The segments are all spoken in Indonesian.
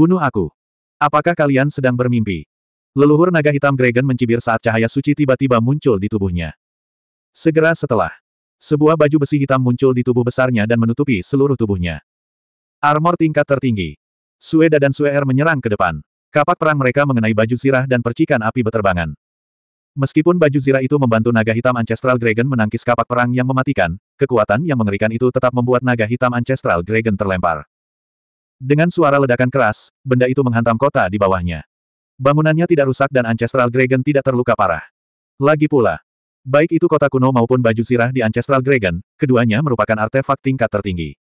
Bunuh aku. Apakah kalian sedang bermimpi? Leluhur naga hitam Gregen mencibir saat cahaya suci tiba-tiba muncul di tubuhnya. Segera setelah, sebuah baju besi hitam muncul di tubuh besarnya dan menutupi seluruh tubuhnya. Armor tingkat tertinggi. Sueda dan Suer er menyerang ke depan. Kapak perang mereka mengenai baju zirah dan percikan api beterbangan. Meskipun baju zirah itu membantu naga hitam Ancestral Dragon menangkis kapak perang yang mematikan, kekuatan yang mengerikan itu tetap membuat naga hitam Ancestral Dragon terlempar. Dengan suara ledakan keras, benda itu menghantam kota di bawahnya. Bangunannya tidak rusak dan Ancestral Dragon tidak terluka parah. Lagi pula, baik itu kota kuno maupun baju sirah di Ancestral Dragon, keduanya merupakan artefak tingkat tertinggi.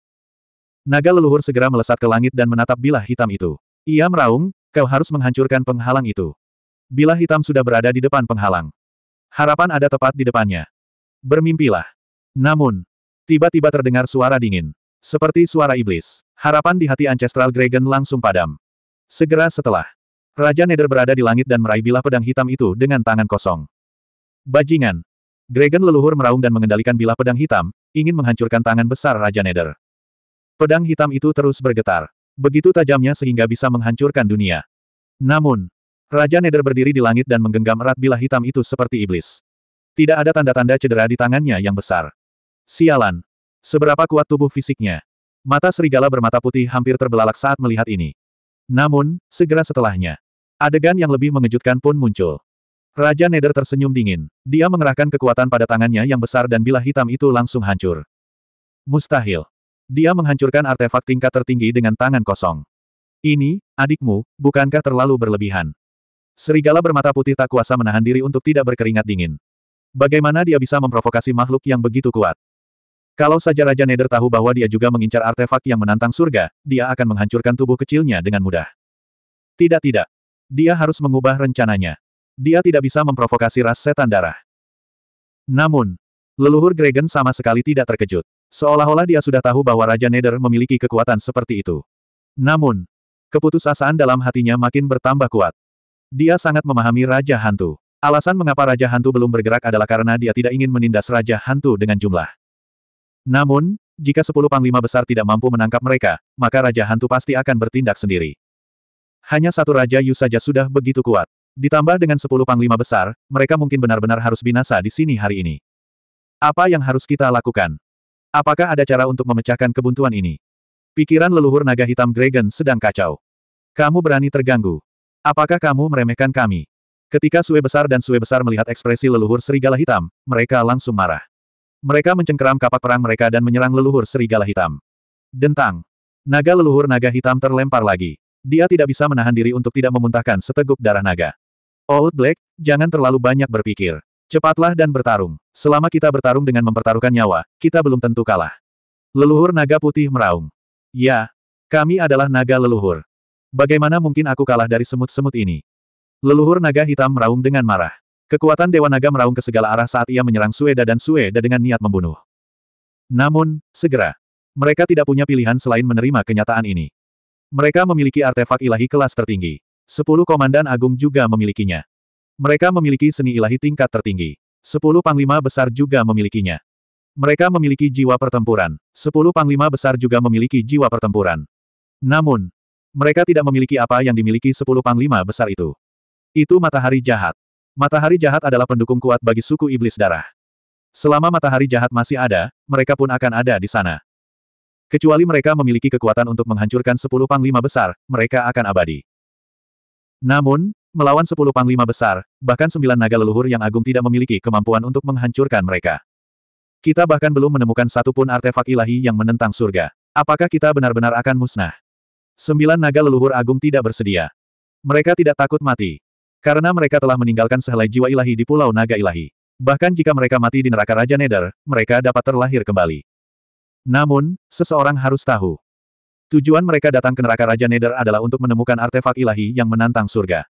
Naga leluhur segera melesat ke langit dan menatap bilah hitam itu. Ia meraung, kau harus menghancurkan penghalang itu. Bilah hitam sudah berada di depan penghalang. Harapan ada tepat di depannya. Bermimpilah. Namun, tiba-tiba terdengar suara dingin. Seperti suara iblis, harapan di hati Ancestral Dragon langsung padam. Segera setelah, Raja Nether berada di langit dan meraih bilah pedang hitam itu dengan tangan kosong. Bajingan! Dragon leluhur meraung dan mengendalikan bilah pedang hitam, ingin menghancurkan tangan besar Raja Nether. Pedang hitam itu terus bergetar. Begitu tajamnya sehingga bisa menghancurkan dunia. Namun, Raja Nether berdiri di langit dan menggenggam erat bilah hitam itu seperti iblis. Tidak ada tanda-tanda cedera di tangannya yang besar. Sialan, Seberapa kuat tubuh fisiknya? Mata serigala bermata putih hampir terbelalak saat melihat ini. Namun, segera setelahnya, adegan yang lebih mengejutkan pun muncul. Raja Neder tersenyum dingin. Dia mengerahkan kekuatan pada tangannya yang besar dan bila hitam itu langsung hancur. Mustahil. Dia menghancurkan artefak tingkat tertinggi dengan tangan kosong. Ini, adikmu, bukankah terlalu berlebihan? Serigala bermata putih tak kuasa menahan diri untuk tidak berkeringat dingin. Bagaimana dia bisa memprovokasi makhluk yang begitu kuat? Kalau saja Raja Neder tahu bahwa dia juga mengincar artefak yang menantang surga, dia akan menghancurkan tubuh kecilnya dengan mudah. Tidak tidak. Dia harus mengubah rencananya. Dia tidak bisa memprovokasi ras setan darah. Namun, leluhur Gregen sama sekali tidak terkejut. Seolah-olah dia sudah tahu bahwa Raja Neder memiliki kekuatan seperti itu. Namun, keputusasaan dalam hatinya makin bertambah kuat. Dia sangat memahami Raja Hantu. Alasan mengapa Raja Hantu belum bergerak adalah karena dia tidak ingin menindas Raja Hantu dengan jumlah. Namun, jika sepuluh panglima besar tidak mampu menangkap mereka, maka Raja Hantu pasti akan bertindak sendiri. Hanya satu Raja Yu saja sudah begitu kuat. Ditambah dengan sepuluh panglima besar, mereka mungkin benar-benar harus binasa di sini hari ini. Apa yang harus kita lakukan? Apakah ada cara untuk memecahkan kebuntuan ini? Pikiran leluhur naga hitam Gregen sedang kacau. Kamu berani terganggu. Apakah kamu meremehkan kami? Ketika Sue Besar dan Sue Besar melihat ekspresi leluhur serigala hitam, mereka langsung marah. Mereka mencengkeram kapak perang mereka dan menyerang leluhur serigala hitam. Dentang. Naga leluhur naga hitam terlempar lagi. Dia tidak bisa menahan diri untuk tidak memuntahkan seteguk darah naga. Old Black, jangan terlalu banyak berpikir. Cepatlah dan bertarung. Selama kita bertarung dengan mempertaruhkan nyawa, kita belum tentu kalah. Leluhur naga putih meraung. Ya, kami adalah naga leluhur. Bagaimana mungkin aku kalah dari semut-semut ini? Leluhur naga hitam meraung dengan marah. Kekuatan Dewa Naga meraung ke segala arah saat ia menyerang Sueda dan Sueda dengan niat membunuh. Namun, segera, mereka tidak punya pilihan selain menerima kenyataan ini. Mereka memiliki artefak ilahi kelas tertinggi. Sepuluh komandan agung juga memilikinya. Mereka memiliki seni ilahi tingkat tertinggi. Sepuluh panglima besar juga memilikinya. Mereka memiliki jiwa pertempuran. Sepuluh panglima besar juga memiliki jiwa pertempuran. Namun, mereka tidak memiliki apa yang dimiliki sepuluh panglima besar itu. Itu matahari jahat. Matahari jahat adalah pendukung kuat bagi suku iblis darah. Selama matahari jahat masih ada, mereka pun akan ada di sana. Kecuali mereka memiliki kekuatan untuk menghancurkan sepuluh panglima besar, mereka akan abadi. Namun, melawan sepuluh panglima besar, bahkan sembilan naga leluhur yang agung tidak memiliki kemampuan untuk menghancurkan mereka. Kita bahkan belum menemukan satupun artefak ilahi yang menentang surga. Apakah kita benar-benar akan musnah? Sembilan naga leluhur agung tidak bersedia. Mereka tidak takut mati. Karena mereka telah meninggalkan sehelai jiwa ilahi di Pulau Naga Ilahi. Bahkan jika mereka mati di neraka Raja Neder, mereka dapat terlahir kembali. Namun, seseorang harus tahu. Tujuan mereka datang ke neraka Raja Neder adalah untuk menemukan artefak ilahi yang menantang surga.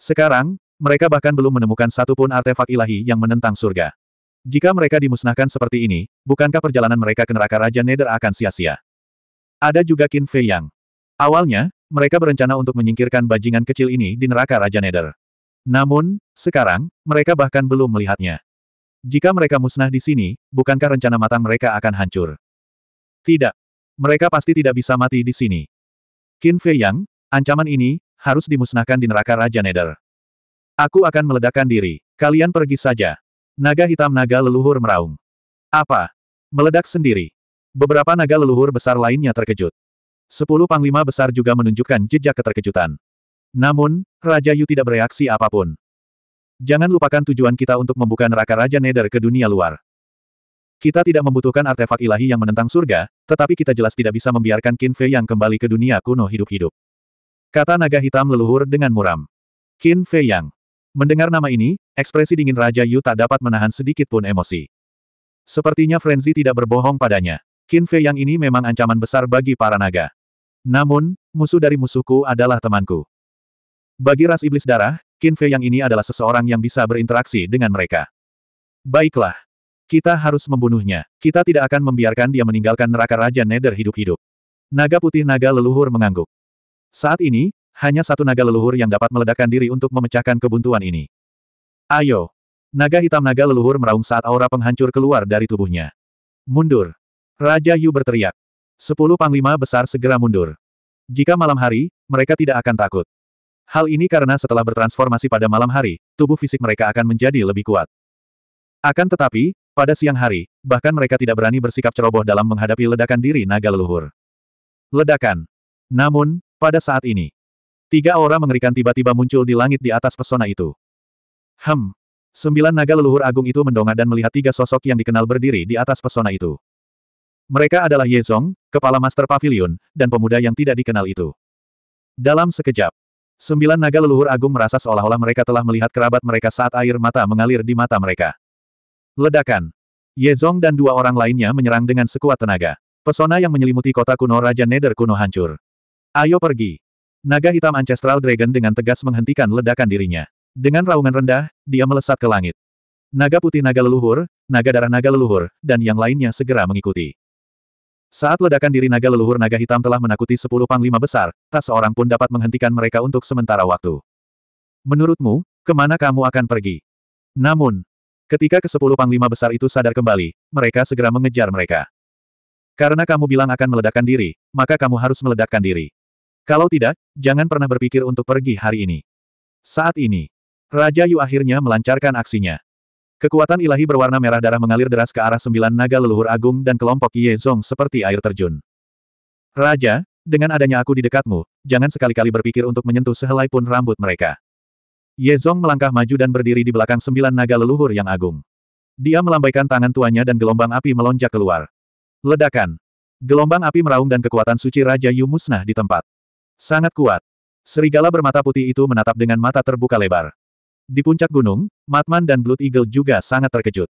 Sekarang, mereka bahkan belum menemukan satupun artefak ilahi yang menentang surga. Jika mereka dimusnahkan seperti ini, bukankah perjalanan mereka ke neraka Raja Neder akan sia-sia? Ada juga Qin Fei Yang. Awalnya, mereka berencana untuk menyingkirkan bajingan kecil ini di neraka Raja Nether. Namun, sekarang, mereka bahkan belum melihatnya. Jika mereka musnah di sini, bukankah rencana matang mereka akan hancur? Tidak. Mereka pasti tidak bisa mati di sini. Qin Fei Yang, ancaman ini, harus dimusnahkan di neraka Raja Nether. Aku akan meledakkan diri. Kalian pergi saja. Naga hitam naga leluhur meraung. Apa? Meledak sendiri. Beberapa naga leluhur besar lainnya terkejut. Sepuluh panglima besar juga menunjukkan jejak keterkejutan. Namun, Raja Yu tidak bereaksi apapun. Jangan lupakan tujuan kita untuk membuka neraka Raja Neder ke dunia luar. Kita tidak membutuhkan artefak ilahi yang menentang surga, tetapi kita jelas tidak bisa membiarkan Qin Fei yang kembali ke dunia kuno hidup-hidup. Kata naga hitam leluhur dengan muram. Qin Fei Yang. Mendengar nama ini, ekspresi dingin Raja Yu tak dapat menahan sedikit pun emosi. Sepertinya Frenzy tidak berbohong padanya. Qin Fei Yang ini memang ancaman besar bagi para naga. Namun, musuh dari musuhku adalah temanku. Bagi ras iblis darah, Qin Fei yang ini adalah seseorang yang bisa berinteraksi dengan mereka. Baiklah. Kita harus membunuhnya. Kita tidak akan membiarkan dia meninggalkan neraka Raja Nether hidup-hidup. Naga putih naga leluhur mengangguk. Saat ini, hanya satu naga leluhur yang dapat meledakkan diri untuk memecahkan kebuntuan ini. Ayo! Naga hitam naga leluhur meraung saat aura penghancur keluar dari tubuhnya. Mundur! Raja Yu berteriak. Sepuluh panglima besar segera mundur. Jika malam hari, mereka tidak akan takut. Hal ini karena setelah bertransformasi pada malam hari, tubuh fisik mereka akan menjadi lebih kuat. Akan tetapi, pada siang hari, bahkan mereka tidak berani bersikap ceroboh dalam menghadapi ledakan diri naga leluhur. Ledakan. Namun, pada saat ini, tiga aura mengerikan tiba-tiba muncul di langit di atas pesona itu. Hem. Sembilan naga leluhur agung itu mendongak dan melihat tiga sosok yang dikenal berdiri di atas pesona itu. Mereka adalah Ye Zong, kepala master pavilion, dan pemuda yang tidak dikenal itu. Dalam sekejap, sembilan naga leluhur agung merasa seolah-olah mereka telah melihat kerabat mereka saat air mata mengalir di mata mereka. Ledakan. Ye Zong dan dua orang lainnya menyerang dengan sekuat tenaga. Pesona yang menyelimuti kota kuno Raja Nether kuno hancur. Ayo pergi. Naga hitam Ancestral Dragon dengan tegas menghentikan ledakan dirinya. Dengan raungan rendah, dia melesat ke langit. Naga putih naga leluhur, naga darah naga leluhur, dan yang lainnya segera mengikuti. Saat ledakan diri naga leluhur naga hitam telah menakuti sepuluh panglima besar, tak seorang pun dapat menghentikan mereka untuk sementara waktu. Menurutmu, kemana kamu akan pergi? Namun, ketika ke sepuluh panglima besar itu sadar kembali, mereka segera mengejar mereka. Karena kamu bilang akan meledakkan diri, maka kamu harus meledakkan diri. Kalau tidak, jangan pernah berpikir untuk pergi hari ini. Saat ini, Raja Yu akhirnya melancarkan aksinya. Kekuatan ilahi berwarna merah darah mengalir deras ke arah sembilan naga leluhur agung dan kelompok Ye Zong seperti air terjun. Raja, dengan adanya aku di dekatmu, jangan sekali-kali berpikir untuk menyentuh sehelai pun rambut mereka. Ye Zong melangkah maju dan berdiri di belakang sembilan naga leluhur yang agung. Dia melambaikan tangan tuanya dan gelombang api melonjak keluar. Ledakan. Gelombang api meraung dan kekuatan suci Raja Yu musnah di tempat. Sangat kuat. Serigala bermata putih itu menatap dengan mata terbuka lebar. Di puncak gunung, Matman dan Blood Eagle juga sangat terkejut.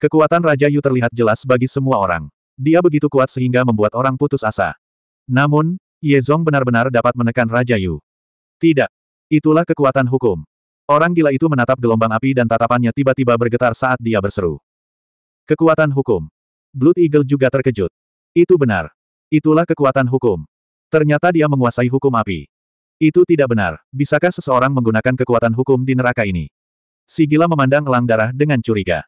Kekuatan Raja Yu terlihat jelas bagi semua orang. Dia begitu kuat sehingga membuat orang putus asa. Namun, Ye Zong benar-benar dapat menekan Raja Yu. Tidak. Itulah kekuatan hukum. Orang gila itu menatap gelombang api dan tatapannya tiba-tiba bergetar saat dia berseru. Kekuatan hukum. Blood Eagle juga terkejut. Itu benar. Itulah kekuatan hukum. Ternyata dia menguasai hukum api. Itu tidak benar. Bisakah seseorang menggunakan kekuatan hukum di neraka ini? Si gila memandang elang darah dengan curiga.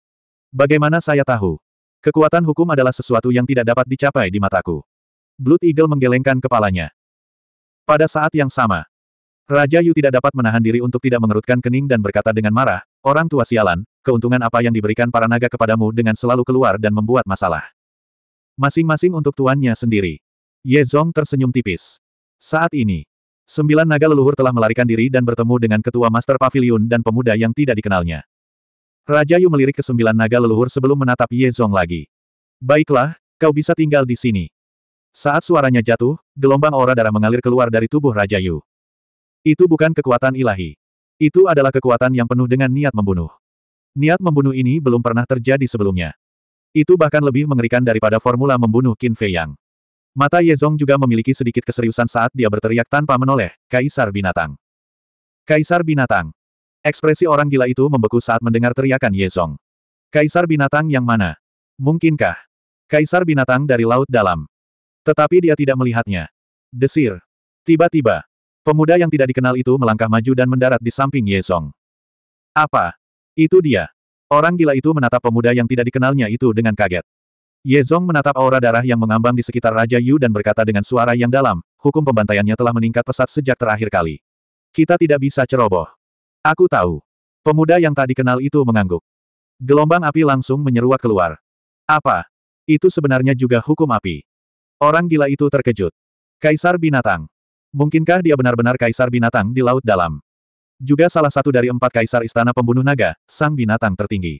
Bagaimana saya tahu? Kekuatan hukum adalah sesuatu yang tidak dapat dicapai di mataku. Blood Eagle menggelengkan kepalanya. Pada saat yang sama, Raja Yu tidak dapat menahan diri untuk tidak mengerutkan kening dan berkata dengan marah, Orang tua sialan, keuntungan apa yang diberikan para naga kepadamu dengan selalu keluar dan membuat masalah. Masing-masing untuk tuannya sendiri. Ye Zhong tersenyum tipis. Saat ini, Sembilan naga leluhur telah melarikan diri dan bertemu dengan ketua Master Pavilion dan pemuda yang tidak dikenalnya. Raja Yu melirik ke sembilan naga leluhur sebelum menatap Ye Zong lagi. Baiklah, kau bisa tinggal di sini. Saat suaranya jatuh, gelombang aura darah mengalir keluar dari tubuh Raja Yu. Itu bukan kekuatan ilahi. Itu adalah kekuatan yang penuh dengan niat membunuh. Niat membunuh ini belum pernah terjadi sebelumnya. Itu bahkan lebih mengerikan daripada formula membunuh Qin Fei Yang. Mata Yezong juga memiliki sedikit keseriusan saat dia berteriak tanpa menoleh, Kaisar Binatang. Kaisar Binatang. Ekspresi orang gila itu membeku saat mendengar teriakan Yezong. Kaisar Binatang yang mana? Mungkinkah? Kaisar Binatang dari Laut Dalam. Tetapi dia tidak melihatnya. Desir. Tiba-tiba, pemuda yang tidak dikenal itu melangkah maju dan mendarat di samping Yezong. Apa? Itu dia. Orang gila itu menatap pemuda yang tidak dikenalnya itu dengan kaget. Yezong menatap aura darah yang mengambang di sekitar Raja Yu dan berkata dengan suara yang dalam, hukum pembantaiannya telah meningkat pesat sejak terakhir kali. Kita tidak bisa ceroboh. Aku tahu. Pemuda yang tak dikenal itu mengangguk. Gelombang api langsung menyeruak keluar. Apa? Itu sebenarnya juga hukum api. Orang gila itu terkejut. Kaisar binatang. Mungkinkah dia benar-benar kaisar binatang di laut dalam? Juga salah satu dari empat kaisar istana pembunuh naga, sang binatang tertinggi.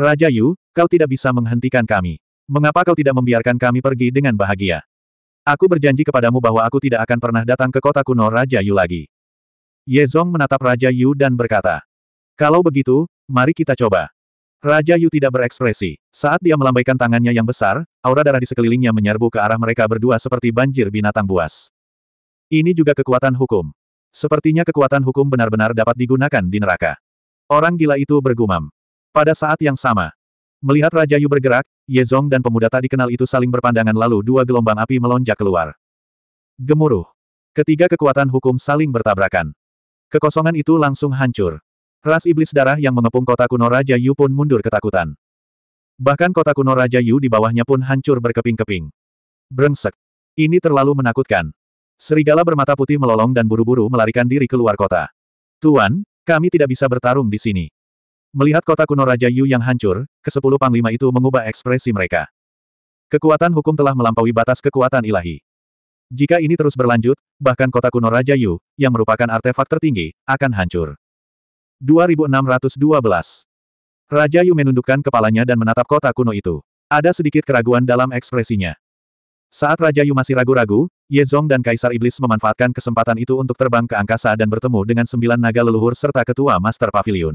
Raja Yu, kau tidak bisa menghentikan kami. Mengapa kau tidak membiarkan kami pergi dengan bahagia? Aku berjanji kepadamu bahwa aku tidak akan pernah datang ke kota kuno Raja Yu lagi. Ye Zong menatap Raja Yu dan berkata, Kalau begitu, mari kita coba. Raja Yu tidak berekspresi. Saat dia melambaikan tangannya yang besar, aura darah di sekelilingnya menyerbu ke arah mereka berdua seperti banjir binatang buas. Ini juga kekuatan hukum. Sepertinya kekuatan hukum benar-benar dapat digunakan di neraka. Orang gila itu bergumam. Pada saat yang sama, Melihat Raja Yu bergerak, Ye Zong dan pemuda tak dikenal itu saling berpandangan lalu dua gelombang api melonjak keluar. Gemuruh. Ketiga kekuatan hukum saling bertabrakan. Kekosongan itu langsung hancur. Ras iblis darah yang mengepung kota kuno Raja Yu pun mundur ketakutan. Bahkan kota kuno Raja Yu di bawahnya pun hancur berkeping-keping. Brengsek. Ini terlalu menakutkan. Serigala bermata putih melolong dan buru-buru melarikan diri keluar kota. Tuan, kami tidak bisa bertarung di sini. Melihat kota kuno Raja Yu yang hancur, kesepuluh panglima itu mengubah ekspresi mereka. Kekuatan hukum telah melampaui batas kekuatan ilahi. Jika ini terus berlanjut, bahkan kota kuno Raja Yu, yang merupakan artefak tertinggi, akan hancur. 2612 Raja Yu menundukkan kepalanya dan menatap kota kuno itu. Ada sedikit keraguan dalam ekspresinya. Saat Raja Yu masih ragu-ragu, Ye Zong dan Kaisar Iblis memanfaatkan kesempatan itu untuk terbang ke angkasa dan bertemu dengan sembilan naga leluhur serta ketua Master Pavilion.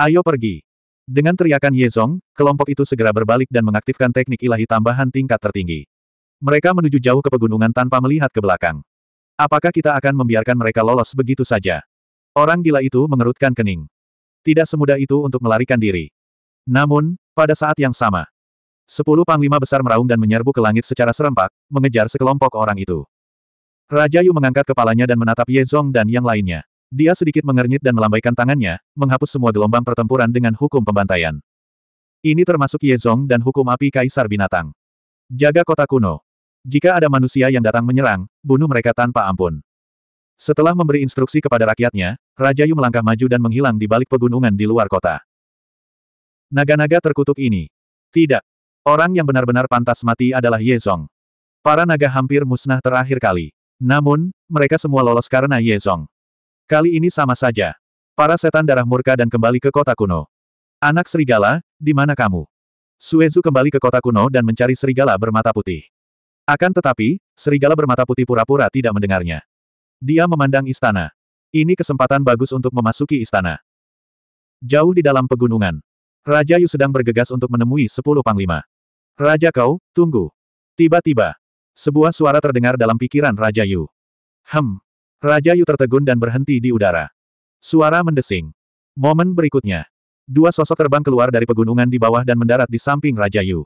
Ayo pergi. Dengan teriakan Yezong, kelompok itu segera berbalik dan mengaktifkan teknik ilahi tambahan tingkat tertinggi. Mereka menuju jauh ke pegunungan tanpa melihat ke belakang. Apakah kita akan membiarkan mereka lolos begitu saja? Orang gila itu mengerutkan kening. Tidak semudah itu untuk melarikan diri. Namun, pada saat yang sama, sepuluh panglima besar meraung dan menyerbu ke langit secara serempak, mengejar sekelompok orang itu. Raja Yu mengangkat kepalanya dan menatap Yezong dan yang lainnya. Dia sedikit mengernyit dan melambaikan tangannya, menghapus semua gelombang pertempuran dengan hukum pembantaian. Ini termasuk Yezong dan hukum api Kaisar Binatang. Jaga kota kuno. Jika ada manusia yang datang menyerang, bunuh mereka tanpa ampun. Setelah memberi instruksi kepada rakyatnya, Raja Yu melangkah maju dan menghilang di balik pegunungan di luar kota. Naga-naga terkutuk ini. Tidak. Orang yang benar-benar pantas mati adalah Yezong. Para naga hampir musnah terakhir kali. Namun, mereka semua lolos karena Yezong. Kali ini sama saja. Para setan darah murka dan kembali ke kota kuno. Anak serigala, di mana kamu? Suezu kembali ke kota kuno dan mencari serigala bermata putih. Akan tetapi, serigala bermata putih pura-pura tidak mendengarnya. Dia memandang istana. Ini kesempatan bagus untuk memasuki istana. Jauh di dalam pegunungan, Raja Yu sedang bergegas untuk menemui sepuluh panglima. Raja kau, tunggu. Tiba-tiba, sebuah suara terdengar dalam pikiran Raja Yu. Hem, Raja Yu tertegun dan berhenti di udara. Suara mendesing. Momen berikutnya. Dua sosok terbang keluar dari pegunungan di bawah dan mendarat di samping Raja Yu.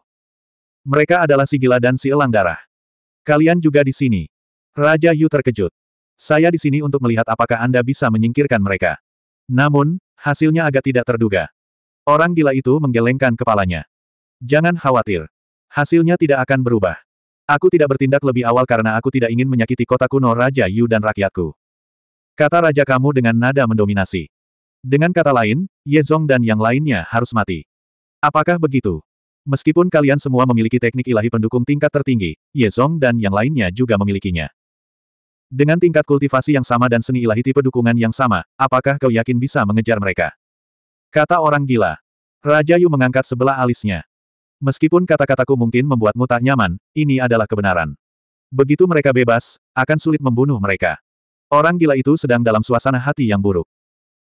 Mereka adalah si gila dan si elang darah. Kalian juga di sini. Raja Yu terkejut. Saya di sini untuk melihat apakah Anda bisa menyingkirkan mereka. Namun, hasilnya agak tidak terduga. Orang gila itu menggelengkan kepalanya. Jangan khawatir. Hasilnya tidak akan berubah. Aku tidak bertindak lebih awal karena aku tidak ingin menyakiti kota kuno Raja Yu dan rakyatku. Kata raja kamu dengan nada mendominasi. Dengan kata lain, Ye Zong dan yang lainnya harus mati. Apakah begitu? Meskipun kalian semua memiliki teknik ilahi pendukung tingkat tertinggi, Ye Zong dan yang lainnya juga memilikinya. Dengan tingkat kultivasi yang sama dan seni ilahi tipe dukungan yang sama, apakah kau yakin bisa mengejar mereka? Kata orang gila. Raja Yu mengangkat sebelah alisnya. Meskipun kata-kataku mungkin membuatmu tak nyaman, ini adalah kebenaran. Begitu mereka bebas, akan sulit membunuh mereka. Orang gila itu sedang dalam suasana hati yang buruk.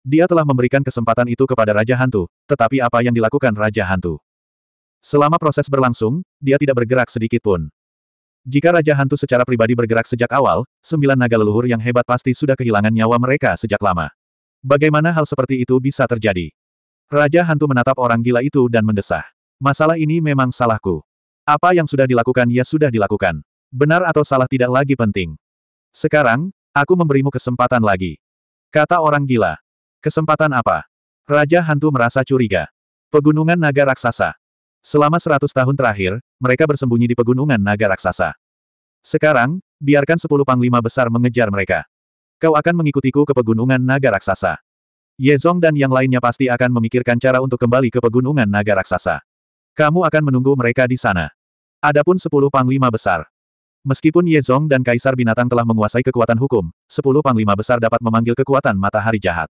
Dia telah memberikan kesempatan itu kepada Raja Hantu, tetapi apa yang dilakukan Raja Hantu? Selama proses berlangsung, dia tidak bergerak sedikit pun. Jika Raja Hantu secara pribadi bergerak sejak awal, sembilan naga leluhur yang hebat pasti sudah kehilangan nyawa mereka sejak lama. Bagaimana hal seperti itu bisa terjadi? Raja Hantu menatap orang gila itu dan mendesah. Masalah ini memang salahku. Apa yang sudah dilakukan ya sudah dilakukan. Benar atau salah tidak lagi penting. Sekarang, aku memberimu kesempatan lagi. Kata orang gila. Kesempatan apa? Raja Hantu merasa curiga. Pegunungan Naga Raksasa. Selama seratus tahun terakhir, mereka bersembunyi di Pegunungan Naga Raksasa. Sekarang, biarkan sepuluh panglima besar mengejar mereka. Kau akan mengikutiku ke Pegunungan Naga Raksasa. Ye Zong dan yang lainnya pasti akan memikirkan cara untuk kembali ke Pegunungan Naga Raksasa. Kamu akan menunggu mereka di sana. Adapun sepuluh panglima besar. Meskipun Ye Yezong dan Kaisar Binatang telah menguasai kekuatan hukum, sepuluh panglima besar dapat memanggil kekuatan matahari jahat.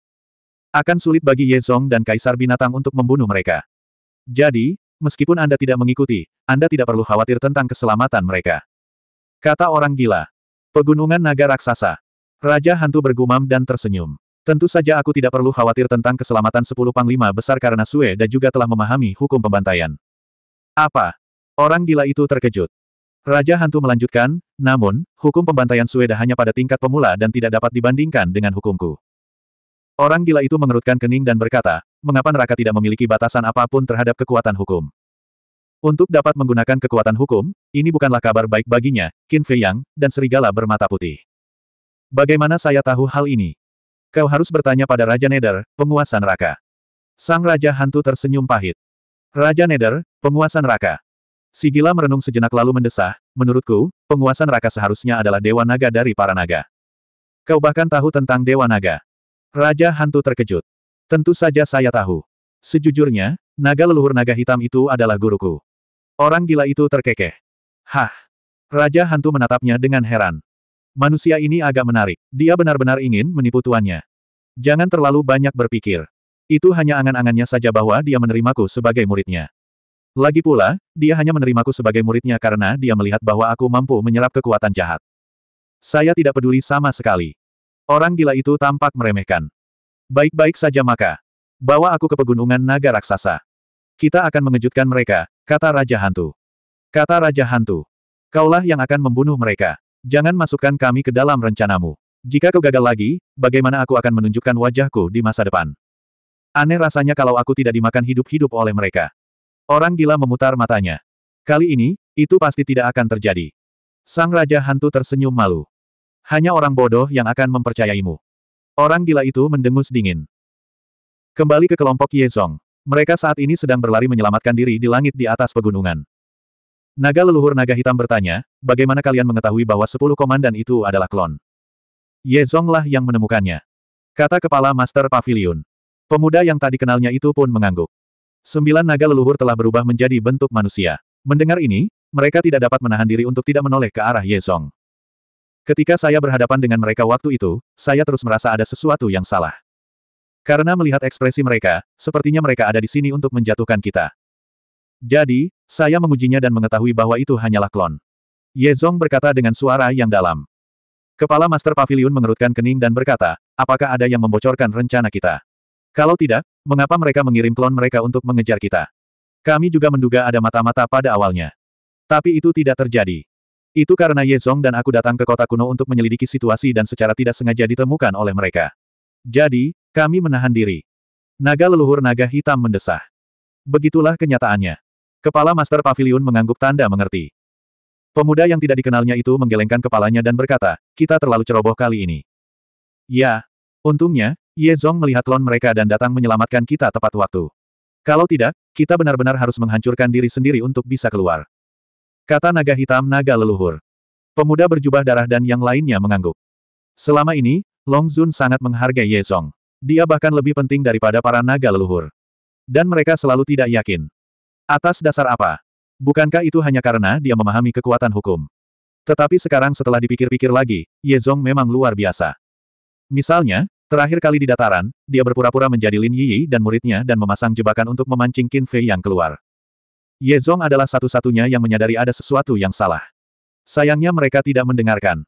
Akan sulit bagi Ye Yezong dan Kaisar Binatang untuk membunuh mereka. Jadi, meskipun Anda tidak mengikuti, Anda tidak perlu khawatir tentang keselamatan mereka. Kata orang gila. Pegunungan naga raksasa. Raja hantu bergumam dan tersenyum. Tentu saja aku tidak perlu khawatir tentang keselamatan sepuluh panglima besar karena Sue dan juga telah memahami hukum pembantaian. Apa? Orang gila itu terkejut. Raja Hantu melanjutkan, namun, hukum pembantaian Sueda hanya pada tingkat pemula dan tidak dapat dibandingkan dengan hukumku. Orang gila itu mengerutkan kening dan berkata, mengapa neraka tidak memiliki batasan apapun terhadap kekuatan hukum. Untuk dapat menggunakan kekuatan hukum, ini bukanlah kabar baik baginya, Qin Fei Yang, dan serigala bermata putih. Bagaimana saya tahu hal ini? Kau harus bertanya pada Raja Neder, penguasa neraka. Sang Raja Hantu tersenyum pahit. Raja Nether, penguasa neraka. Sigila merenung sejenak lalu mendesah, menurutku, penguasa neraka seharusnya adalah dewa naga dari para naga. Kau bahkan tahu tentang dewa naga. Raja hantu terkejut. Tentu saja saya tahu. Sejujurnya, naga leluhur naga hitam itu adalah guruku. Orang gila itu terkekeh. Hah. Raja hantu menatapnya dengan heran. Manusia ini agak menarik. Dia benar-benar ingin menipu tuannya. Jangan terlalu banyak berpikir. Itu hanya angan-angannya saja bahwa dia menerimaku sebagai muridnya. Lagi pula, dia hanya menerimaku sebagai muridnya karena dia melihat bahwa aku mampu menyerap kekuatan jahat. Saya tidak peduli sama sekali. Orang gila itu tampak meremehkan. Baik-baik saja maka. Bawa aku ke pegunungan naga raksasa. Kita akan mengejutkan mereka, kata Raja Hantu. Kata Raja Hantu. Kaulah yang akan membunuh mereka. Jangan masukkan kami ke dalam rencanamu. Jika kau gagal lagi, bagaimana aku akan menunjukkan wajahku di masa depan? Aneh rasanya kalau aku tidak dimakan hidup-hidup oleh mereka. Orang gila memutar matanya. Kali ini, itu pasti tidak akan terjadi. Sang Raja Hantu tersenyum malu. Hanya orang bodoh yang akan mempercayaimu. Orang gila itu mendengus dingin. Kembali ke kelompok Ye Zong, Mereka saat ini sedang berlari menyelamatkan diri di langit di atas pegunungan. Naga leluhur naga hitam bertanya, bagaimana kalian mengetahui bahwa sepuluh komandan itu adalah klon? Yezong lah yang menemukannya. Kata kepala Master Pavilion. Pemuda yang tak dikenalnya itu pun mengangguk. Sembilan naga leluhur telah berubah menjadi bentuk manusia. Mendengar ini, mereka tidak dapat menahan diri untuk tidak menoleh ke arah Ye Yezong. Ketika saya berhadapan dengan mereka waktu itu, saya terus merasa ada sesuatu yang salah. Karena melihat ekspresi mereka, sepertinya mereka ada di sini untuk menjatuhkan kita. Jadi, saya mengujinya dan mengetahui bahwa itu hanyalah klon. Ye Zong berkata dengan suara yang dalam. Kepala Master Pavilion mengerutkan kening dan berkata, apakah ada yang membocorkan rencana kita? Kalau tidak, mengapa mereka mengirim klon mereka untuk mengejar kita? Kami juga menduga ada mata-mata pada awalnya. Tapi itu tidak terjadi. Itu karena Ye Zong dan aku datang ke kota kuno untuk menyelidiki situasi dan secara tidak sengaja ditemukan oleh mereka. Jadi, kami menahan diri. Naga leluhur naga hitam mendesah. Begitulah kenyataannya. Kepala Master Pavilion mengangguk tanda mengerti. Pemuda yang tidak dikenalnya itu menggelengkan kepalanya dan berkata, kita terlalu ceroboh kali ini. Ya, untungnya, Ye Zong melihat klon mereka dan datang menyelamatkan kita tepat waktu. Kalau tidak, kita benar-benar harus menghancurkan diri sendiri untuk bisa keluar. Kata naga hitam naga leluhur. Pemuda berjubah darah dan yang lainnya mengangguk. Selama ini, Long Zun sangat menghargai Ye Zong. Dia bahkan lebih penting daripada para naga leluhur. Dan mereka selalu tidak yakin. Atas dasar apa? Bukankah itu hanya karena dia memahami kekuatan hukum? Tetapi sekarang setelah dipikir-pikir lagi, Ye Zong memang luar biasa. Misalnya, Terakhir kali di dataran, dia berpura-pura menjadi Lin Yiyi dan muridnya dan memasang jebakan untuk memancing Qin Fei yang keluar. Ye Zong adalah satu-satunya yang menyadari ada sesuatu yang salah. Sayangnya mereka tidak mendengarkan.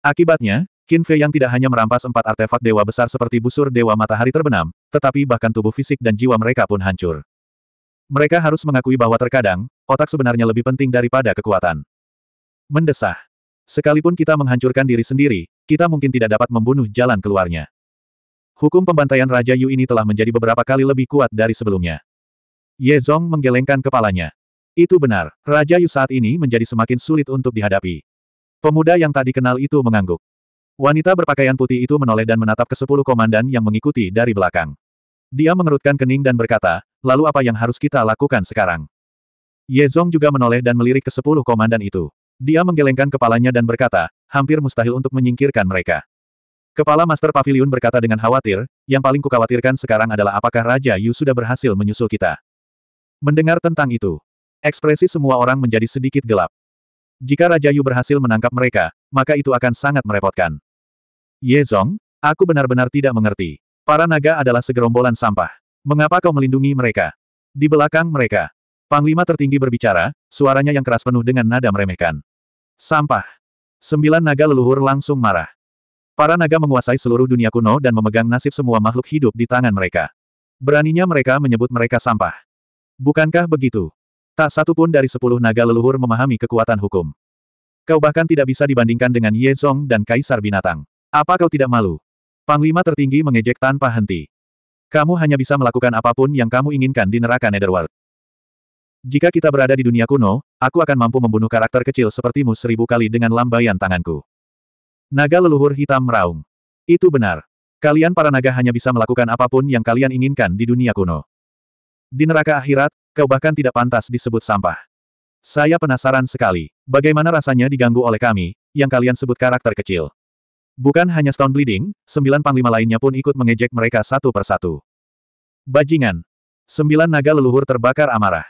Akibatnya, Qin Fei yang tidak hanya merampas empat artefak dewa besar seperti busur dewa matahari terbenam, tetapi bahkan tubuh fisik dan jiwa mereka pun hancur. Mereka harus mengakui bahwa terkadang, otak sebenarnya lebih penting daripada kekuatan. Mendesah. Sekalipun kita menghancurkan diri sendiri, kita mungkin tidak dapat membunuh jalan keluarnya. Hukum pembantaian Raja Yu ini telah menjadi beberapa kali lebih kuat dari sebelumnya. Ye Zong menggelengkan kepalanya. Itu benar, Raja Yu saat ini menjadi semakin sulit untuk dihadapi. Pemuda yang tak dikenal itu mengangguk. Wanita berpakaian putih itu menoleh dan menatap ke sepuluh komandan yang mengikuti dari belakang. Dia mengerutkan kening dan berkata, lalu apa yang harus kita lakukan sekarang? Ye Zong juga menoleh dan melirik ke sepuluh komandan itu. Dia menggelengkan kepalanya dan berkata, hampir mustahil untuk menyingkirkan mereka. Kepala Master Pavilion berkata dengan khawatir, yang paling kukhawatirkan sekarang adalah apakah Raja Yu sudah berhasil menyusul kita. Mendengar tentang itu, ekspresi semua orang menjadi sedikit gelap. Jika Raja Yu berhasil menangkap mereka, maka itu akan sangat merepotkan. Ye Zong, aku benar-benar tidak mengerti. Para naga adalah segerombolan sampah. Mengapa kau melindungi mereka? Di belakang mereka. Panglima tertinggi berbicara, suaranya yang keras penuh dengan nada meremehkan. Sampah. Sembilan naga leluhur langsung marah. Para naga menguasai seluruh dunia kuno dan memegang nasib semua makhluk hidup di tangan mereka. Beraninya mereka menyebut mereka sampah. Bukankah begitu? Tak satu pun dari sepuluh naga leluhur memahami kekuatan hukum. Kau bahkan tidak bisa dibandingkan dengan Ye Zong dan Kaisar Binatang. Apa kau tidak malu? Panglima tertinggi mengejek tanpa henti. Kamu hanya bisa melakukan apapun yang kamu inginkan di neraka Netherworld. Jika kita berada di dunia kuno, aku akan mampu membunuh karakter kecil sepertimu seribu kali dengan lambaian tanganku. Naga leluhur hitam meraung. Itu benar. Kalian para naga hanya bisa melakukan apapun yang kalian inginkan di dunia kuno. Di neraka akhirat, kau bahkan tidak pantas disebut sampah. Saya penasaran sekali, bagaimana rasanya diganggu oleh kami, yang kalian sebut karakter kecil. Bukan hanya Stone Bleeding, sembilan panglima lainnya pun ikut mengejek mereka satu persatu. Bajingan. Sembilan naga leluhur terbakar amarah.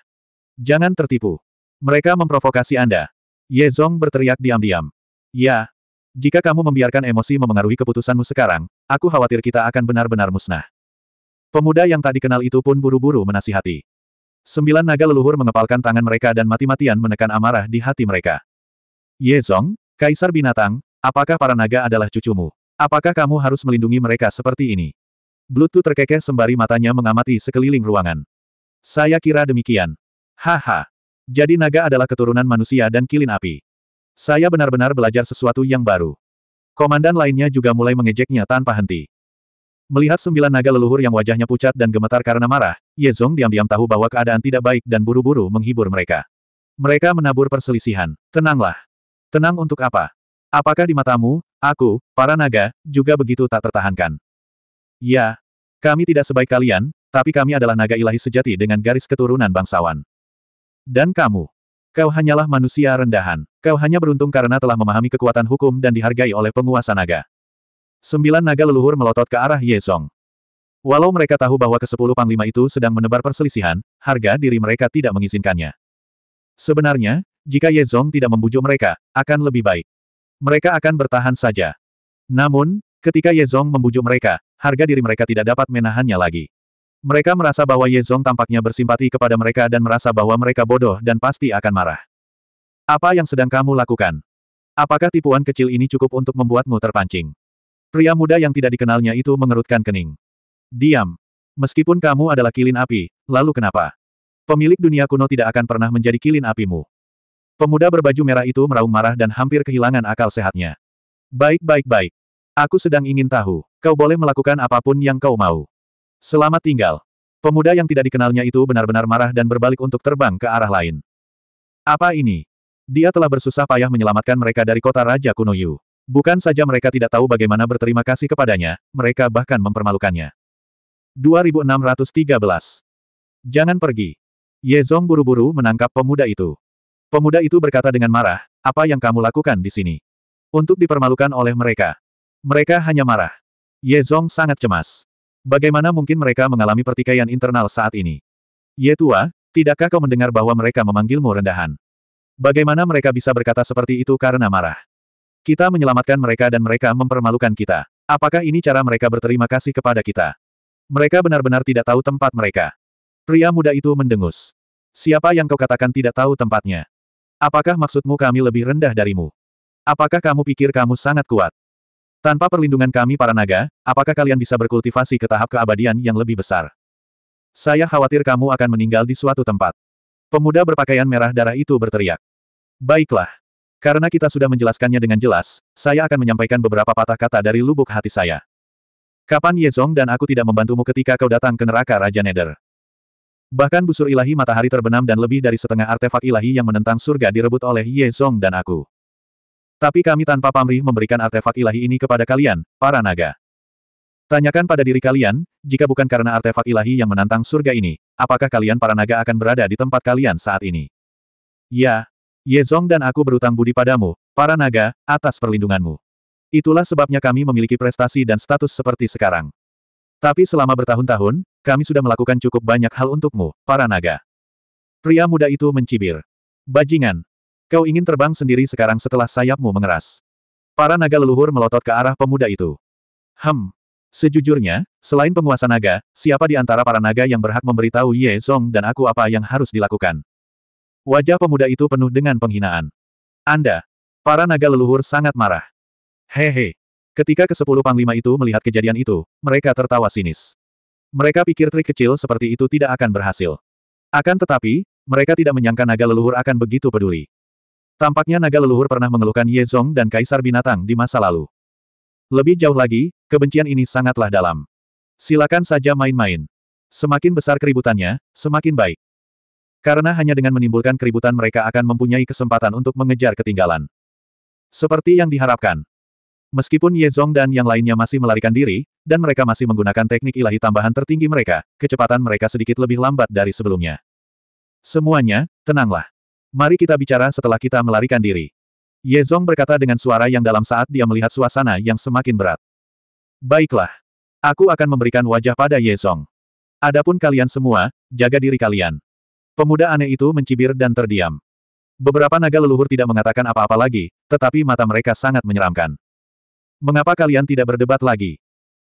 Jangan tertipu. Mereka memprovokasi Anda. Ye Zong berteriak diam-diam. Ya, jika kamu membiarkan emosi memengaruhi keputusanmu sekarang, aku khawatir kita akan benar-benar musnah. Pemuda yang tak dikenal itu pun buru-buru menasihati. Sembilan naga leluhur mengepalkan tangan mereka dan mati-matian menekan amarah di hati mereka. Ye Zong, Kaisar Binatang, apakah para naga adalah cucumu? Apakah kamu harus melindungi mereka seperti ini? Blutu terkekeh sembari matanya mengamati sekeliling ruangan. Saya kira demikian. Haha. Jadi naga adalah keturunan manusia dan kilin api. Saya benar-benar belajar sesuatu yang baru. Komandan lainnya juga mulai mengejeknya tanpa henti. Melihat sembilan naga leluhur yang wajahnya pucat dan gemetar karena marah, Ye Yezong diam-diam tahu bahwa keadaan tidak baik dan buru-buru menghibur mereka. Mereka menabur perselisihan. Tenanglah. Tenang untuk apa? Apakah di matamu, aku, para naga, juga begitu tak tertahankan? Ya. Kami tidak sebaik kalian, tapi kami adalah naga ilahi sejati dengan garis keturunan bangsawan. Dan kamu. Kau hanyalah manusia rendahan. Kau hanya beruntung karena telah memahami kekuatan hukum dan dihargai oleh penguasa naga. Sembilan naga leluhur melotot ke arah Ye Zong. Walau mereka tahu bahwa ke kesepuluh panglima itu sedang menebar perselisihan, harga diri mereka tidak mengizinkannya. Sebenarnya, jika Ye Zong tidak membujuk mereka, akan lebih baik. Mereka akan bertahan saja. Namun, ketika Ye Zong membujuk mereka, harga diri mereka tidak dapat menahannya lagi. Mereka merasa bahwa Ye Zhong tampaknya bersimpati kepada mereka dan merasa bahwa mereka bodoh dan pasti akan marah. Apa yang sedang kamu lakukan? Apakah tipuan kecil ini cukup untuk membuatmu terpancing? Pria muda yang tidak dikenalnya itu mengerutkan kening. Diam. Meskipun kamu adalah kilin api, lalu kenapa? Pemilik dunia kuno tidak akan pernah menjadi kilin apimu. Pemuda berbaju merah itu meraung marah dan hampir kehilangan akal sehatnya. Baik-baik-baik. Aku sedang ingin tahu. Kau boleh melakukan apapun yang kau mau. Selamat tinggal. Pemuda yang tidak dikenalnya itu benar-benar marah dan berbalik untuk terbang ke arah lain. Apa ini? Dia telah bersusah payah menyelamatkan mereka dari kota Raja Kuno Yu. Bukan saja mereka tidak tahu bagaimana berterima kasih kepadanya, mereka bahkan mempermalukannya. 2613. Jangan pergi. Ye Zong buru-buru menangkap pemuda itu. Pemuda itu berkata dengan marah, apa yang kamu lakukan di sini? Untuk dipermalukan oleh mereka. Mereka hanya marah. Ye Zong sangat cemas. Bagaimana mungkin mereka mengalami pertikaian internal saat ini? Tua, tidakkah kau mendengar bahwa mereka memanggilmu rendahan? Bagaimana mereka bisa berkata seperti itu karena marah? Kita menyelamatkan mereka dan mereka mempermalukan kita. Apakah ini cara mereka berterima kasih kepada kita? Mereka benar-benar tidak tahu tempat mereka. Pria muda itu mendengus. Siapa yang kau katakan tidak tahu tempatnya? Apakah maksudmu kami lebih rendah darimu? Apakah kamu pikir kamu sangat kuat? Tanpa perlindungan kami para naga, apakah kalian bisa berkultivasi ke tahap keabadian yang lebih besar? Saya khawatir kamu akan meninggal di suatu tempat. Pemuda berpakaian merah darah itu berteriak. Baiklah. Karena kita sudah menjelaskannya dengan jelas, saya akan menyampaikan beberapa patah kata dari lubuk hati saya. Kapan Yezong dan aku tidak membantumu ketika kau datang ke neraka Raja Neder? Bahkan busur ilahi matahari terbenam dan lebih dari setengah artefak ilahi yang menentang surga direbut oleh Yezong dan aku. Tapi kami tanpa pamrih memberikan artefak ilahi ini kepada kalian, para naga. Tanyakan pada diri kalian, jika bukan karena artefak ilahi yang menantang surga ini, apakah kalian para naga akan berada di tempat kalian saat ini? Ya, Ye Zong dan aku berutang budi padamu, para naga, atas perlindunganmu. Itulah sebabnya kami memiliki prestasi dan status seperti sekarang. Tapi selama bertahun-tahun, kami sudah melakukan cukup banyak hal untukmu, para naga. Pria muda itu mencibir. Bajingan, Kau ingin terbang sendiri sekarang setelah sayapmu mengeras. Para naga leluhur melotot ke arah pemuda itu. Hem. Sejujurnya, selain penguasa naga, siapa di antara para naga yang berhak memberitahu Ye Zong dan aku apa yang harus dilakukan? Wajah pemuda itu penuh dengan penghinaan. Anda. Para naga leluhur sangat marah. Hehe. Ketika ke 10 panglima itu melihat kejadian itu, mereka tertawa sinis. Mereka pikir trik kecil seperti itu tidak akan berhasil. Akan tetapi, mereka tidak menyangka naga leluhur akan begitu peduli. Tampaknya naga leluhur pernah mengeluhkan Ye Zong dan Kaisar Binatang di masa lalu. Lebih jauh lagi, kebencian ini sangatlah dalam. Silakan saja main-main. Semakin besar keributannya, semakin baik. Karena hanya dengan menimbulkan keributan mereka akan mempunyai kesempatan untuk mengejar ketinggalan. Seperti yang diharapkan. Meskipun Ye Zong dan yang lainnya masih melarikan diri, dan mereka masih menggunakan teknik ilahi tambahan tertinggi mereka, kecepatan mereka sedikit lebih lambat dari sebelumnya. Semuanya, tenanglah. Mari kita bicara setelah kita melarikan diri. Ye Zong berkata dengan suara yang dalam saat dia melihat suasana yang semakin berat. Baiklah. Aku akan memberikan wajah pada Ye Zong. Adapun kalian semua, jaga diri kalian. Pemuda aneh itu mencibir dan terdiam. Beberapa naga leluhur tidak mengatakan apa-apa lagi, tetapi mata mereka sangat menyeramkan. Mengapa kalian tidak berdebat lagi?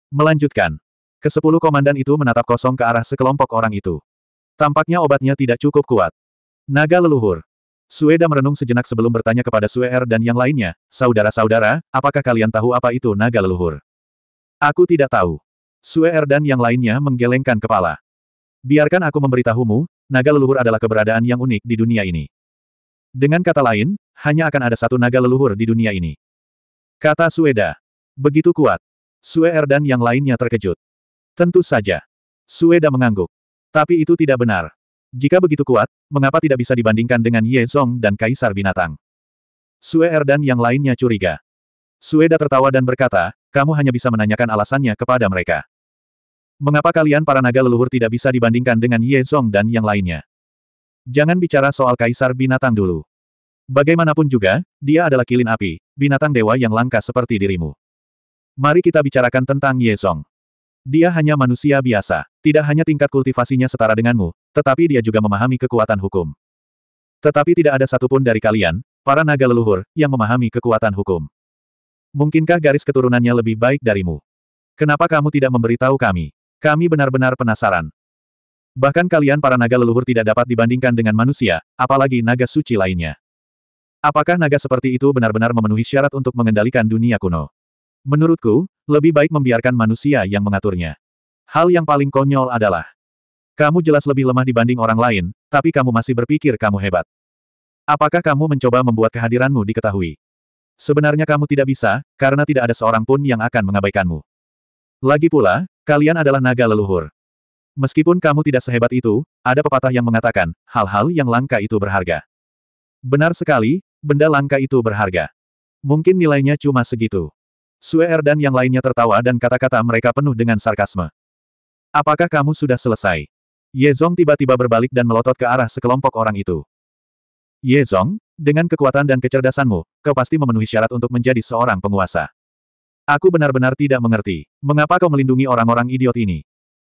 Melanjutkan. Kesepuluh komandan itu menatap kosong ke arah sekelompok orang itu. Tampaknya obatnya tidak cukup kuat. Naga leluhur. Sueda merenung sejenak sebelum bertanya kepada Suer er dan yang lainnya, Saudara-saudara, apakah kalian tahu apa itu naga leluhur? Aku tidak tahu. Suer er dan yang lainnya menggelengkan kepala. Biarkan aku memberitahumu, naga leluhur adalah keberadaan yang unik di dunia ini. Dengan kata lain, hanya akan ada satu naga leluhur di dunia ini. Kata Sueda. Begitu kuat. Suer er dan yang lainnya terkejut. Tentu saja. Sueda mengangguk. Tapi itu tidak benar. Jika begitu kuat, mengapa tidak bisa dibandingkan dengan Ye Zong dan Kaisar Binatang? Sue Er dan yang lainnya curiga. Sueda tertawa dan berkata, kamu hanya bisa menanyakan alasannya kepada mereka. Mengapa kalian para naga leluhur tidak bisa dibandingkan dengan Ye Zong dan yang lainnya? Jangan bicara soal Kaisar Binatang dulu. Bagaimanapun juga, dia adalah kilin api, binatang dewa yang langka seperti dirimu. Mari kita bicarakan tentang Ye Zong. Dia hanya manusia biasa. Tidak hanya tingkat kultivasinya setara denganmu, tetapi dia juga memahami kekuatan hukum. Tetapi tidak ada satupun dari kalian, para naga leluhur, yang memahami kekuatan hukum. Mungkinkah garis keturunannya lebih baik darimu? Kenapa kamu tidak memberitahu kami? Kami benar-benar penasaran. Bahkan kalian para naga leluhur tidak dapat dibandingkan dengan manusia, apalagi naga suci lainnya. Apakah naga seperti itu benar-benar memenuhi syarat untuk mengendalikan dunia kuno? Menurutku, lebih baik membiarkan manusia yang mengaturnya. Hal yang paling konyol adalah, kamu jelas lebih lemah dibanding orang lain, tapi kamu masih berpikir kamu hebat. Apakah kamu mencoba membuat kehadiranmu diketahui? Sebenarnya kamu tidak bisa, karena tidak ada seorang pun yang akan mengabaikanmu. Lagi pula, kalian adalah naga leluhur. Meskipun kamu tidak sehebat itu, ada pepatah yang mengatakan, hal-hal yang langka itu berharga. Benar sekali, benda langka itu berharga. Mungkin nilainya cuma segitu. Suer er dan yang lainnya tertawa dan kata-kata mereka penuh dengan sarkasme. Apakah kamu sudah selesai? Ye Zong tiba-tiba berbalik dan melotot ke arah sekelompok orang itu. Ye Zong, dengan kekuatan dan kecerdasanmu, kau pasti memenuhi syarat untuk menjadi seorang penguasa. Aku benar-benar tidak mengerti. Mengapa kau melindungi orang-orang idiot ini?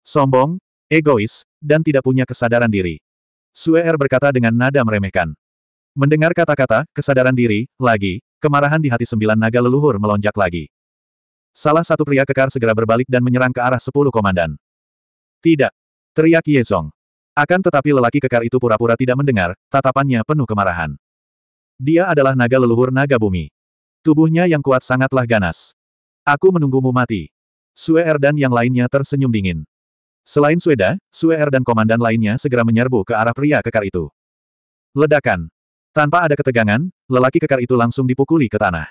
Sombong, egois, dan tidak punya kesadaran diri. Sue Er berkata dengan nada meremehkan. Mendengar kata-kata, kesadaran diri, lagi, Kemarahan di hati sembilan naga leluhur melonjak lagi. Salah satu pria kekar segera berbalik dan menyerang ke arah sepuluh komandan. Tidak. Teriak Yezong. Akan tetapi lelaki kekar itu pura-pura tidak mendengar, tatapannya penuh kemarahan. Dia adalah naga leluhur naga bumi. Tubuhnya yang kuat sangatlah ganas. Aku menunggumu mati. Sue er dan yang lainnya tersenyum dingin. Selain Sueda, Sue er dan komandan lainnya segera menyerbu ke arah pria kekar itu. Ledakan. Tanpa ada ketegangan, lelaki kekar itu langsung dipukuli ke tanah.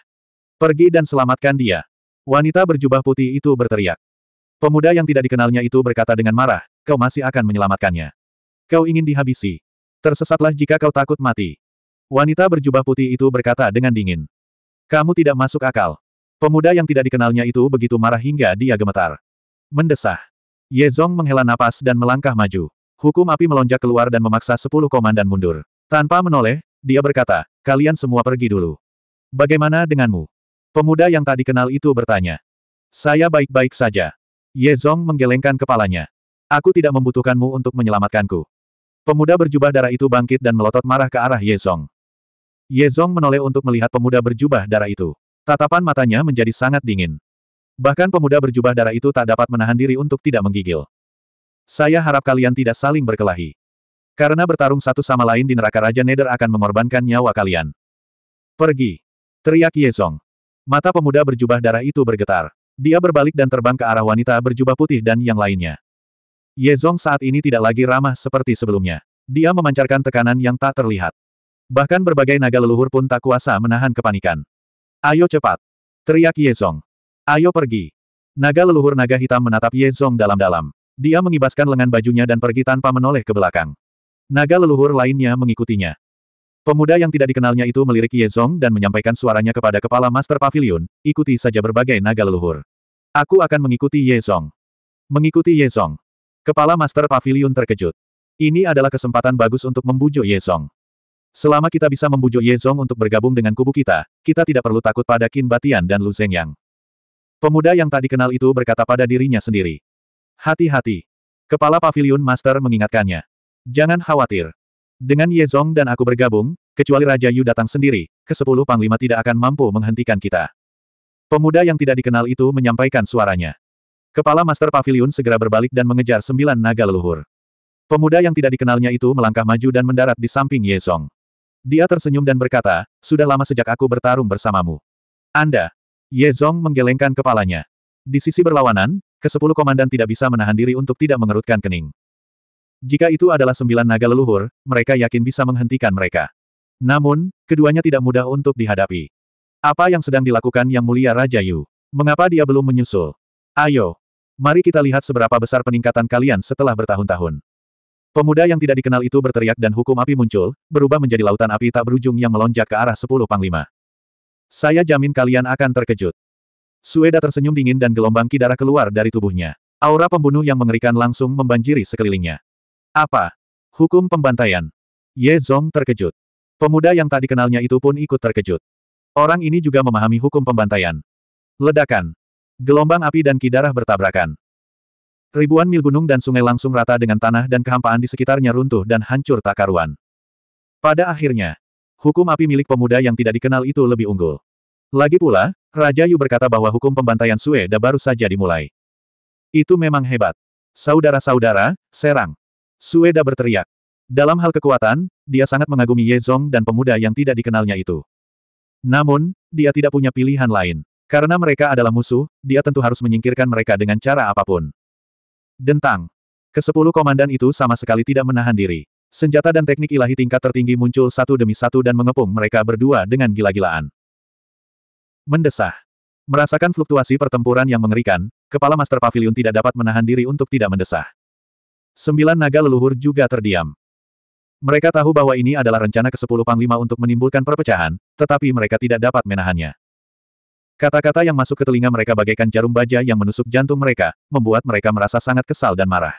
Pergi dan selamatkan dia. Wanita berjubah putih itu berteriak. Pemuda yang tidak dikenalnya itu berkata dengan marah, kau masih akan menyelamatkannya. Kau ingin dihabisi. Tersesatlah jika kau takut mati. Wanita berjubah putih itu berkata dengan dingin. Kamu tidak masuk akal. Pemuda yang tidak dikenalnya itu begitu marah hingga dia gemetar. Mendesah. ye zong menghela napas dan melangkah maju. Hukum api melonjak keluar dan memaksa sepuluh komandan mundur. Tanpa menoleh, dia berkata, kalian semua pergi dulu. Bagaimana denganmu? Pemuda yang tak dikenal itu bertanya. Saya baik-baik saja. Ye Zong menggelengkan kepalanya. Aku tidak membutuhkanmu untuk menyelamatkanku. Pemuda berjubah darah itu bangkit dan melotot marah ke arah Ye Zong. Ye Zong menoleh untuk melihat pemuda berjubah darah itu. Tatapan matanya menjadi sangat dingin. Bahkan pemuda berjubah darah itu tak dapat menahan diri untuk tidak menggigil. Saya harap kalian tidak saling berkelahi. Karena bertarung satu sama lain di neraka Raja Neder akan mengorbankan nyawa kalian. Pergi. Teriak Ye Zong. Mata pemuda berjubah darah itu bergetar. Dia berbalik dan terbang ke arah wanita berjubah putih dan yang lainnya. Ye Zong saat ini tidak lagi ramah seperti sebelumnya. Dia memancarkan tekanan yang tak terlihat. Bahkan berbagai naga leluhur pun tak kuasa menahan kepanikan. Ayo cepat! Teriak Ye Zong. Ayo pergi! Naga leluhur naga hitam menatap Ye Zong dalam-dalam. Dia mengibaskan lengan bajunya dan pergi tanpa menoleh ke belakang. Naga leluhur lainnya mengikutinya. Pemuda yang tidak dikenalnya itu melirik Ye Yezong dan menyampaikan suaranya kepada kepala Master Pavilion, ikuti saja berbagai naga leluhur. Aku akan mengikuti Ye Yezong. Mengikuti Ye Yezong. Kepala Master Pavilion terkejut. Ini adalah kesempatan bagus untuk membujuk Ye Yezong. Selama kita bisa membujuk Ye Yezong untuk bergabung dengan kubu kita, kita tidak perlu takut pada Qin Batian dan Lu Zhengyang. Pemuda yang tak dikenal itu berkata pada dirinya sendiri. Hati-hati. Kepala Pavilion Master mengingatkannya. Jangan khawatir. Dengan Ye Zong dan aku bergabung, kecuali Raja Yu datang sendiri, kesepuluh panglima tidak akan mampu menghentikan kita. Pemuda yang tidak dikenal itu menyampaikan suaranya. Kepala Master Pavilion segera berbalik dan mengejar sembilan naga leluhur. Pemuda yang tidak dikenalnya itu melangkah maju dan mendarat di samping Ye Zong. Dia tersenyum dan berkata, sudah lama sejak aku bertarung bersamamu. Anda. Ye Zong menggelengkan kepalanya. Di sisi berlawanan, kesepuluh komandan tidak bisa menahan diri untuk tidak mengerutkan kening. Jika itu adalah sembilan naga leluhur, mereka yakin bisa menghentikan mereka. Namun, keduanya tidak mudah untuk dihadapi. Apa yang sedang dilakukan Yang Mulia Raja Yu? Mengapa dia belum menyusul? Ayo, mari kita lihat seberapa besar peningkatan kalian setelah bertahun-tahun. Pemuda yang tidak dikenal itu berteriak dan hukum api muncul, berubah menjadi lautan api tak berujung yang melonjak ke arah sepuluh panglima. Saya jamin kalian akan terkejut. Sueda tersenyum dingin dan gelombang ki keluar dari tubuhnya. Aura pembunuh yang mengerikan langsung membanjiri sekelilingnya. Apa? Hukum pembantaian. Ye Zong terkejut. Pemuda yang tak dikenalnya itu pun ikut terkejut. Orang ini juga memahami hukum pembantaian. Ledakan. Gelombang api dan kidarah bertabrakan. Ribuan mil gunung dan sungai langsung rata dengan tanah dan kehampaan di sekitarnya runtuh dan hancur tak karuan. Pada akhirnya, hukum api milik pemuda yang tidak dikenal itu lebih unggul. Lagi pula, Raja Yu berkata bahwa hukum pembantaian Sueda baru saja dimulai. Itu memang hebat. Saudara-saudara, serang. Sueda berteriak. Dalam hal kekuatan, dia sangat mengagumi Ye Zong dan pemuda yang tidak dikenalnya itu. Namun, dia tidak punya pilihan lain. Karena mereka adalah musuh, dia tentu harus menyingkirkan mereka dengan cara apapun. Dentang. Kesepuluh komandan itu sama sekali tidak menahan diri. Senjata dan teknik ilahi tingkat tertinggi muncul satu demi satu dan mengepung mereka berdua dengan gila-gilaan. Mendesah. Merasakan fluktuasi pertempuran yang mengerikan, kepala Master Pavilion tidak dapat menahan diri untuk tidak mendesah. Sembilan naga leluhur juga terdiam. Mereka tahu bahwa ini adalah rencana ke-10 Panglima untuk menimbulkan perpecahan, tetapi mereka tidak dapat menahannya. Kata-kata yang masuk ke telinga mereka bagaikan jarum baja yang menusuk jantung mereka, membuat mereka merasa sangat kesal dan marah.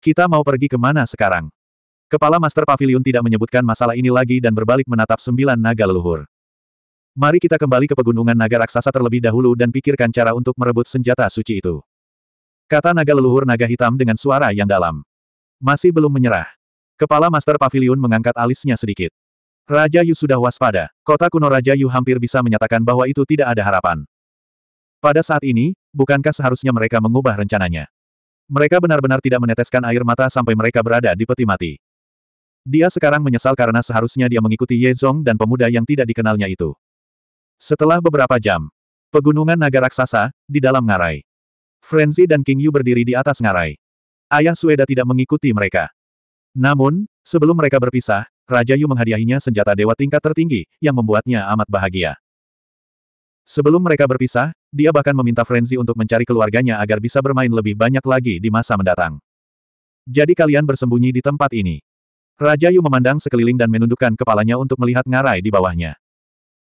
Kita mau pergi ke mana sekarang? Kepala Master Pavilion tidak menyebutkan masalah ini lagi dan berbalik menatap sembilan naga leluhur. Mari kita kembali ke pegunungan naga raksasa terlebih dahulu dan pikirkan cara untuk merebut senjata suci itu. Kata naga leluhur naga hitam dengan suara yang dalam. Masih belum menyerah. Kepala Master Pavilion mengangkat alisnya sedikit. Raja Yu sudah waspada, kota kuno Raja Yu hampir bisa menyatakan bahwa itu tidak ada harapan. Pada saat ini, bukankah seharusnya mereka mengubah rencananya? Mereka benar-benar tidak meneteskan air mata sampai mereka berada di peti mati. Dia sekarang menyesal karena seharusnya dia mengikuti ye zong dan pemuda yang tidak dikenalnya itu. Setelah beberapa jam, pegunungan naga raksasa, di dalam ngarai. Frenzy dan King Yu berdiri di atas ngarai. Ayah Sueda tidak mengikuti mereka. Namun, sebelum mereka berpisah, Raja Yu menghadiahinya senjata dewa tingkat tertinggi, yang membuatnya amat bahagia. Sebelum mereka berpisah, dia bahkan meminta Frenzy untuk mencari keluarganya agar bisa bermain lebih banyak lagi di masa mendatang. Jadi kalian bersembunyi di tempat ini. Raja Yu memandang sekeliling dan menundukkan kepalanya untuk melihat ngarai di bawahnya.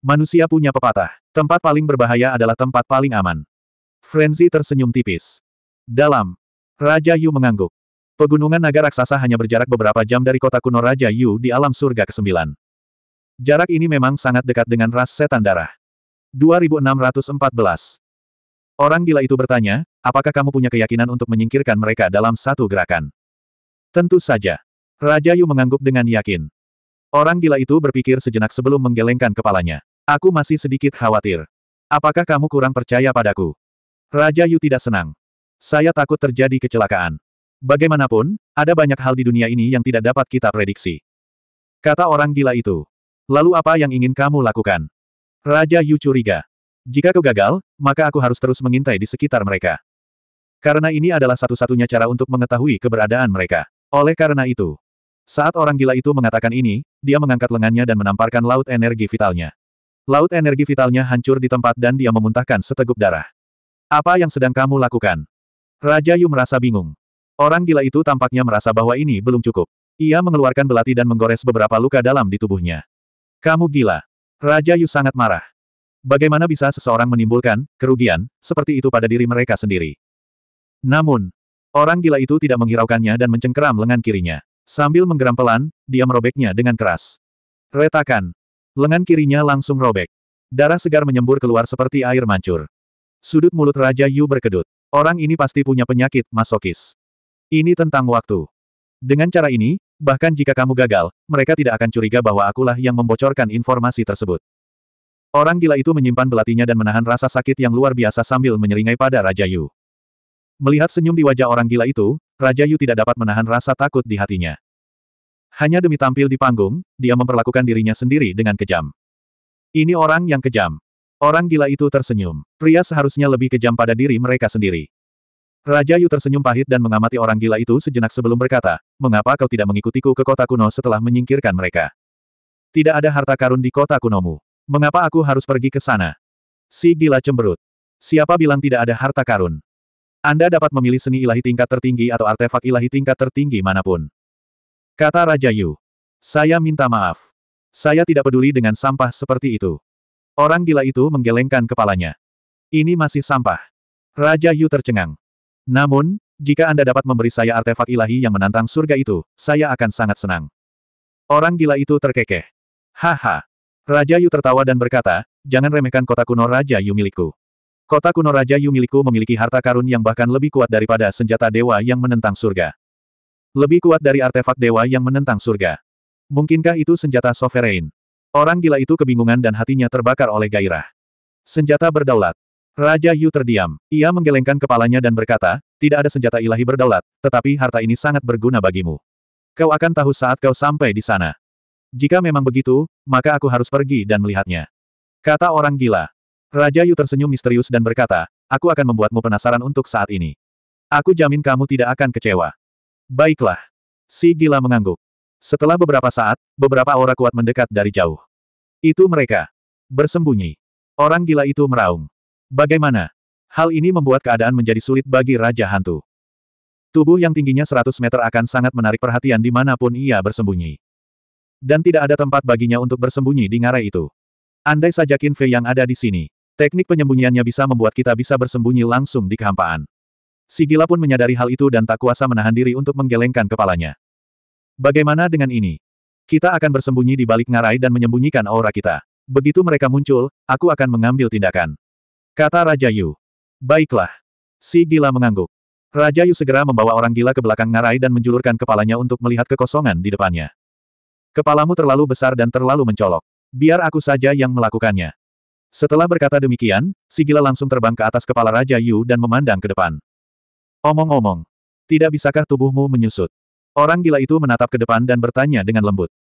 Manusia punya pepatah, tempat paling berbahaya adalah tempat paling aman. Frenzy tersenyum tipis. Dalam. Raja Yu mengangguk. Pegunungan naga raksasa hanya berjarak beberapa jam dari kota kuno Raja Yu di alam surga ke-9. Jarak ini memang sangat dekat dengan ras setan darah. 2614. Orang gila itu bertanya, apakah kamu punya keyakinan untuk menyingkirkan mereka dalam satu gerakan? Tentu saja. Raja Yu mengangguk dengan yakin. Orang gila itu berpikir sejenak sebelum menggelengkan kepalanya. Aku masih sedikit khawatir. Apakah kamu kurang percaya padaku? Raja Yu tidak senang. Saya takut terjadi kecelakaan. Bagaimanapun, ada banyak hal di dunia ini yang tidak dapat kita prediksi. Kata orang gila itu. Lalu apa yang ingin kamu lakukan? Raja Yu curiga. Jika aku gagal, maka aku harus terus mengintai di sekitar mereka. Karena ini adalah satu-satunya cara untuk mengetahui keberadaan mereka. Oleh karena itu, saat orang gila itu mengatakan ini, dia mengangkat lengannya dan menamparkan laut energi vitalnya. Laut energi vitalnya hancur di tempat dan dia memuntahkan seteguk darah. Apa yang sedang kamu lakukan? Raja Yu merasa bingung. Orang gila itu tampaknya merasa bahwa ini belum cukup. Ia mengeluarkan belati dan menggores beberapa luka dalam di tubuhnya. Kamu gila. Raja Yu sangat marah. Bagaimana bisa seseorang menimbulkan kerugian seperti itu pada diri mereka sendiri? Namun, orang gila itu tidak menghiraukannya dan mencengkeram lengan kirinya. Sambil menggeram pelan, dia merobeknya dengan keras. Retakan. Lengan kirinya langsung robek. Darah segar menyembur keluar seperti air mancur. Sudut mulut Raja Yu berkedut. Orang ini pasti punya penyakit masokis. Ini tentang waktu. Dengan cara ini, bahkan jika kamu gagal, mereka tidak akan curiga bahwa akulah yang membocorkan informasi tersebut. Orang gila itu menyimpan belatinya dan menahan rasa sakit yang luar biasa sambil menyeringai pada Raja Yu. Melihat senyum di wajah orang gila itu, Raja Yu tidak dapat menahan rasa takut di hatinya. Hanya demi tampil di panggung, dia memperlakukan dirinya sendiri dengan kejam. Ini orang yang kejam. Orang gila itu tersenyum. Pria seharusnya lebih kejam pada diri mereka sendiri. Raja Yu tersenyum pahit dan mengamati orang gila itu sejenak sebelum berkata, mengapa kau tidak mengikutiku ke kota kuno setelah menyingkirkan mereka? Tidak ada harta karun di kota kunomu. Mengapa aku harus pergi ke sana? Si gila cemberut. Siapa bilang tidak ada harta karun? Anda dapat memilih seni ilahi tingkat tertinggi atau artefak ilahi tingkat tertinggi manapun. Kata Raja Yu. Saya minta maaf. Saya tidak peduli dengan sampah seperti itu. Orang gila itu menggelengkan kepalanya. Ini masih sampah. Raja Yu tercengang. Namun, jika Anda dapat memberi saya artefak ilahi yang menantang surga itu, saya akan sangat senang. Orang gila itu terkekeh. Haha. Raja Yu tertawa dan berkata, jangan remehkan kota kuno Raja Yu milikku. Kota kuno Raja Yu milikku memiliki harta karun yang bahkan lebih kuat daripada senjata dewa yang menentang surga. Lebih kuat dari artefak dewa yang menentang surga. Mungkinkah itu senjata sovereign? Orang gila itu kebingungan dan hatinya terbakar oleh gairah. Senjata berdaulat. Raja Yu terdiam. Ia menggelengkan kepalanya dan berkata, tidak ada senjata ilahi berdaulat, tetapi harta ini sangat berguna bagimu. Kau akan tahu saat kau sampai di sana. Jika memang begitu, maka aku harus pergi dan melihatnya. Kata orang gila. Raja Yu tersenyum misterius dan berkata, aku akan membuatmu penasaran untuk saat ini. Aku jamin kamu tidak akan kecewa. Baiklah. Si gila mengangguk. Setelah beberapa saat, beberapa aura kuat mendekat dari jauh. Itu mereka. Bersembunyi. Orang gila itu meraung. Bagaimana? Hal ini membuat keadaan menjadi sulit bagi Raja Hantu. Tubuh yang tingginya 100 meter akan sangat menarik perhatian dimanapun ia bersembunyi. Dan tidak ada tempat baginya untuk bersembunyi di ngarai itu. Andai saja Qin Fei yang ada di sini, teknik penyembunyiannya bisa membuat kita bisa bersembunyi langsung di kehampaan. Si gila pun menyadari hal itu dan tak kuasa menahan diri untuk menggelengkan kepalanya. Bagaimana dengan ini? Kita akan bersembunyi di balik ngarai dan menyembunyikan aura kita. Begitu mereka muncul, aku akan mengambil tindakan. Kata Raja Yu. Baiklah. Si gila mengangguk. Raja Yu segera membawa orang gila ke belakang ngarai dan menjulurkan kepalanya untuk melihat kekosongan di depannya. Kepalamu terlalu besar dan terlalu mencolok. Biar aku saja yang melakukannya. Setelah berkata demikian, si gila langsung terbang ke atas kepala Raja Yu dan memandang ke depan. Omong-omong. Tidak bisakah tubuhmu menyusut? Orang gila itu menatap ke depan dan bertanya dengan lembut.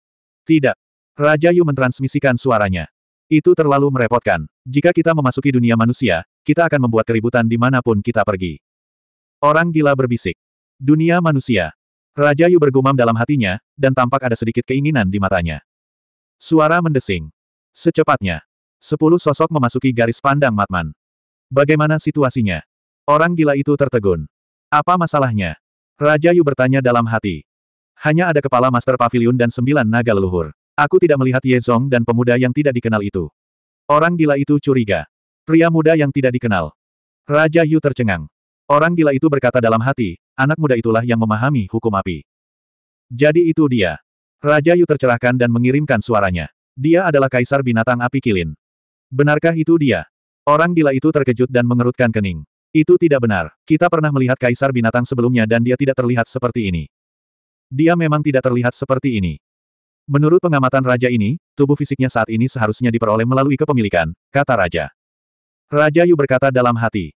Tidak. Raja Yu mentransmisikan suaranya. Itu terlalu merepotkan. Jika kita memasuki dunia manusia, kita akan membuat keributan dimanapun kita pergi. Orang gila berbisik. Dunia manusia. Raja Yu bergumam dalam hatinya, dan tampak ada sedikit keinginan di matanya. Suara mendesing. Secepatnya. Sepuluh sosok memasuki garis pandang Matman. Bagaimana situasinya? Orang gila itu tertegun. Apa masalahnya? Raja Yu bertanya dalam hati. Hanya ada kepala Master Pavilion dan sembilan naga leluhur. Aku tidak melihat Ye Zong dan pemuda yang tidak dikenal itu. Orang gila itu curiga. Pria muda yang tidak dikenal. Raja Yu tercengang. Orang gila itu berkata dalam hati, anak muda itulah yang memahami hukum api. Jadi itu dia. Raja Yu tercerahkan dan mengirimkan suaranya. Dia adalah kaisar binatang api kilin. Benarkah itu dia? Orang gila itu terkejut dan mengerutkan kening. Itu tidak benar. Kita pernah melihat kaisar binatang sebelumnya dan dia tidak terlihat seperti ini. Dia memang tidak terlihat seperti ini. Menurut pengamatan raja ini, tubuh fisiknya saat ini seharusnya diperoleh melalui kepemilikan, kata raja. Raja Yu berkata dalam hati.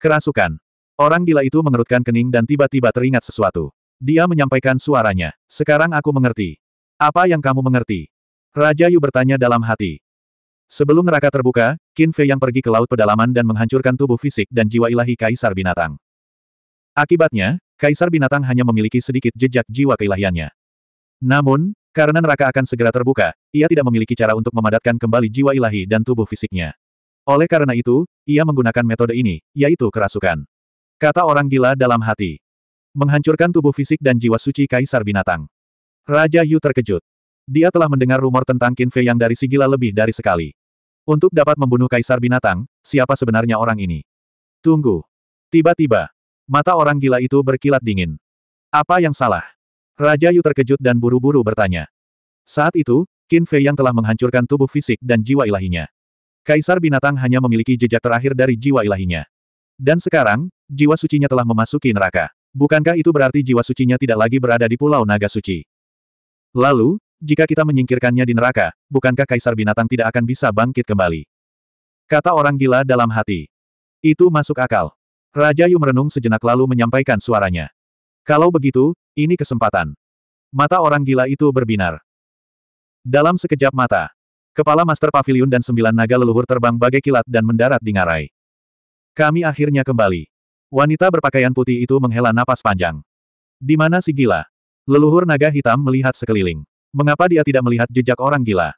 Kerasukan. Orang gila itu mengerutkan kening dan tiba-tiba teringat sesuatu. Dia menyampaikan suaranya. Sekarang aku mengerti. Apa yang kamu mengerti? Raja Yu bertanya dalam hati. Sebelum neraka terbuka, Qin Fei yang pergi ke laut pedalaman dan menghancurkan tubuh fisik dan jiwa ilahi Kaisar Binatang. Akibatnya, Kaisar Binatang hanya memiliki sedikit jejak jiwa keilahiannya. Namun, karena neraka akan segera terbuka, ia tidak memiliki cara untuk memadatkan kembali jiwa ilahi dan tubuh fisiknya. Oleh karena itu, ia menggunakan metode ini, yaitu kerasukan. Kata orang gila dalam hati. Menghancurkan tubuh fisik dan jiwa suci Kaisar Binatang. Raja Yu terkejut. Dia telah mendengar rumor tentang Qin Fei yang dari si lebih dari sekali. Untuk dapat membunuh kaisar binatang, siapa sebenarnya orang ini? Tunggu. Tiba-tiba, mata orang gila itu berkilat dingin. Apa yang salah? Raja Yu terkejut dan buru-buru bertanya. Saat itu, Qin Fei yang telah menghancurkan tubuh fisik dan jiwa ilahinya. Kaisar binatang hanya memiliki jejak terakhir dari jiwa ilahinya. Dan sekarang, jiwa sucinya telah memasuki neraka. Bukankah itu berarti jiwa sucinya tidak lagi berada di Pulau Naga Suci? Lalu, jika kita menyingkirkannya di neraka, bukankah kaisar binatang tidak akan bisa bangkit kembali? Kata orang gila dalam hati. Itu masuk akal. Raja Yu merenung sejenak lalu menyampaikan suaranya. Kalau begitu, ini kesempatan. Mata orang gila itu berbinar. Dalam sekejap mata, kepala Master Pavilion dan sembilan naga leluhur terbang bagai kilat dan mendarat di ngarai. Kami akhirnya kembali. Wanita berpakaian putih itu menghela napas panjang. Di mana si gila? Leluhur naga hitam melihat sekeliling. Mengapa dia tidak melihat jejak orang gila?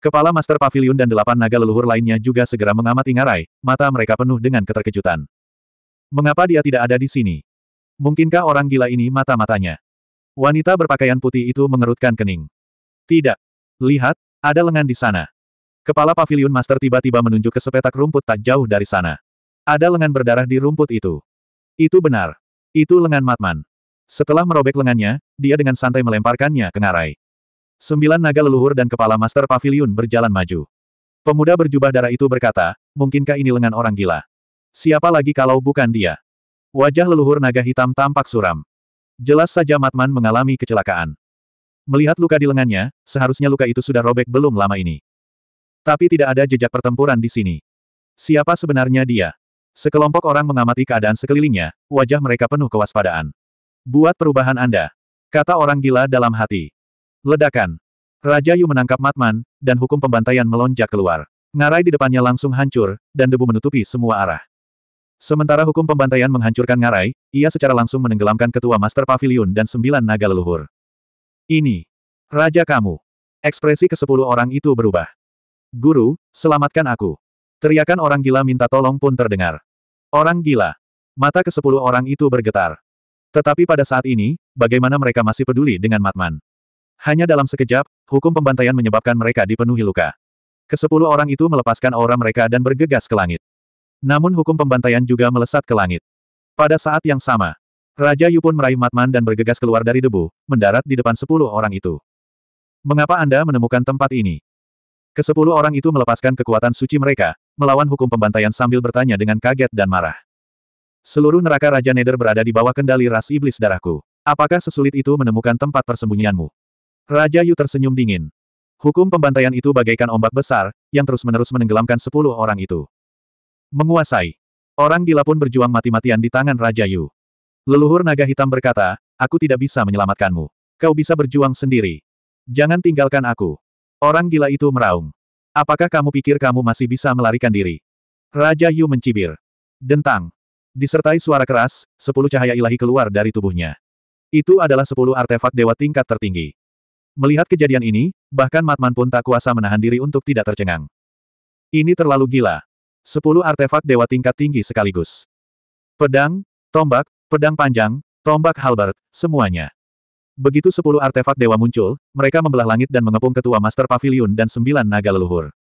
Kepala Master Pavilion dan delapan naga leluhur lainnya juga segera mengamati ngarai, mata mereka penuh dengan keterkejutan. Mengapa dia tidak ada di sini? Mungkinkah orang gila ini mata-matanya? Wanita berpakaian putih itu mengerutkan kening. Tidak. Lihat, ada lengan di sana. Kepala Pavilion Master tiba-tiba menunjuk ke sepetak rumput tak jauh dari sana. Ada lengan berdarah di rumput itu. Itu benar. Itu lengan Matman. Setelah merobek lengannya, dia dengan santai melemparkannya ke ngarai. Sembilan naga leluhur dan kepala Master Pavilion berjalan maju. Pemuda berjubah darah itu berkata, mungkinkah ini lengan orang gila? Siapa lagi kalau bukan dia? Wajah leluhur naga hitam tampak suram. Jelas saja Matman mengalami kecelakaan. Melihat luka di lengannya, seharusnya luka itu sudah robek belum lama ini. Tapi tidak ada jejak pertempuran di sini. Siapa sebenarnya dia? Sekelompok orang mengamati keadaan sekelilingnya, wajah mereka penuh kewaspadaan. Buat perubahan Anda, kata orang gila dalam hati. Ledakan. Raja Yu menangkap Matman, dan hukum pembantaian melonjak keluar. Ngarai di depannya langsung hancur, dan debu menutupi semua arah. Sementara hukum pembantaian menghancurkan ngarai, ia secara langsung menenggelamkan ketua Master Pavilion dan sembilan naga leluhur. Ini. Raja kamu. Ekspresi ke sepuluh orang itu berubah. Guru, selamatkan aku. Teriakan orang gila minta tolong pun terdengar. Orang gila. Mata ke sepuluh orang itu bergetar. Tetapi pada saat ini, bagaimana mereka masih peduli dengan Matman? Hanya dalam sekejap, hukum pembantaian menyebabkan mereka dipenuhi luka. Kesepuluh orang itu melepaskan aura mereka dan bergegas ke langit. Namun hukum pembantaian juga melesat ke langit. Pada saat yang sama, Raja Yu pun meraih Matman dan bergegas keluar dari debu, mendarat di depan sepuluh orang itu. Mengapa Anda menemukan tempat ini? Kesepuluh orang itu melepaskan kekuatan suci mereka, melawan hukum pembantaian sambil bertanya dengan kaget dan marah. Seluruh neraka Raja Neder berada di bawah kendali ras iblis darahku. Apakah sesulit itu menemukan tempat persembunyianmu? Raja Yu tersenyum dingin. Hukum pembantaian itu bagaikan ombak besar, yang terus-menerus menenggelamkan sepuluh orang itu. Menguasai. Orang gila pun berjuang mati-matian di tangan Raja Yu. Leluhur naga hitam berkata, aku tidak bisa menyelamatkanmu. Kau bisa berjuang sendiri. Jangan tinggalkan aku. Orang gila itu meraung. Apakah kamu pikir kamu masih bisa melarikan diri? Raja Yu mencibir. Dentang. Disertai suara keras, sepuluh cahaya ilahi keluar dari tubuhnya. Itu adalah sepuluh artefak dewa tingkat tertinggi. Melihat kejadian ini, bahkan Matman pun tak kuasa menahan diri untuk tidak tercengang. Ini terlalu gila. Sepuluh artefak dewa tingkat tinggi sekaligus. Pedang, tombak, pedang panjang, tombak halberd, semuanya. Begitu sepuluh artefak dewa muncul, mereka membelah langit dan mengepung ketua Master Pavilion dan sembilan naga leluhur.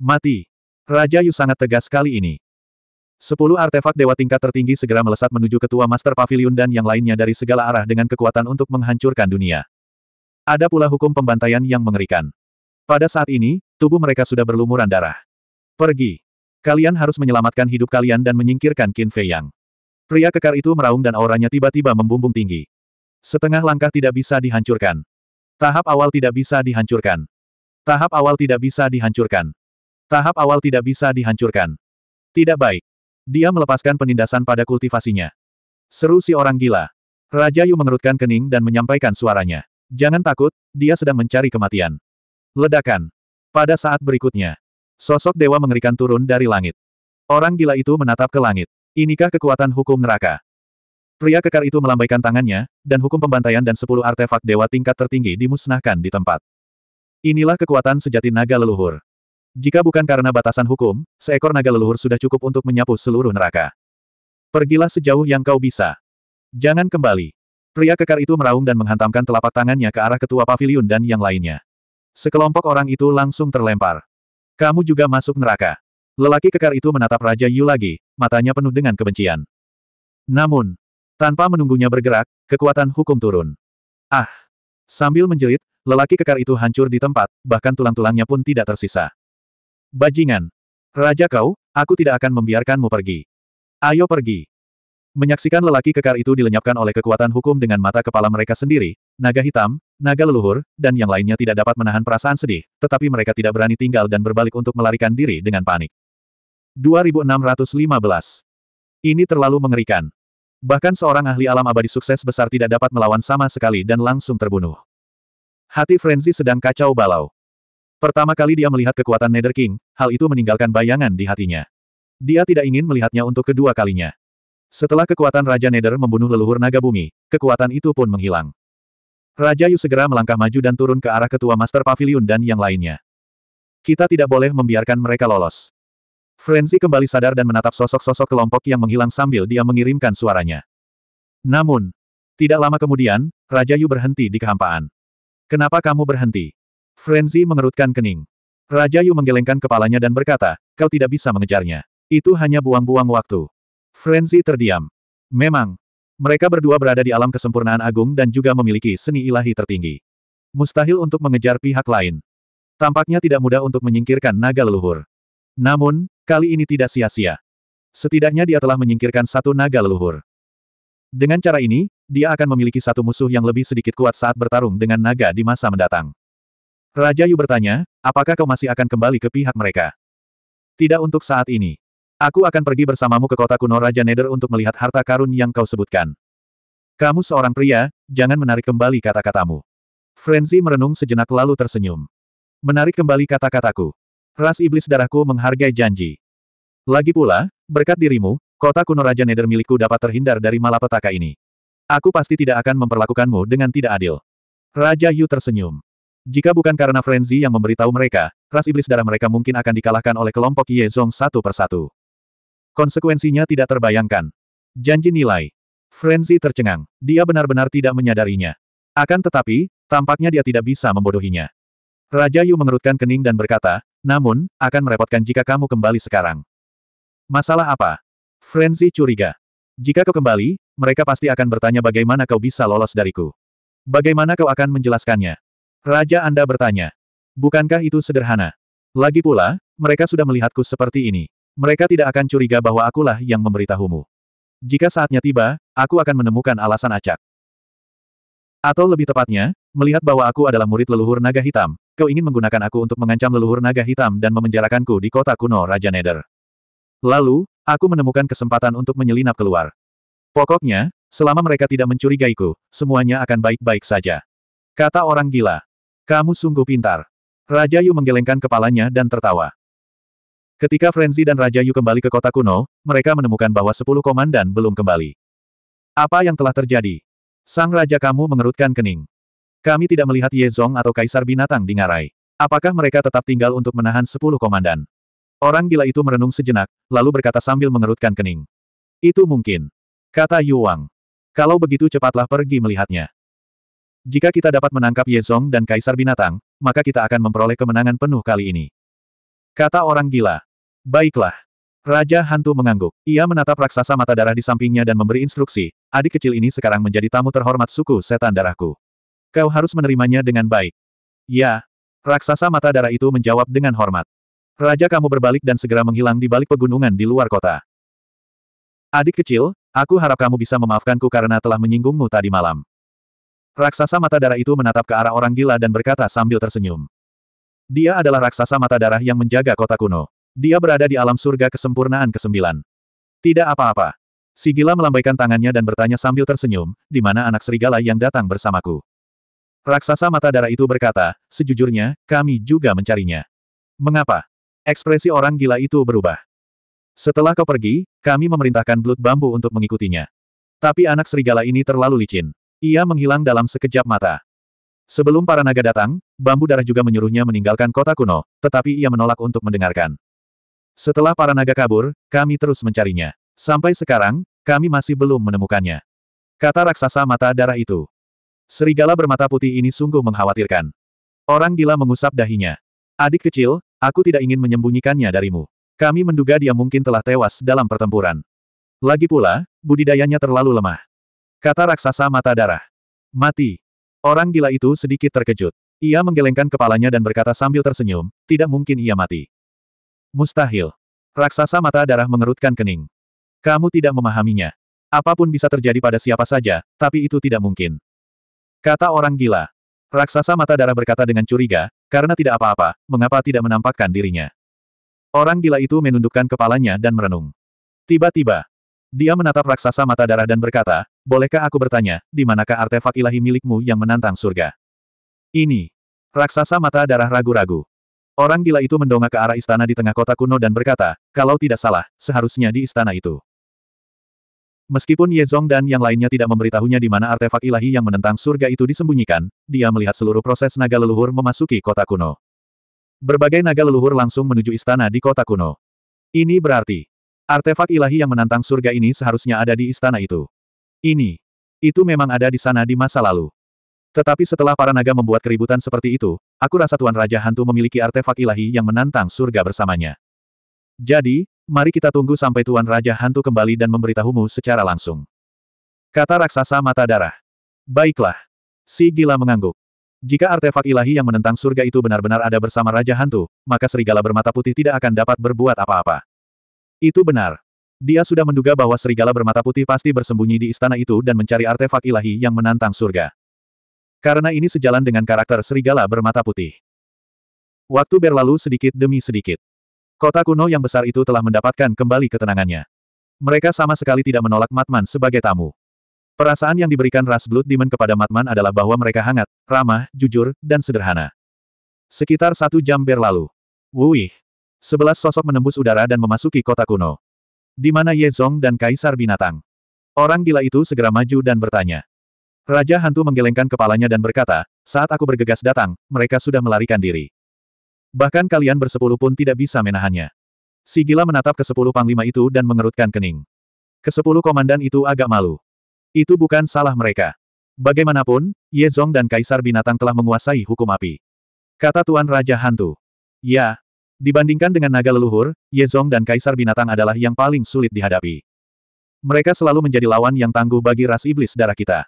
Mati. Raja Yu sangat tegas kali ini. Sepuluh artefak dewa tingkat tertinggi segera melesat menuju ketua Master Pavilion dan yang lainnya dari segala arah dengan kekuatan untuk menghancurkan dunia. Ada pula hukum pembantaian yang mengerikan. Pada saat ini, tubuh mereka sudah berlumuran darah. Pergi. Kalian harus menyelamatkan hidup kalian dan menyingkirkan Qin Fei Yang. Pria kekar itu meraung dan auranya tiba-tiba membumbung tinggi. Setengah langkah tidak bisa dihancurkan. Tahap awal tidak bisa dihancurkan. Tahap awal tidak bisa dihancurkan. Tahap awal tidak bisa dihancurkan. Tidak baik. Dia melepaskan penindasan pada kultivasinya. Seru si orang gila. Raja Yu mengerutkan kening dan menyampaikan suaranya. Jangan takut, dia sedang mencari kematian. Ledakan. Pada saat berikutnya, sosok dewa mengerikan turun dari langit. Orang gila itu menatap ke langit. Inikah kekuatan hukum neraka? Pria kekar itu melambaikan tangannya, dan hukum pembantaian dan sepuluh artefak dewa tingkat tertinggi dimusnahkan di tempat. Inilah kekuatan sejati naga leluhur. Jika bukan karena batasan hukum, seekor naga leluhur sudah cukup untuk menyapu seluruh neraka. Pergilah sejauh yang kau bisa. Jangan kembali. Pria kekar itu meraung dan menghantamkan telapak tangannya ke arah ketua pavilion dan yang lainnya. Sekelompok orang itu langsung terlempar. Kamu juga masuk neraka. Lelaki kekar itu menatap Raja Yu lagi, matanya penuh dengan kebencian. Namun, tanpa menunggunya bergerak, kekuatan hukum turun. Ah! Sambil menjerit, lelaki kekar itu hancur di tempat, bahkan tulang-tulangnya pun tidak tersisa. Bajingan! Raja kau, aku tidak akan membiarkanmu pergi. Ayo pergi! Menyaksikan lelaki kekar itu dilenyapkan oleh kekuatan hukum dengan mata kepala mereka sendiri, naga hitam, naga leluhur, dan yang lainnya tidak dapat menahan perasaan sedih, tetapi mereka tidak berani tinggal dan berbalik untuk melarikan diri dengan panik. 2615 Ini terlalu mengerikan. Bahkan seorang ahli alam abadi sukses besar tidak dapat melawan sama sekali dan langsung terbunuh. Hati Frenzy sedang kacau balau. Pertama kali dia melihat kekuatan Nether King, hal itu meninggalkan bayangan di hatinya. Dia tidak ingin melihatnya untuk kedua kalinya. Setelah kekuatan Raja Neder membunuh leluhur naga bumi, kekuatan itu pun menghilang. Raja Yu segera melangkah maju dan turun ke arah ketua Master Pavilion dan yang lainnya. Kita tidak boleh membiarkan mereka lolos. Frenzy kembali sadar dan menatap sosok-sosok kelompok yang menghilang sambil dia mengirimkan suaranya. Namun, tidak lama kemudian, Raja Yu berhenti di kehampaan. Kenapa kamu berhenti? Frenzy mengerutkan kening. Raja Yu menggelengkan kepalanya dan berkata, kau tidak bisa mengejarnya. Itu hanya buang-buang waktu. Frenzy terdiam. Memang, mereka berdua berada di alam kesempurnaan agung dan juga memiliki seni ilahi tertinggi. Mustahil untuk mengejar pihak lain. Tampaknya tidak mudah untuk menyingkirkan naga leluhur. Namun, kali ini tidak sia-sia. Setidaknya dia telah menyingkirkan satu naga leluhur. Dengan cara ini, dia akan memiliki satu musuh yang lebih sedikit kuat saat bertarung dengan naga di masa mendatang. Raja Yu bertanya, apakah kau masih akan kembali ke pihak mereka? Tidak untuk saat ini. Aku akan pergi bersamamu ke kota kuno Raja Neder untuk melihat harta karun yang kau sebutkan. Kamu seorang pria, jangan menarik kembali kata-katamu. Frenzy merenung sejenak lalu tersenyum. Menarik kembali kata-kataku. Ras iblis darahku menghargai janji. Lagi pula, berkat dirimu, kota kuno Raja Neder milikku dapat terhindar dari malapetaka ini. Aku pasti tidak akan memperlakukanmu dengan tidak adil. Raja Yu tersenyum. Jika bukan karena Frenzy yang memberitahu mereka, ras iblis darah mereka mungkin akan dikalahkan oleh kelompok Yezong satu persatu. Konsekuensinya tidak terbayangkan. Janji nilai. Frenzy tercengang. Dia benar-benar tidak menyadarinya. Akan tetapi, tampaknya dia tidak bisa membodohinya. Raja Yu mengerutkan kening dan berkata, namun, akan merepotkan jika kamu kembali sekarang. Masalah apa? Frenzy curiga. Jika kau kembali, mereka pasti akan bertanya bagaimana kau bisa lolos dariku. Bagaimana kau akan menjelaskannya? Raja Anda bertanya. Bukankah itu sederhana? Lagi pula, mereka sudah melihatku seperti ini. Mereka tidak akan curiga bahwa akulah yang memberitahumu. Jika saatnya tiba, aku akan menemukan alasan acak. Atau lebih tepatnya, melihat bahwa aku adalah murid leluhur naga hitam, kau ingin menggunakan aku untuk mengancam leluhur naga hitam dan memenjarakanku di kota kuno Raja Neder. Lalu, aku menemukan kesempatan untuk menyelinap keluar. Pokoknya, selama mereka tidak mencurigaiku, semuanya akan baik-baik saja. Kata orang gila. Kamu sungguh pintar. Raja Yu menggelengkan kepalanya dan tertawa. Ketika Frenzy dan Raja Yu kembali ke kota kuno, mereka menemukan bahwa sepuluh komandan belum kembali. Apa yang telah terjadi? Sang Raja kamu mengerutkan kening. Kami tidak melihat Ye Zong atau Kaisar Binatang di Ngarai. Apakah mereka tetap tinggal untuk menahan sepuluh komandan? Orang gila itu merenung sejenak, lalu berkata sambil mengerutkan kening. Itu mungkin. Kata Yu Wang. Kalau begitu cepatlah pergi melihatnya. Jika kita dapat menangkap Ye Zong dan Kaisar Binatang, maka kita akan memperoleh kemenangan penuh kali ini. Kata orang gila. Baiklah. Raja Hantu mengangguk. Ia menatap raksasa mata darah di sampingnya dan memberi instruksi, adik kecil ini sekarang menjadi tamu terhormat suku setan darahku. Kau harus menerimanya dengan baik. Ya. Raksasa mata darah itu menjawab dengan hormat. Raja kamu berbalik dan segera menghilang di balik pegunungan di luar kota. Adik kecil, aku harap kamu bisa memaafkanku karena telah menyinggungmu tadi malam. Raksasa mata darah itu menatap ke arah orang gila dan berkata sambil tersenyum. Dia adalah raksasa mata darah yang menjaga kota kuno. Dia berada di alam surga kesempurnaan ke-9. Tidak apa-apa. Sigila melambaikan tangannya dan bertanya sambil tersenyum, di mana anak serigala yang datang bersamaku. Raksasa mata darah itu berkata, sejujurnya, kami juga mencarinya. Mengapa? Ekspresi orang gila itu berubah. Setelah kau pergi, kami memerintahkan Blood Bambu untuk mengikutinya. Tapi anak serigala ini terlalu licin. Ia menghilang dalam sekejap mata. Sebelum para naga datang, Bambu Darah juga menyuruhnya meninggalkan kota kuno, tetapi ia menolak untuk mendengarkan. Setelah para naga kabur, kami terus mencarinya. Sampai sekarang, kami masih belum menemukannya. Kata raksasa mata darah itu. Serigala bermata putih ini sungguh mengkhawatirkan. Orang gila mengusap dahinya. Adik kecil, aku tidak ingin menyembunyikannya darimu. Kami menduga dia mungkin telah tewas dalam pertempuran. Lagi pula, budidayanya terlalu lemah. Kata raksasa mata darah. Mati. Orang gila itu sedikit terkejut. Ia menggelengkan kepalanya dan berkata sambil tersenyum, tidak mungkin ia mati. Mustahil. Raksasa mata darah mengerutkan kening. Kamu tidak memahaminya. Apapun bisa terjadi pada siapa saja, tapi itu tidak mungkin. Kata orang gila. Raksasa mata darah berkata dengan curiga, karena tidak apa-apa, mengapa tidak menampakkan dirinya. Orang gila itu menundukkan kepalanya dan merenung. Tiba-tiba, dia menatap raksasa mata darah dan berkata, Bolehkah aku bertanya, di manakah artefak ilahi milikmu yang menantang surga? Ini. Raksasa mata darah ragu-ragu. Orang gila itu mendongak ke arah istana di tengah kota kuno dan berkata, kalau tidak salah, seharusnya di istana itu. Meskipun Ye Zong dan yang lainnya tidak memberitahunya di mana artefak ilahi yang menentang surga itu disembunyikan, dia melihat seluruh proses naga leluhur memasuki kota kuno. Berbagai naga leluhur langsung menuju istana di kota kuno. Ini berarti, artefak ilahi yang menantang surga ini seharusnya ada di istana itu. Ini, itu memang ada di sana di masa lalu. Tetapi setelah para naga membuat keributan seperti itu, aku rasa Tuan Raja Hantu memiliki artefak ilahi yang menantang surga bersamanya. Jadi, mari kita tunggu sampai Tuan Raja Hantu kembali dan memberitahumu secara langsung. Kata raksasa mata darah. Baiklah. Si gila mengangguk. Jika artefak ilahi yang menentang surga itu benar-benar ada bersama Raja Hantu, maka serigala bermata putih tidak akan dapat berbuat apa-apa. Itu benar. Dia sudah menduga bahwa serigala bermata putih pasti bersembunyi di istana itu dan mencari artefak ilahi yang menantang surga. Karena ini sejalan dengan karakter serigala bermata putih. Waktu berlalu sedikit demi sedikit. Kota kuno yang besar itu telah mendapatkan kembali ketenangannya. Mereka sama sekali tidak menolak Matman sebagai tamu. Perasaan yang diberikan ras Blood Demon kepada Matman adalah bahwa mereka hangat, ramah, jujur, dan sederhana. Sekitar satu jam berlalu. Wuih. Sebelas sosok menembus udara dan memasuki kota kuno. Di mana Ye Zong dan Kaisar Binatang. Orang gila itu segera maju dan bertanya. Raja hantu menggelengkan kepalanya dan berkata, saat aku bergegas datang, mereka sudah melarikan diri. Bahkan kalian bersepuluh pun tidak bisa menahannya. Si gila menatap ke sepuluh panglima itu dan mengerutkan kening. Kesepuluh komandan itu agak malu. Itu bukan salah mereka. Bagaimanapun, Ye Zong dan Kaisar Binatang telah menguasai hukum api. Kata Tuan Raja Hantu. Ya, dibandingkan dengan naga leluhur, Ye Zong dan Kaisar Binatang adalah yang paling sulit dihadapi. Mereka selalu menjadi lawan yang tangguh bagi ras iblis darah kita.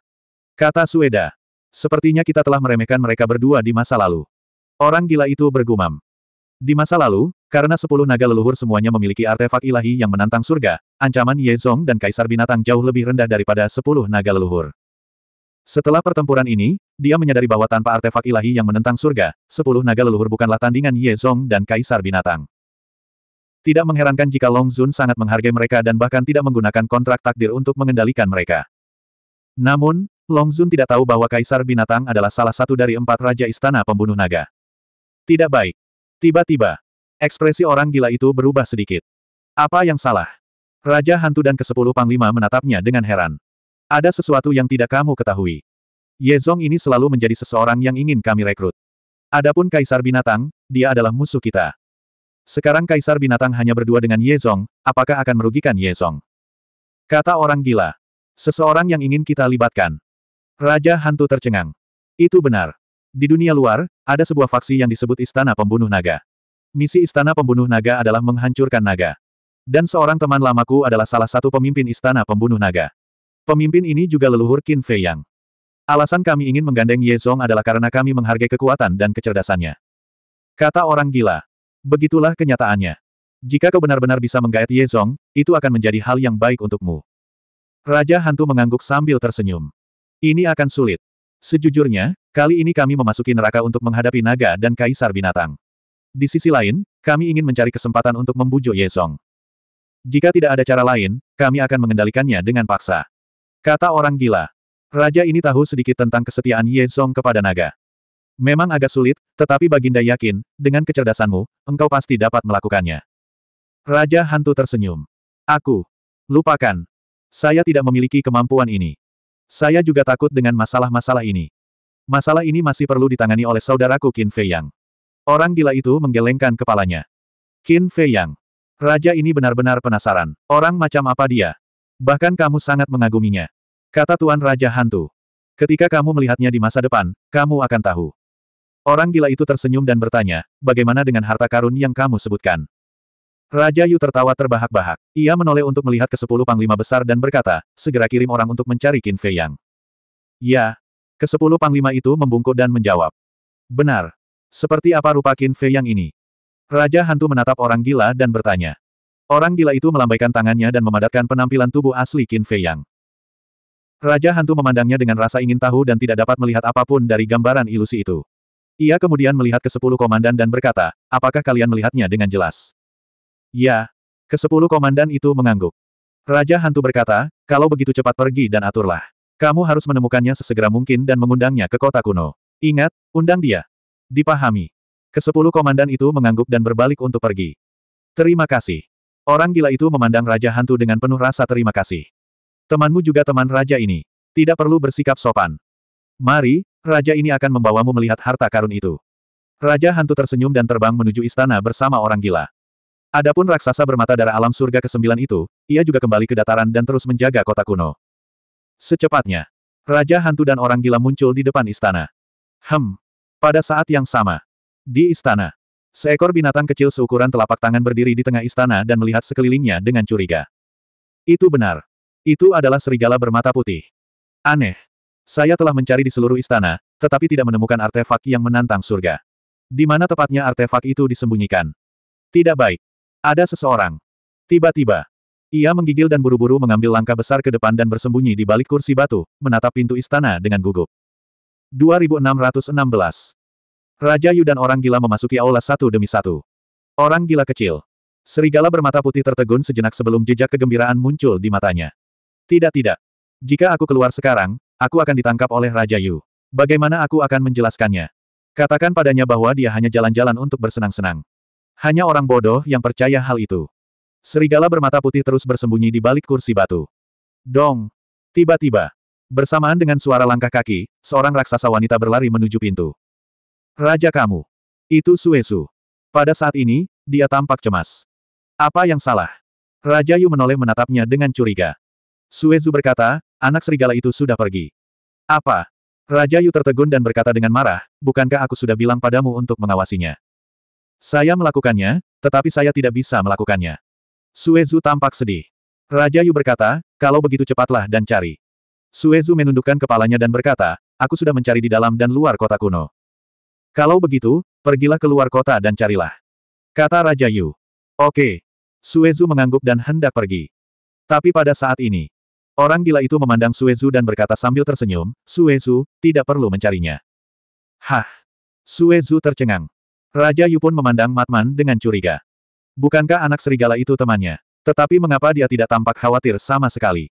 Kata Sueda. Sepertinya kita telah meremehkan mereka berdua di masa lalu. Orang gila itu bergumam. Di masa lalu, karena sepuluh naga leluhur semuanya memiliki artefak ilahi yang menantang surga, ancaman Ye Zong dan Kaisar Binatang jauh lebih rendah daripada sepuluh naga leluhur. Setelah pertempuran ini, dia menyadari bahwa tanpa artefak ilahi yang menentang surga, sepuluh naga leluhur bukanlah tandingan Ye Zong dan Kaisar Binatang. Tidak mengherankan jika Long Zun sangat menghargai mereka dan bahkan tidak menggunakan kontrak takdir untuk mengendalikan mereka. Namun, Long Longzun tidak tahu bahwa Kaisar Binatang adalah salah satu dari empat Raja Istana Pembunuh Naga. Tidak baik. Tiba-tiba, ekspresi orang gila itu berubah sedikit. Apa yang salah? Raja Hantu dan Kesepuluh Panglima menatapnya dengan heran. Ada sesuatu yang tidak kamu ketahui. Ye Zong ini selalu menjadi seseorang yang ingin kami rekrut. Adapun Kaisar Binatang, dia adalah musuh kita. Sekarang Kaisar Binatang hanya berdua dengan Ye Zong. apakah akan merugikan Ye Zong? Kata orang gila. Seseorang yang ingin kita libatkan. Raja hantu tercengang. Itu benar. Di dunia luar, ada sebuah faksi yang disebut Istana Pembunuh Naga. Misi Istana Pembunuh Naga adalah menghancurkan naga. Dan seorang teman lamaku adalah salah satu pemimpin Istana Pembunuh Naga. Pemimpin ini juga leluhur Qin Fei Yang. Alasan kami ingin menggandeng Ye Zong adalah karena kami menghargai kekuatan dan kecerdasannya. Kata orang gila. Begitulah kenyataannya. Jika kau benar-benar bisa menggait Ye Zong, itu akan menjadi hal yang baik untukmu. Raja hantu mengangguk sambil tersenyum. Ini akan sulit. Sejujurnya, kali ini kami memasuki neraka untuk menghadapi naga dan kaisar binatang. Di sisi lain, kami ingin mencari kesempatan untuk membujuk Yezong. Jika tidak ada cara lain, kami akan mengendalikannya dengan paksa. Kata orang gila. Raja ini tahu sedikit tentang kesetiaan Yezong kepada naga. Memang agak sulit, tetapi Baginda yakin, dengan kecerdasanmu, engkau pasti dapat melakukannya. Raja hantu tersenyum. Aku. Lupakan. Saya tidak memiliki kemampuan ini. Saya juga takut dengan masalah-masalah ini. Masalah ini masih perlu ditangani oleh saudaraku Qin Fei Yang. Orang gila itu menggelengkan kepalanya. Qin Fei Yang. Raja ini benar-benar penasaran. Orang macam apa dia? Bahkan kamu sangat mengaguminya. Kata Tuan Raja Hantu. Ketika kamu melihatnya di masa depan, kamu akan tahu. Orang gila itu tersenyum dan bertanya, bagaimana dengan harta karun yang kamu sebutkan? Raja Yu tertawa terbahak-bahak. Ia menoleh untuk melihat ke sepuluh panglima besar dan berkata, segera kirim orang untuk mencari Qin Fei Yang. Ya. Kesepuluh panglima itu membungkuk dan menjawab. Benar. Seperti apa rupa Qin Fei Yang ini? Raja Hantu menatap orang gila dan bertanya. Orang gila itu melambaikan tangannya dan memadatkan penampilan tubuh asli Qin Fei Yang. Raja Hantu memandangnya dengan rasa ingin tahu dan tidak dapat melihat apapun dari gambaran ilusi itu. Ia kemudian melihat ke sepuluh komandan dan berkata, apakah kalian melihatnya dengan jelas? Ya. Kesepuluh komandan itu mengangguk. Raja Hantu berkata, kalau begitu cepat pergi dan aturlah. Kamu harus menemukannya sesegera mungkin dan mengundangnya ke kota kuno. Ingat, undang dia. Dipahami. Kesepuluh komandan itu mengangguk dan berbalik untuk pergi. Terima kasih. Orang gila itu memandang Raja Hantu dengan penuh rasa terima kasih. Temanmu juga teman raja ini. Tidak perlu bersikap sopan. Mari, raja ini akan membawamu melihat harta karun itu. Raja Hantu tersenyum dan terbang menuju istana bersama orang gila. Adapun raksasa bermata darah alam surga ke-9 itu, ia juga kembali ke dataran dan terus menjaga kota kuno. Secepatnya, Raja Hantu dan orang gila muncul di depan istana. Hem. Pada saat yang sama, di istana, seekor binatang kecil seukuran telapak tangan berdiri di tengah istana dan melihat sekelilingnya dengan curiga. Itu benar. Itu adalah serigala bermata putih. Aneh. Saya telah mencari di seluruh istana, tetapi tidak menemukan artefak yang menantang surga. Di mana tepatnya artefak itu disembunyikan? Tidak baik. Ada seseorang. Tiba-tiba, ia menggigil dan buru-buru mengambil langkah besar ke depan dan bersembunyi di balik kursi batu, menatap pintu istana dengan gugup. 2616 Raja Yu dan orang gila memasuki aula satu demi satu. Orang gila kecil. Serigala bermata putih tertegun sejenak sebelum jejak kegembiraan muncul di matanya. Tidak tidak. Jika aku keluar sekarang, aku akan ditangkap oleh Raja Yu. Bagaimana aku akan menjelaskannya? Katakan padanya bahwa dia hanya jalan-jalan untuk bersenang-senang. Hanya orang bodoh yang percaya hal itu. Serigala bermata putih terus bersembunyi di balik kursi batu. Dong! Tiba-tiba. Bersamaan dengan suara langkah kaki, seorang raksasa wanita berlari menuju pintu. Raja kamu. Itu Suesu. Pada saat ini, dia tampak cemas. Apa yang salah? Raja Yu menoleh menatapnya dengan curiga. Suezu berkata, anak serigala itu sudah pergi. Apa? Raja Yu tertegun dan berkata dengan marah, bukankah aku sudah bilang padamu untuk mengawasinya? Saya melakukannya, tetapi saya tidak bisa melakukannya. Suezu tampak sedih. Raja Yu berkata, kalau begitu cepatlah dan cari. Suezu menundukkan kepalanya dan berkata, aku sudah mencari di dalam dan luar kota kuno. Kalau begitu, pergilah ke luar kota dan carilah. Kata Raja Yu. Oke. Suezu mengangguk dan hendak pergi. Tapi pada saat ini, orang gila itu memandang Suezu dan berkata sambil tersenyum, Suezu, tidak perlu mencarinya. Hah. Suezu tercengang. Raja Yu pun memandang Matman dengan curiga. Bukankah anak serigala itu temannya? Tetapi mengapa dia tidak tampak khawatir sama sekali?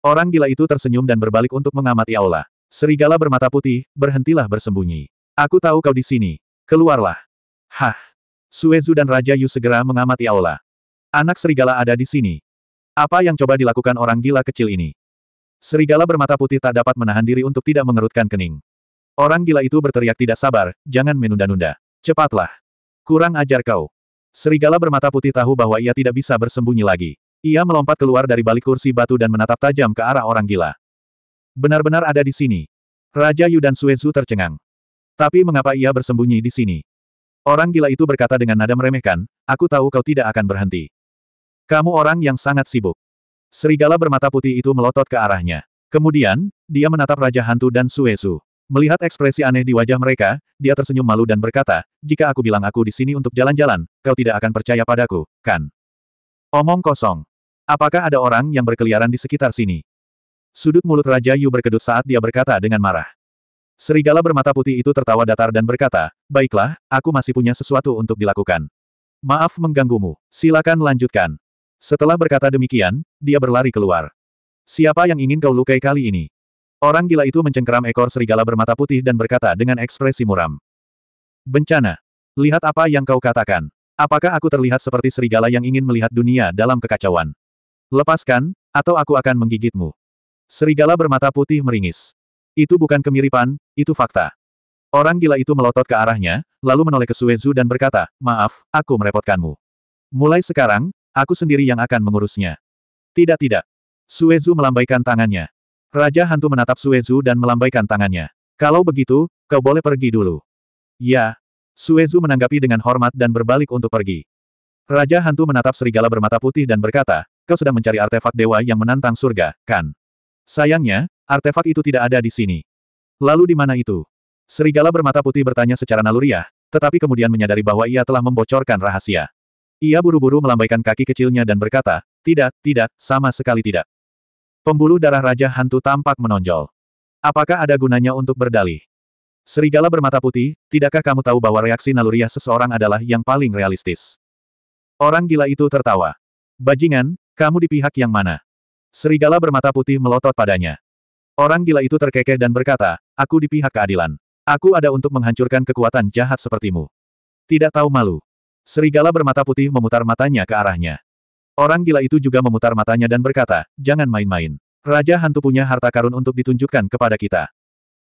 Orang gila itu tersenyum dan berbalik untuk mengamati aula. Serigala bermata putih, berhentilah bersembunyi. Aku tahu kau di sini. Keluarlah. Hah. Suezu dan Raja Yu segera mengamati aula. Anak serigala ada di sini. Apa yang coba dilakukan orang gila kecil ini? Serigala bermata putih tak dapat menahan diri untuk tidak mengerutkan kening. Orang gila itu berteriak tidak sabar, jangan menunda-nunda. Cepatlah. Kurang ajar kau. Serigala bermata putih tahu bahwa ia tidak bisa bersembunyi lagi. Ia melompat keluar dari balik kursi batu dan menatap tajam ke arah orang gila. Benar-benar ada di sini. Raja Yu dan Suezu tercengang. Tapi mengapa ia bersembunyi di sini? Orang gila itu berkata dengan nada meremehkan, aku tahu kau tidak akan berhenti. Kamu orang yang sangat sibuk. Serigala bermata putih itu melotot ke arahnya. Kemudian, dia menatap Raja Hantu dan Suezu. Melihat ekspresi aneh di wajah mereka, dia tersenyum malu dan berkata, jika aku bilang aku di sini untuk jalan-jalan, kau tidak akan percaya padaku, kan? Omong kosong. Apakah ada orang yang berkeliaran di sekitar sini? Sudut mulut Raja Yu berkedut saat dia berkata dengan marah. Serigala bermata putih itu tertawa datar dan berkata, baiklah, aku masih punya sesuatu untuk dilakukan. Maaf mengganggumu, silakan lanjutkan. Setelah berkata demikian, dia berlari keluar. Siapa yang ingin kau lukai kali ini? Orang gila itu mencengkeram ekor serigala bermata putih dan berkata dengan ekspresi muram. Bencana. Lihat apa yang kau katakan. Apakah aku terlihat seperti serigala yang ingin melihat dunia dalam kekacauan? Lepaskan, atau aku akan menggigitmu. Serigala bermata putih meringis. Itu bukan kemiripan, itu fakta. Orang gila itu melotot ke arahnya, lalu menoleh ke Suezu dan berkata, maaf, aku merepotkanmu. Mulai sekarang, aku sendiri yang akan mengurusnya. Tidak tidak. Suezu melambaikan tangannya. Raja hantu menatap Suezu dan melambaikan tangannya. Kalau begitu, kau boleh pergi dulu. Ya. Suezu menanggapi dengan hormat dan berbalik untuk pergi. Raja hantu menatap serigala bermata putih dan berkata, kau sedang mencari artefak dewa yang menantang surga, kan? Sayangnya, artefak itu tidak ada di sini. Lalu di mana itu? Serigala bermata putih bertanya secara naluriah, tetapi kemudian menyadari bahwa ia telah membocorkan rahasia. Ia buru-buru melambaikan kaki kecilnya dan berkata, tidak, tidak, sama sekali tidak. Pembuluh darah Raja Hantu tampak menonjol. Apakah ada gunanya untuk berdalih? Serigala bermata putih, tidakkah kamu tahu bahwa reaksi naluriah seseorang adalah yang paling realistis? Orang gila itu tertawa. Bajingan, kamu di pihak yang mana? Serigala bermata putih melotot padanya. Orang gila itu terkekeh dan berkata, aku di pihak keadilan. Aku ada untuk menghancurkan kekuatan jahat sepertimu. Tidak tahu malu. Serigala bermata putih memutar matanya ke arahnya. Orang gila itu juga memutar matanya dan berkata, jangan main-main. Raja hantu punya harta karun untuk ditunjukkan kepada kita.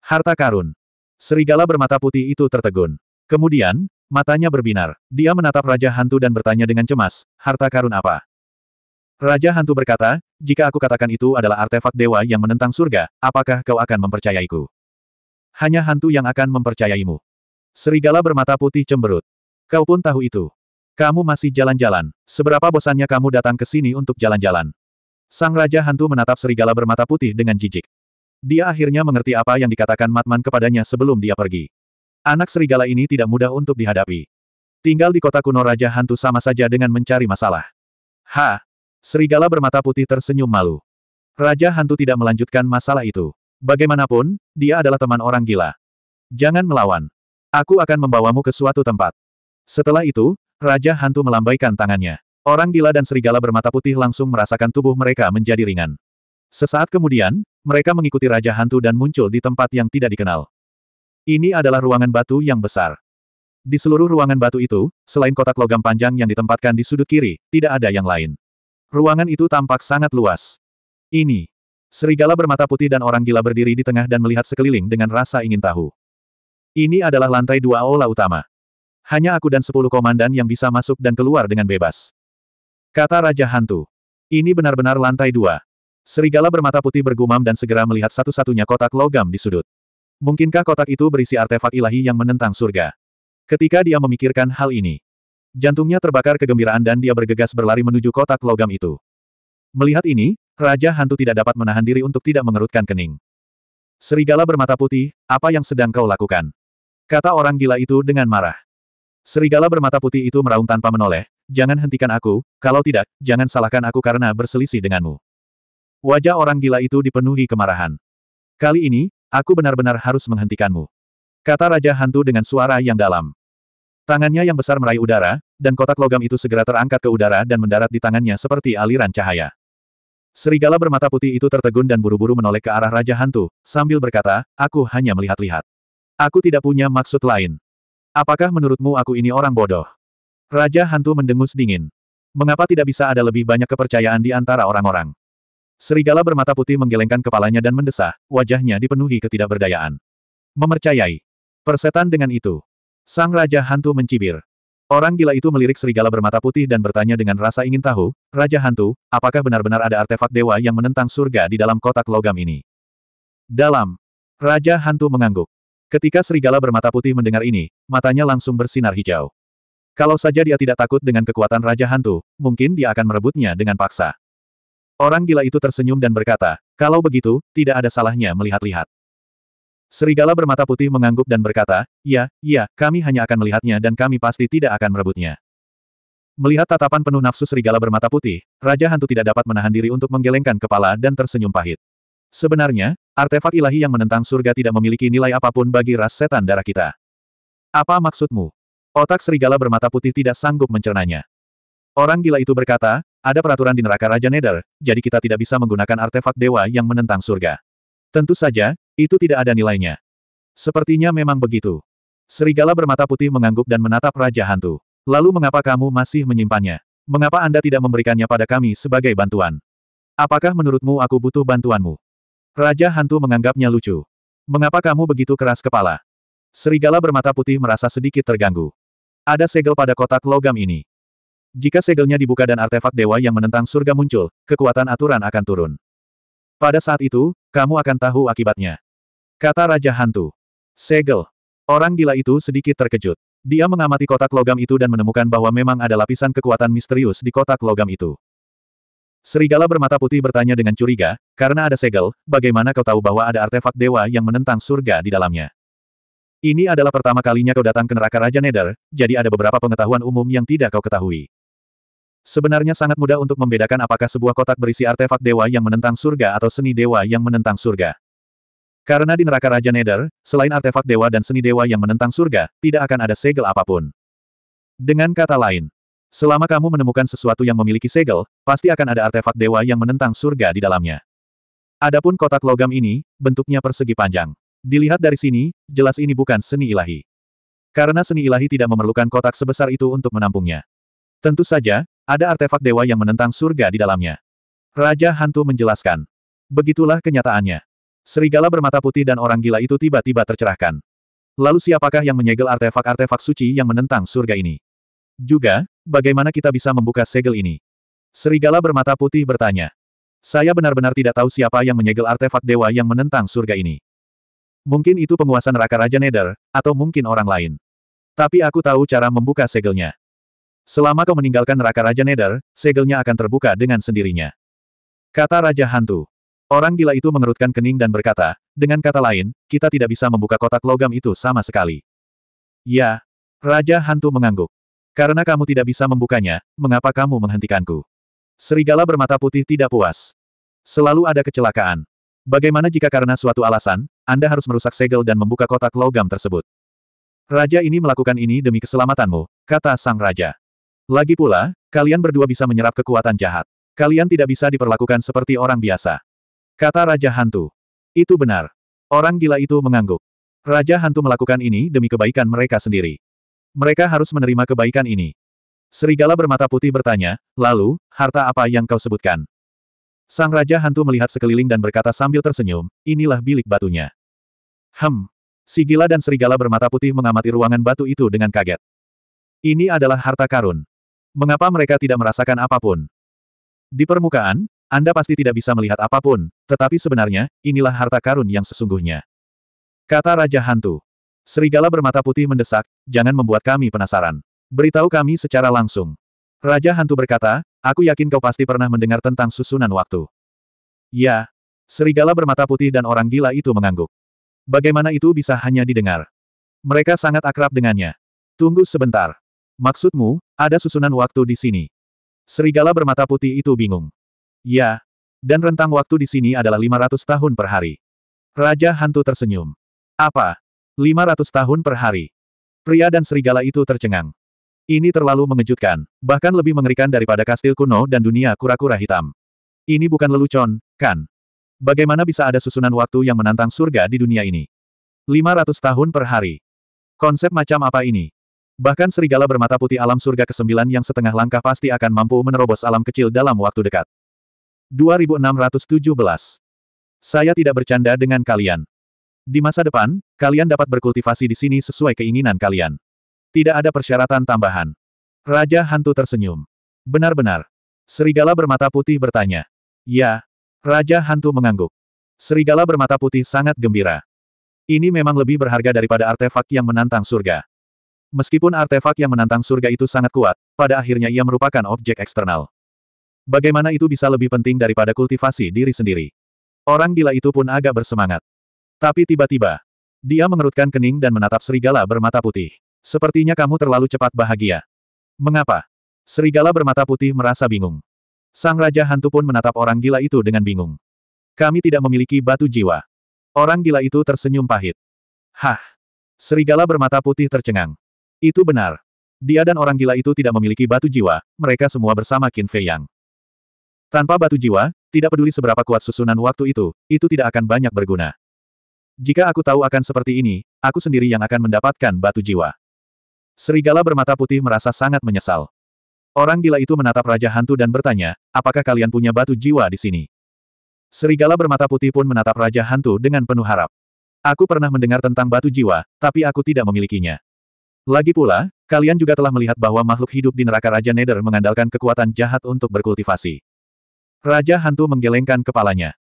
Harta karun. Serigala bermata putih itu tertegun. Kemudian, matanya berbinar. Dia menatap Raja Hantu dan bertanya dengan cemas, harta karun apa? Raja Hantu berkata, jika aku katakan itu adalah artefak dewa yang menentang surga, apakah kau akan mempercayaiku? Hanya hantu yang akan mempercayaimu. Serigala bermata putih cemberut. Kau pun tahu itu. Kamu masih jalan-jalan. Seberapa bosannya kamu datang ke sini untuk jalan-jalan? Sang Raja Hantu menatap serigala bermata putih dengan jijik. Dia akhirnya mengerti apa yang dikatakan Matman kepadanya sebelum dia pergi. Anak serigala ini tidak mudah untuk dihadapi. Tinggal di kota kuno Raja Hantu sama saja dengan mencari masalah. Ha! Serigala bermata putih tersenyum malu. Raja Hantu tidak melanjutkan masalah itu. Bagaimanapun, dia adalah teman orang gila. Jangan melawan. Aku akan membawamu ke suatu tempat. Setelah itu, Raja hantu melambaikan tangannya. Orang gila dan serigala bermata putih langsung merasakan tubuh mereka menjadi ringan. Sesaat kemudian, mereka mengikuti Raja Hantu dan muncul di tempat yang tidak dikenal. Ini adalah ruangan batu yang besar. Di seluruh ruangan batu itu, selain kotak logam panjang yang ditempatkan di sudut kiri, tidak ada yang lain. Ruangan itu tampak sangat luas. Ini. Serigala bermata putih dan orang gila berdiri di tengah dan melihat sekeliling dengan rasa ingin tahu. Ini adalah lantai dua aula utama. Hanya aku dan sepuluh komandan yang bisa masuk dan keluar dengan bebas. Kata Raja Hantu. Ini benar-benar lantai dua. Serigala bermata putih bergumam dan segera melihat satu-satunya kotak logam di sudut. Mungkinkah kotak itu berisi artefak ilahi yang menentang surga? Ketika dia memikirkan hal ini, jantungnya terbakar kegembiraan dan dia bergegas berlari menuju kotak logam itu. Melihat ini, Raja Hantu tidak dapat menahan diri untuk tidak mengerutkan kening. Serigala bermata putih, apa yang sedang kau lakukan? Kata orang gila itu dengan marah. Serigala bermata putih itu meraung tanpa menoleh, jangan hentikan aku, kalau tidak, jangan salahkan aku karena berselisih denganmu. Wajah orang gila itu dipenuhi kemarahan. Kali ini, aku benar-benar harus menghentikanmu. Kata Raja Hantu dengan suara yang dalam. Tangannya yang besar meraih udara, dan kotak logam itu segera terangkat ke udara dan mendarat di tangannya seperti aliran cahaya. Serigala bermata putih itu tertegun dan buru-buru menoleh ke arah Raja Hantu, sambil berkata, aku hanya melihat-lihat. Aku tidak punya maksud lain. Apakah menurutmu aku ini orang bodoh? Raja hantu mendengus dingin. Mengapa tidak bisa ada lebih banyak kepercayaan di antara orang-orang? Serigala bermata putih menggelengkan kepalanya dan mendesah, wajahnya dipenuhi ketidakberdayaan. Memercayai. Persetan dengan itu. Sang Raja Hantu mencibir. Orang gila itu melirik serigala bermata putih dan bertanya dengan rasa ingin tahu, Raja Hantu, apakah benar-benar ada artefak dewa yang menentang surga di dalam kotak logam ini? Dalam. Raja Hantu mengangguk. Ketika serigala bermata putih mendengar ini, matanya langsung bersinar hijau. Kalau saja dia tidak takut dengan kekuatan Raja Hantu, mungkin dia akan merebutnya dengan paksa. Orang gila itu tersenyum dan berkata, kalau begitu, tidak ada salahnya melihat-lihat. Serigala bermata putih mengangguk dan berkata, ya, ya, kami hanya akan melihatnya dan kami pasti tidak akan merebutnya. Melihat tatapan penuh nafsu serigala bermata putih, Raja Hantu tidak dapat menahan diri untuk menggelengkan kepala dan tersenyum pahit. Sebenarnya, Artefak ilahi yang menentang surga tidak memiliki nilai apapun bagi ras setan darah kita. Apa maksudmu? Otak serigala bermata putih tidak sanggup mencernanya. Orang gila itu berkata, ada peraturan di neraka Raja Nether, jadi kita tidak bisa menggunakan artefak dewa yang menentang surga. Tentu saja, itu tidak ada nilainya. Sepertinya memang begitu. Serigala bermata putih mengangguk dan menatap Raja Hantu. Lalu mengapa kamu masih menyimpannya? Mengapa Anda tidak memberikannya pada kami sebagai bantuan? Apakah menurutmu aku butuh bantuanmu? Raja hantu menganggapnya lucu. Mengapa kamu begitu keras kepala? Serigala bermata putih merasa sedikit terganggu. Ada segel pada kotak logam ini. Jika segelnya dibuka dan artefak dewa yang menentang surga muncul, kekuatan aturan akan turun. Pada saat itu, kamu akan tahu akibatnya. Kata Raja Hantu. Segel. Orang gila itu sedikit terkejut. Dia mengamati kotak logam itu dan menemukan bahwa memang ada lapisan kekuatan misterius di kotak logam itu. Serigala bermata putih bertanya dengan curiga, karena ada segel, bagaimana kau tahu bahwa ada artefak dewa yang menentang surga di dalamnya? Ini adalah pertama kalinya kau datang ke neraka Raja Nether, jadi ada beberapa pengetahuan umum yang tidak kau ketahui. Sebenarnya sangat mudah untuk membedakan apakah sebuah kotak berisi artefak dewa yang menentang surga atau seni dewa yang menentang surga. Karena di neraka Raja Nether, selain artefak dewa dan seni dewa yang menentang surga, tidak akan ada segel apapun. Dengan kata lain, Selama kamu menemukan sesuatu yang memiliki segel, pasti akan ada artefak dewa yang menentang surga di dalamnya. Adapun kotak logam ini, bentuknya persegi panjang. Dilihat dari sini, jelas ini bukan seni ilahi. Karena seni ilahi tidak memerlukan kotak sebesar itu untuk menampungnya. Tentu saja, ada artefak dewa yang menentang surga di dalamnya. Raja Hantu menjelaskan. Begitulah kenyataannya. Serigala bermata putih dan orang gila itu tiba-tiba tercerahkan. Lalu siapakah yang menyegel artefak-artefak suci yang menentang surga ini? Juga, Bagaimana kita bisa membuka segel ini? Serigala bermata putih bertanya. Saya benar-benar tidak tahu siapa yang menyegel artefak dewa yang menentang surga ini. Mungkin itu penguasa neraka Raja Nether, atau mungkin orang lain. Tapi aku tahu cara membuka segelnya. Selama kau meninggalkan neraka Raja Nether, segelnya akan terbuka dengan sendirinya. Kata Raja Hantu. Orang gila itu mengerutkan kening dan berkata, dengan kata lain, kita tidak bisa membuka kotak logam itu sama sekali. Ya. Raja Hantu mengangguk. Karena kamu tidak bisa membukanya, mengapa kamu menghentikanku? Serigala bermata putih tidak puas. Selalu ada kecelakaan. Bagaimana jika karena suatu alasan, Anda harus merusak segel dan membuka kotak logam tersebut? Raja ini melakukan ini demi keselamatanmu, kata sang raja. Lagi pula, kalian berdua bisa menyerap kekuatan jahat. Kalian tidak bisa diperlakukan seperti orang biasa. Kata Raja Hantu. Itu benar. Orang gila itu mengangguk. Raja Hantu melakukan ini demi kebaikan mereka sendiri. Mereka harus menerima kebaikan ini. Serigala bermata putih bertanya, lalu, harta apa yang kau sebutkan? Sang Raja Hantu melihat sekeliling dan berkata sambil tersenyum, inilah bilik batunya. Hem. Si gila dan serigala bermata putih mengamati ruangan batu itu dengan kaget. Ini adalah harta karun. Mengapa mereka tidak merasakan apapun? Di permukaan, Anda pasti tidak bisa melihat apapun, tetapi sebenarnya, inilah harta karun yang sesungguhnya. Kata Raja Hantu. Serigala bermata putih mendesak, jangan membuat kami penasaran. Beritahu kami secara langsung. Raja Hantu berkata, aku yakin kau pasti pernah mendengar tentang susunan waktu. Ya. Serigala bermata putih dan orang gila itu mengangguk. Bagaimana itu bisa hanya didengar? Mereka sangat akrab dengannya. Tunggu sebentar. Maksudmu, ada susunan waktu di sini? Serigala bermata putih itu bingung. Ya. Dan rentang waktu di sini adalah 500 tahun per hari. Raja Hantu tersenyum. Apa? 500 tahun per hari. Pria dan serigala itu tercengang. Ini terlalu mengejutkan, bahkan lebih mengerikan daripada kastil kuno dan dunia kura-kura hitam. Ini bukan lelucon, kan? Bagaimana bisa ada susunan waktu yang menantang surga di dunia ini? 500 tahun per hari. Konsep macam apa ini? Bahkan serigala bermata putih alam surga ke-9 yang setengah langkah pasti akan mampu menerobos alam kecil dalam waktu dekat. 2617. Saya tidak bercanda dengan kalian. Di masa depan, kalian dapat berkultivasi di sini sesuai keinginan kalian. Tidak ada persyaratan tambahan. Raja Hantu tersenyum. Benar-benar. Serigala bermata putih bertanya. Ya. Raja Hantu mengangguk. Serigala bermata putih sangat gembira. Ini memang lebih berharga daripada artefak yang menantang surga. Meskipun artefak yang menantang surga itu sangat kuat, pada akhirnya ia merupakan objek eksternal. Bagaimana itu bisa lebih penting daripada kultivasi diri sendiri? Orang gila itu pun agak bersemangat. Tapi tiba-tiba, dia mengerutkan kening dan menatap serigala bermata putih. Sepertinya kamu terlalu cepat bahagia. Mengapa? Serigala bermata putih merasa bingung. Sang Raja Hantu pun menatap orang gila itu dengan bingung. Kami tidak memiliki batu jiwa. Orang gila itu tersenyum pahit. Hah! Serigala bermata putih tercengang. Itu benar. Dia dan orang gila itu tidak memiliki batu jiwa, mereka semua bersama Qin Fei Yang. Tanpa batu jiwa, tidak peduli seberapa kuat susunan waktu itu, itu tidak akan banyak berguna. Jika aku tahu akan seperti ini, aku sendiri yang akan mendapatkan batu jiwa. Serigala bermata putih merasa sangat menyesal. Orang gila itu menatap Raja Hantu dan bertanya, apakah kalian punya batu jiwa di sini? Serigala bermata putih pun menatap Raja Hantu dengan penuh harap. Aku pernah mendengar tentang batu jiwa, tapi aku tidak memilikinya. Lagi pula, kalian juga telah melihat bahwa makhluk hidup di neraka Raja Nether mengandalkan kekuatan jahat untuk berkultivasi. Raja Hantu menggelengkan kepalanya.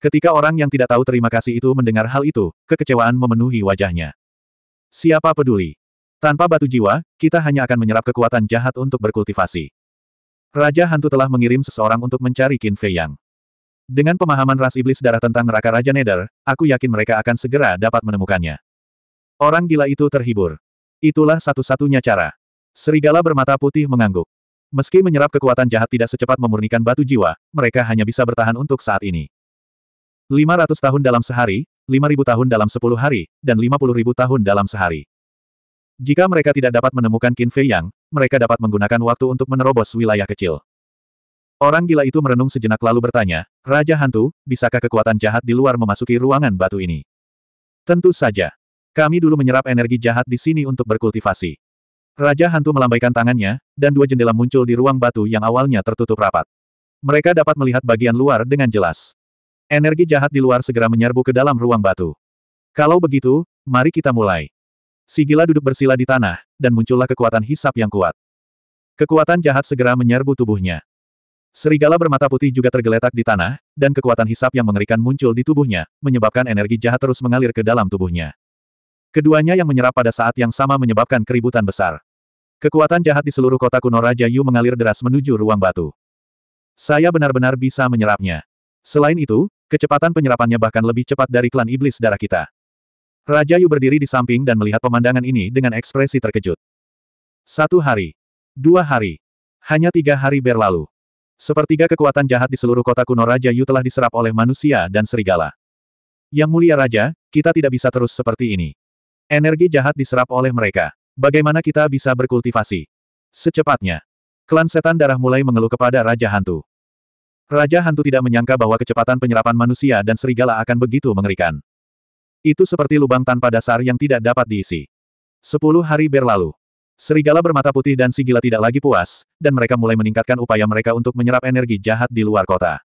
Ketika orang yang tidak tahu terima kasih itu mendengar hal itu, kekecewaan memenuhi wajahnya. Siapa peduli? Tanpa batu jiwa, kita hanya akan menyerap kekuatan jahat untuk berkultivasi. Raja Hantu telah mengirim seseorang untuk mencari Qin Fei Yang. Dengan pemahaman ras iblis darah tentang neraka Raja Neder, aku yakin mereka akan segera dapat menemukannya. Orang gila itu terhibur. Itulah satu-satunya cara. Serigala bermata putih mengangguk. Meski menyerap kekuatan jahat tidak secepat memurnikan batu jiwa, mereka hanya bisa bertahan untuk saat ini. 500 tahun dalam sehari, 5.000 tahun dalam 10 hari, dan 50.000 tahun dalam sehari. Jika mereka tidak dapat menemukan Qin Fei Yang, mereka dapat menggunakan waktu untuk menerobos wilayah kecil. Orang gila itu merenung sejenak lalu bertanya, Raja Hantu, bisakah kekuatan jahat di luar memasuki ruangan batu ini? Tentu saja. Kami dulu menyerap energi jahat di sini untuk berkultivasi. Raja Hantu melambaikan tangannya, dan dua jendela muncul di ruang batu yang awalnya tertutup rapat. Mereka dapat melihat bagian luar dengan jelas. Energi jahat di luar segera menyerbu ke dalam ruang batu. Kalau begitu, mari kita mulai. Sigila duduk bersila di tanah, dan muncullah kekuatan hisap yang kuat. Kekuatan jahat segera menyerbu tubuhnya. Serigala bermata putih juga tergeletak di tanah, dan kekuatan hisap yang mengerikan muncul di tubuhnya, menyebabkan energi jahat terus mengalir ke dalam tubuhnya. Keduanya yang menyerap pada saat yang sama menyebabkan keributan besar. Kekuatan jahat di seluruh kota kuno Raja Yu mengalir deras menuju ruang batu. Saya benar-benar bisa menyerapnya. Selain itu, Kecepatan penyerapannya bahkan lebih cepat dari klan iblis darah kita. Raja Yu berdiri di samping dan melihat pemandangan ini dengan ekspresi terkejut. Satu hari. Dua hari. Hanya tiga hari berlalu. Sepertiga kekuatan jahat di seluruh kota kuno Raja Yu telah diserap oleh manusia dan serigala. Yang mulia Raja, kita tidak bisa terus seperti ini. Energi jahat diserap oleh mereka. Bagaimana kita bisa berkultivasi? Secepatnya. Klan setan darah mulai mengeluh kepada Raja Hantu. Raja Hantu tidak menyangka bahwa kecepatan penyerapan manusia dan serigala akan begitu mengerikan. Itu seperti lubang tanpa dasar yang tidak dapat diisi. Sepuluh hari berlalu. Serigala bermata putih dan si gila tidak lagi puas, dan mereka mulai meningkatkan upaya mereka untuk menyerap energi jahat di luar kota.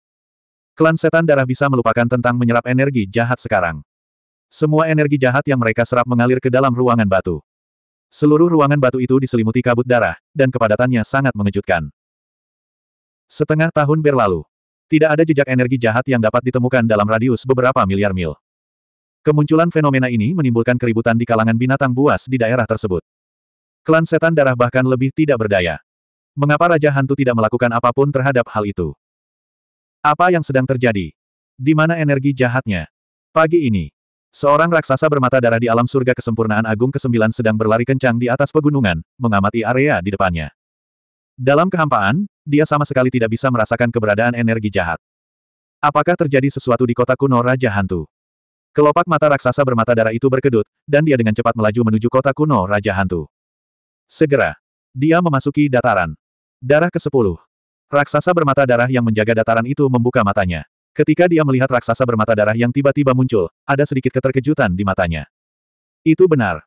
Klan setan darah bisa melupakan tentang menyerap energi jahat sekarang. Semua energi jahat yang mereka serap mengalir ke dalam ruangan batu. Seluruh ruangan batu itu diselimuti kabut darah, dan kepadatannya sangat mengejutkan. Setengah tahun berlalu. Tidak ada jejak energi jahat yang dapat ditemukan dalam radius beberapa miliar mil. Kemunculan fenomena ini menimbulkan keributan di kalangan binatang buas di daerah tersebut. Klan setan darah bahkan lebih tidak berdaya. Mengapa Raja Hantu tidak melakukan apapun terhadap hal itu? Apa yang sedang terjadi? Di mana energi jahatnya? Pagi ini, seorang raksasa bermata darah di alam surga kesempurnaan agung ke-9 sedang berlari kencang di atas pegunungan, mengamati area di depannya. Dalam kehampaan, dia sama sekali tidak bisa merasakan keberadaan energi jahat. Apakah terjadi sesuatu di kota kuno Raja Hantu? Kelopak mata raksasa bermata darah itu berkedut, dan dia dengan cepat melaju menuju kota kuno Raja Hantu. Segera, dia memasuki dataran. Darah ke-10. Raksasa bermata darah yang menjaga dataran itu membuka matanya. Ketika dia melihat raksasa bermata darah yang tiba-tiba muncul, ada sedikit keterkejutan di matanya. Itu benar.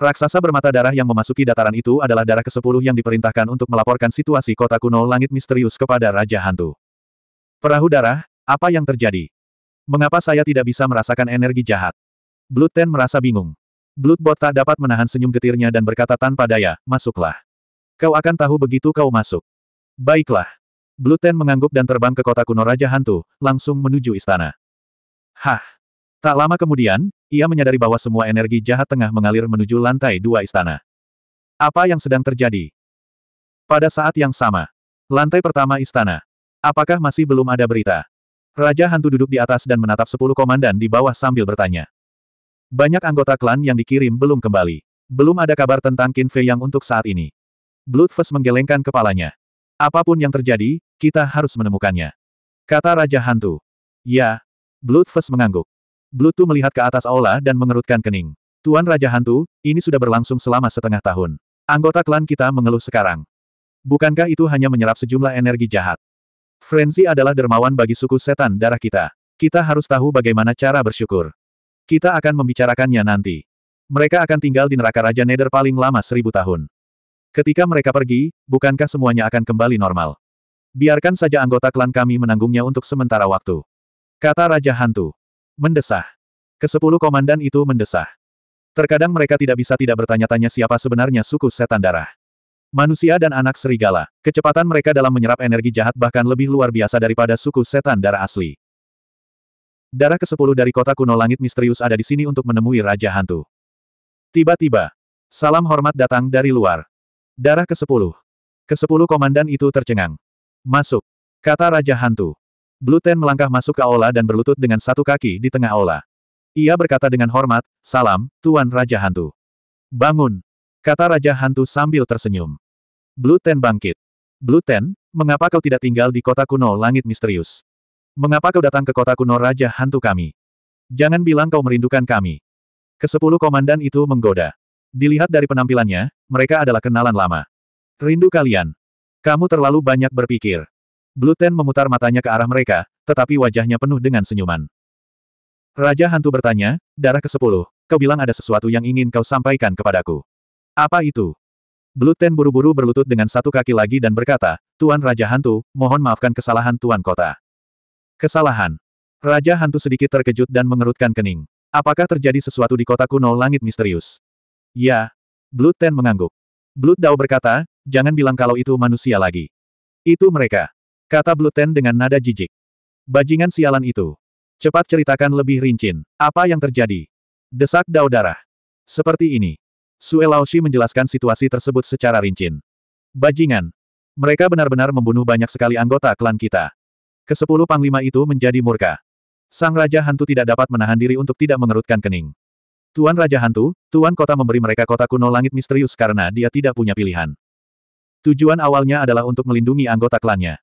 Raksasa bermata darah yang memasuki dataran itu adalah darah kesepuluh yang diperintahkan untuk melaporkan situasi kota kuno langit misterius kepada Raja Hantu. Perahu darah, apa yang terjadi? Mengapa saya tidak bisa merasakan energi jahat? Blood Ten merasa bingung. Bloodbot tak dapat menahan senyum getirnya dan berkata tanpa daya, masuklah. Kau akan tahu begitu kau masuk. Baiklah. Blood Ten mengangguk dan terbang ke kota kuno Raja Hantu, langsung menuju istana. Hah. Tak lama kemudian, ia menyadari bahwa semua energi jahat tengah mengalir menuju lantai dua istana. Apa yang sedang terjadi? Pada saat yang sama. Lantai pertama istana. Apakah masih belum ada berita? Raja Hantu duduk di atas dan menatap sepuluh komandan di bawah sambil bertanya. Banyak anggota klan yang dikirim belum kembali. Belum ada kabar tentang Qin Fei yang untuk saat ini. Bloodfest menggelengkan kepalanya. Apapun yang terjadi, kita harus menemukannya. Kata Raja Hantu. Ya. Bloodfest mengangguk. Blutu melihat ke atas aula dan mengerutkan kening. Tuan Raja Hantu, ini sudah berlangsung selama setengah tahun. Anggota klan kita mengeluh sekarang. Bukankah itu hanya menyerap sejumlah energi jahat? Frenzy adalah dermawan bagi suku setan darah kita. Kita harus tahu bagaimana cara bersyukur. Kita akan membicarakannya nanti. Mereka akan tinggal di neraka Raja Neder paling lama seribu tahun. Ketika mereka pergi, bukankah semuanya akan kembali normal? Biarkan saja anggota klan kami menanggungnya untuk sementara waktu. Kata Raja Hantu. Mendesah. Kesepuluh komandan itu mendesah. Terkadang mereka tidak bisa tidak bertanya-tanya siapa sebenarnya suku setan darah. Manusia dan anak serigala, kecepatan mereka dalam menyerap energi jahat bahkan lebih luar biasa daripada suku setan darah asli. Darah kesepuluh dari kota kuno langit misterius ada di sini untuk menemui Raja Hantu. Tiba-tiba, salam hormat datang dari luar. Darah kesepuluh. Kesepuluh komandan itu tercengang. Masuk, kata Raja Hantu. Blue Ten melangkah masuk ke aula dan berlutut dengan satu kaki di tengah aula. Ia berkata dengan hormat, Salam, Tuan Raja Hantu. Bangun! Kata Raja Hantu sambil tersenyum. Blue Ten bangkit. Blue Ten, mengapa kau tidak tinggal di kota kuno langit misterius? Mengapa kau datang ke kota kuno Raja Hantu kami? Jangan bilang kau merindukan kami. Kesepuluh komandan itu menggoda. Dilihat dari penampilannya, mereka adalah kenalan lama. Rindu kalian. Kamu terlalu banyak berpikir. Bluten memutar matanya ke arah mereka, tetapi wajahnya penuh dengan senyuman. Raja Hantu bertanya, darah ke sepuluh, kau bilang ada sesuatu yang ingin kau sampaikan kepadaku. Apa itu? Bluten buru-buru berlutut dengan satu kaki lagi dan berkata, Tuan Raja Hantu, mohon maafkan kesalahan Tuan Kota. Kesalahan. Raja Hantu sedikit terkejut dan mengerutkan kening. Apakah terjadi sesuatu di kota kuno langit misterius? Ya. Bluten mengangguk. Blut Dao berkata, jangan bilang kalau itu manusia lagi. Itu mereka. Kata Bluten dengan nada jijik. Bajingan sialan itu. Cepat ceritakan lebih rincin. Apa yang terjadi? Desak Dao Darah. Seperti ini. Sue Laoshi menjelaskan situasi tersebut secara rinci. Bajingan. Mereka benar-benar membunuh banyak sekali anggota klan kita. Kesepuluh panglima itu menjadi murka. Sang Raja Hantu tidak dapat menahan diri untuk tidak mengerutkan kening. Tuan Raja Hantu, Tuan Kota memberi mereka kota kuno langit misterius karena dia tidak punya pilihan. Tujuan awalnya adalah untuk melindungi anggota klannya.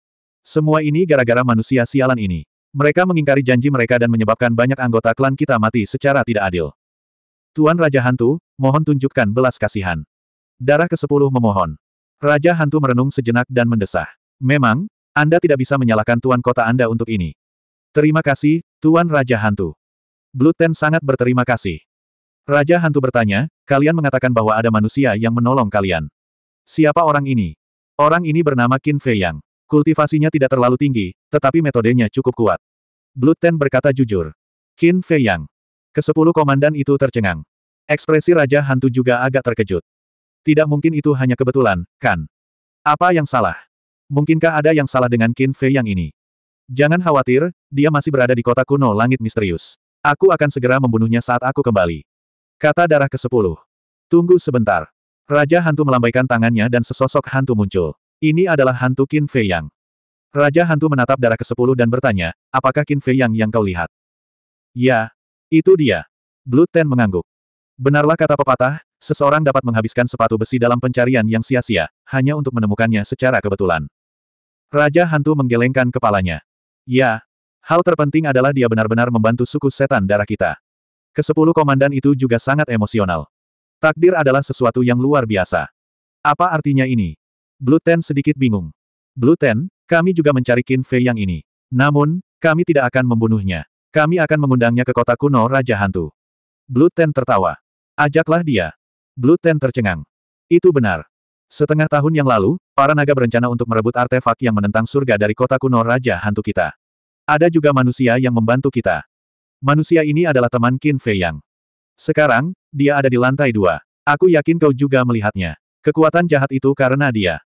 Semua ini gara-gara manusia sialan ini. Mereka mengingkari janji mereka dan menyebabkan banyak anggota klan kita mati secara tidak adil. Tuan Raja Hantu, mohon tunjukkan belas kasihan. Darah ke-10 memohon. Raja Hantu merenung sejenak dan mendesah. Memang, Anda tidak bisa menyalahkan Tuan Kota Anda untuk ini. Terima kasih, Tuan Raja Hantu. Bluten sangat berterima kasih. Raja Hantu bertanya, kalian mengatakan bahwa ada manusia yang menolong kalian. Siapa orang ini? Orang ini bernama Qin Fei Yang. Kultivasinya tidak terlalu tinggi, tetapi metodenya cukup kuat. Blood Ten berkata jujur. Qin Fei Yang. Kesepuluh komandan itu tercengang. Ekspresi Raja Hantu juga agak terkejut. Tidak mungkin itu hanya kebetulan, kan? Apa yang salah? Mungkinkah ada yang salah dengan Qin Fei Yang ini? Jangan khawatir, dia masih berada di kota kuno langit misterius. Aku akan segera membunuhnya saat aku kembali. Kata darah ke-10. Tunggu sebentar. Raja hantu melambaikan tangannya dan sesosok hantu muncul. Ini adalah hantu Qin Fei Yang. Raja hantu menatap darah ke-10 dan bertanya, apakah Qin Fei Yang yang kau lihat? Ya, itu dia. Blue Ten mengangguk. Benarlah kata pepatah, seseorang dapat menghabiskan sepatu besi dalam pencarian yang sia-sia, hanya untuk menemukannya secara kebetulan. Raja hantu menggelengkan kepalanya. Ya, hal terpenting adalah dia benar-benar membantu suku setan darah kita. Kesepuluh komandan itu juga sangat emosional. Takdir adalah sesuatu yang luar biasa. Apa artinya ini? Blue Ten sedikit bingung. Blue Ten, kami juga mencari Qin Fei yang ini. Namun, kami tidak akan membunuhnya. Kami akan mengundangnya ke kota kuno Raja Hantu. Blue Ten tertawa. Ajaklah dia. Blue Ten tercengang. Itu benar. Setengah tahun yang lalu, para naga berencana untuk merebut artefak yang menentang surga dari kota kuno Raja Hantu kita. Ada juga manusia yang membantu kita. Manusia ini adalah teman Qin Fei Yang. Sekarang, dia ada di lantai dua. Aku yakin kau juga melihatnya. Kekuatan jahat itu karena dia.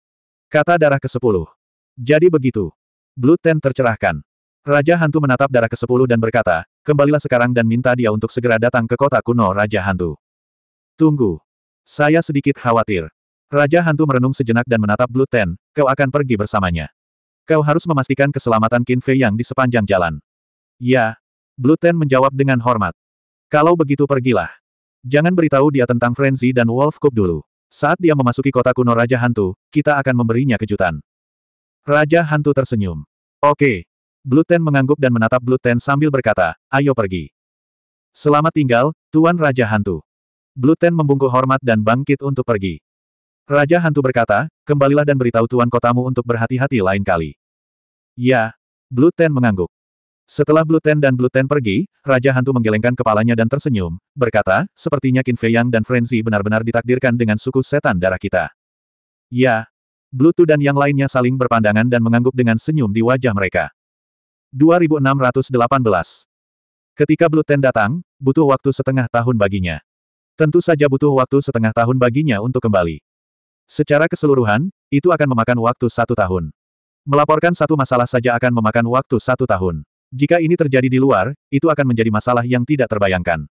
Kata darah ke-10. Jadi begitu. Blood Ten tercerahkan. Raja Hantu menatap darah ke-10 dan berkata, kembalilah sekarang dan minta dia untuk segera datang ke kota kuno Raja Hantu. Tunggu. Saya sedikit khawatir. Raja Hantu merenung sejenak dan menatap Blood Ten, kau akan pergi bersamanya. Kau harus memastikan keselamatan Qin Fei yang di sepanjang jalan. Ya. Blood Ten menjawab dengan hormat. Kalau begitu pergilah. Jangan beritahu dia tentang Frenzy dan Wolf Cup dulu. Saat dia memasuki kota kuno Raja Hantu, kita akan memberinya kejutan. Raja Hantu tersenyum. Oke. Okay. Bluten mengangguk dan menatap Bluten sambil berkata, ayo pergi. Selamat tinggal, Tuan Raja Hantu. Bluten membungkuk hormat dan bangkit untuk pergi. Raja Hantu berkata, kembalilah dan beritahu Tuan kotamu untuk berhati-hati lain kali. Ya. Bluten mengangguk. Setelah Blue Ten dan Blue Ten pergi, Raja Hantu menggelengkan kepalanya dan tersenyum, berkata, sepertinya Qin Fei Yang dan Frenzy benar-benar ditakdirkan dengan suku setan darah kita. Ya. Blue Tu dan yang lainnya saling berpandangan dan mengangguk dengan senyum di wajah mereka. 2618 Ketika Blue Ten datang, butuh waktu setengah tahun baginya. Tentu saja butuh waktu setengah tahun baginya untuk kembali. Secara keseluruhan, itu akan memakan waktu satu tahun. Melaporkan satu masalah saja akan memakan waktu satu tahun. Jika ini terjadi di luar, itu akan menjadi masalah yang tidak terbayangkan.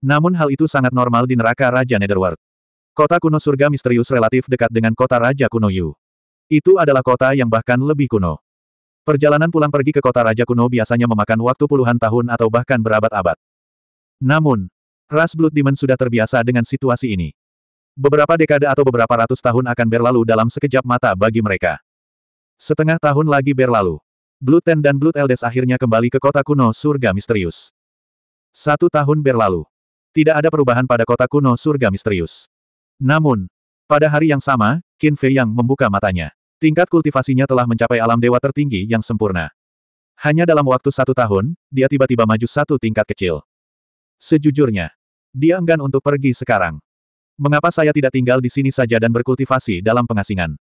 Namun hal itu sangat normal di neraka Raja Netherworld. Kota kuno surga misterius relatif dekat dengan kota Raja Kuno Yu. Itu adalah kota yang bahkan lebih kuno. Perjalanan pulang pergi ke kota Raja Kuno biasanya memakan waktu puluhan tahun atau bahkan berabad-abad. Namun, ras Blood Demon sudah terbiasa dengan situasi ini. Beberapa dekade atau beberapa ratus tahun akan berlalu dalam sekejap mata bagi mereka. Setengah tahun lagi berlalu. Blue Ten dan Blue Eldes akhirnya kembali ke kota kuno surga misterius. Satu tahun berlalu. Tidak ada perubahan pada kota kuno surga misterius. Namun, pada hari yang sama, Qin Fei yang membuka matanya. Tingkat kultivasinya telah mencapai alam dewa tertinggi yang sempurna. Hanya dalam waktu satu tahun, dia tiba-tiba maju satu tingkat kecil. Sejujurnya, dia enggan untuk pergi sekarang. Mengapa saya tidak tinggal di sini saja dan berkultivasi dalam pengasingan?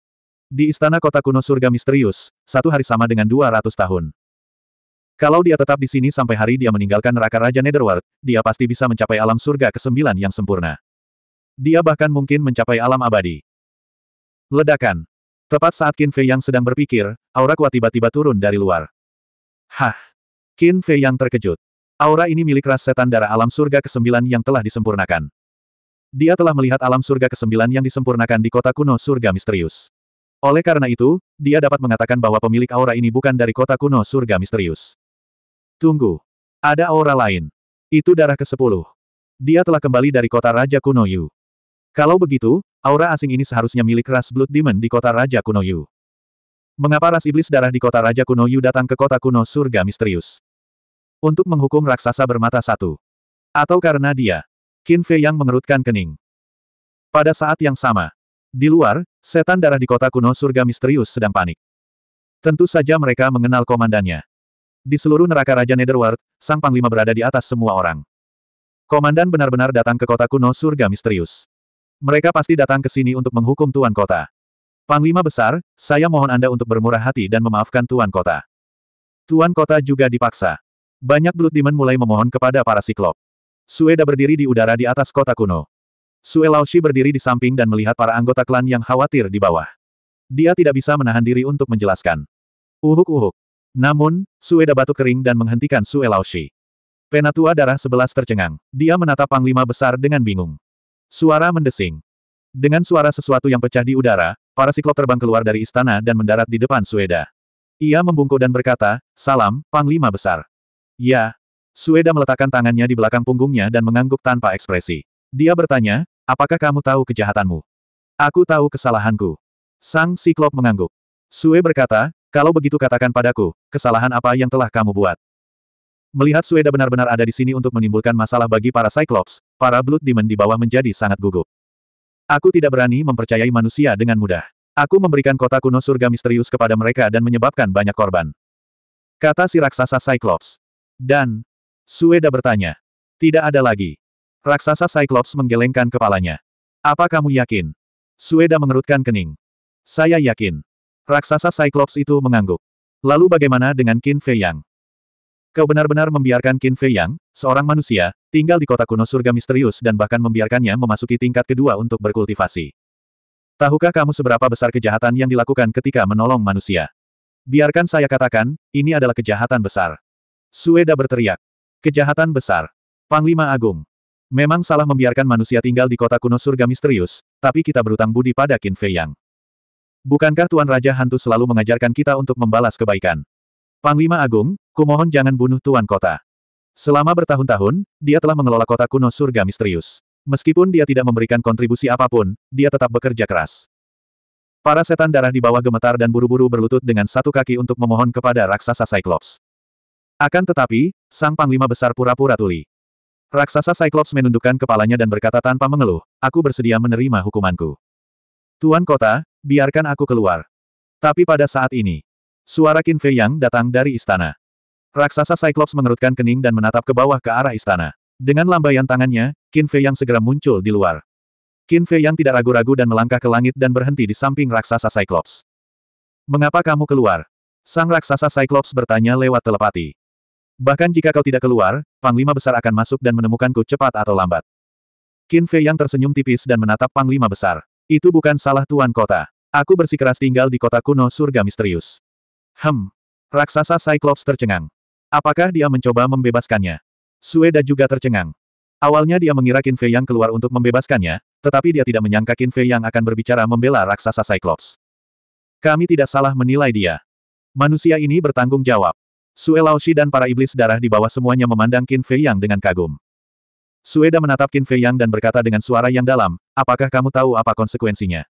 Di istana kota kuno surga misterius, satu hari sama dengan 200 tahun. Kalau dia tetap di sini sampai hari dia meninggalkan neraka Raja Netherworld, dia pasti bisa mencapai alam surga ke-9 yang sempurna. Dia bahkan mungkin mencapai alam abadi. Ledakan. Tepat saat Qin Fei yang sedang berpikir, aura kuat tiba-tiba turun dari luar. Hah! Qin Fei yang terkejut. Aura ini milik ras setan darah alam surga ke-9 yang telah disempurnakan. Dia telah melihat alam surga ke-9 yang disempurnakan di kota kuno surga misterius. Oleh karena itu, dia dapat mengatakan bahwa pemilik aura ini bukan dari kota kuno surga misterius. Tunggu. Ada aura lain. Itu darah ke-10. Dia telah kembali dari kota Raja Kuno Yu. Kalau begitu, aura asing ini seharusnya milik ras Blood Demon di kota Raja Kuno Yu. Mengapa ras iblis darah di kota Raja Kuno Yu datang ke kota kuno surga misterius? Untuk menghukum raksasa bermata satu. Atau karena dia? Qin Fei yang mengerutkan kening. Pada saat yang sama, di luar, Setan darah di kota kuno surga misterius sedang panik. Tentu saja mereka mengenal komandannya. Di seluruh neraka Raja Netherworld, Sang Panglima berada di atas semua orang. Komandan benar-benar datang ke kota kuno surga misterius. Mereka pasti datang ke sini untuk menghukum Tuan Kota. Panglima Besar, saya mohon Anda untuk bermurah hati dan memaafkan Tuan Kota. Tuan Kota juga dipaksa. Banyak Blood Demon mulai memohon kepada para Siklop. Sueda berdiri di udara di atas kota kuno. Sue Laoshi berdiri di samping dan melihat para anggota klan yang khawatir di bawah. Dia tidak bisa menahan diri untuk menjelaskan. Uhuk-uhuk. Namun, Sue da batuk kering dan menghentikan Sue Laoshi. Penatua darah sebelas tercengang. Dia menatap Panglima Besar dengan bingung. Suara mendesing. Dengan suara sesuatu yang pecah di udara, para siklop terbang keluar dari istana dan mendarat di depan Sueda. Ia membungkuk dan berkata, Salam, Panglima Besar. Ya. Sueda meletakkan tangannya di belakang punggungnya dan mengangguk tanpa ekspresi. Dia bertanya, Apakah kamu tahu kejahatanmu? Aku tahu kesalahanku. Sang Siklop mengangguk. Sue berkata, kalau begitu katakan padaku, kesalahan apa yang telah kamu buat? Melihat Sueda benar-benar ada di sini untuk menimbulkan masalah bagi para Cyclops, para Blood Demon di bawah menjadi sangat gugup. Aku tidak berani mempercayai manusia dengan mudah. Aku memberikan kota kuno surga misterius kepada mereka dan menyebabkan banyak korban. Kata si raksasa Cyclops. Dan, Sueda bertanya. Tidak ada lagi. Raksasa Cyclops menggelengkan kepalanya. Apa kamu yakin? Sueda mengerutkan kening. Saya yakin. Raksasa Cyclops itu mengangguk. Lalu bagaimana dengan Qin Fei Yang? Kau benar-benar membiarkan Qin Fei Yang, seorang manusia, tinggal di kota kuno surga misterius dan bahkan membiarkannya memasuki tingkat kedua untuk berkultivasi. Tahukah kamu seberapa besar kejahatan yang dilakukan ketika menolong manusia? Biarkan saya katakan, ini adalah kejahatan besar. Sueda berteriak. Kejahatan besar. Panglima Agung. Memang salah membiarkan manusia tinggal di kota kuno surga misterius, tapi kita berutang budi pada Qin Fei Yang. Bukankah Tuan Raja Hantu selalu mengajarkan kita untuk membalas kebaikan? Panglima Agung, kumohon jangan bunuh Tuan Kota. Selama bertahun-tahun, dia telah mengelola kota kuno surga misterius. Meskipun dia tidak memberikan kontribusi apapun, dia tetap bekerja keras. Para setan darah di bawah gemetar dan buru-buru berlutut dengan satu kaki untuk memohon kepada raksasa Cyclops. Akan tetapi, sang panglima besar pura-pura tuli. Raksasa Cyclops menundukkan kepalanya dan berkata tanpa mengeluh, aku bersedia menerima hukumanku. Tuan kota, biarkan aku keluar. Tapi pada saat ini, suara Qin Fei Yang datang dari istana. Raksasa Cyclops mengerutkan kening dan menatap ke bawah ke arah istana. Dengan lambaian tangannya, Qin Fei Yang segera muncul di luar. Qin Fei Yang tidak ragu-ragu dan melangkah ke langit dan berhenti di samping raksasa Cyclops. Mengapa kamu keluar? Sang raksasa Cyclops bertanya lewat telepati. Bahkan jika kau tidak keluar, Panglima Besar akan masuk dan menemukanku cepat atau lambat. Qin Fei yang tersenyum tipis dan menatap Panglima Besar. Itu bukan salah tuan kota. Aku bersikeras tinggal di kota kuno surga misterius. Hem. Raksasa Cyclops tercengang. Apakah dia mencoba membebaskannya? Sueda juga tercengang. Awalnya dia mengira Qin Fei yang keluar untuk membebaskannya, tetapi dia tidak menyangka Qin Fei yang akan berbicara membela raksasa Cyclops. Kami tidak salah menilai dia. Manusia ini bertanggung jawab. Sue Laoshi dan para iblis darah di bawah semuanya memandang Qin Fei Yang dengan kagum. Sueda menatap Qin Fei Yang dan berkata dengan suara yang dalam, apakah kamu tahu apa konsekuensinya?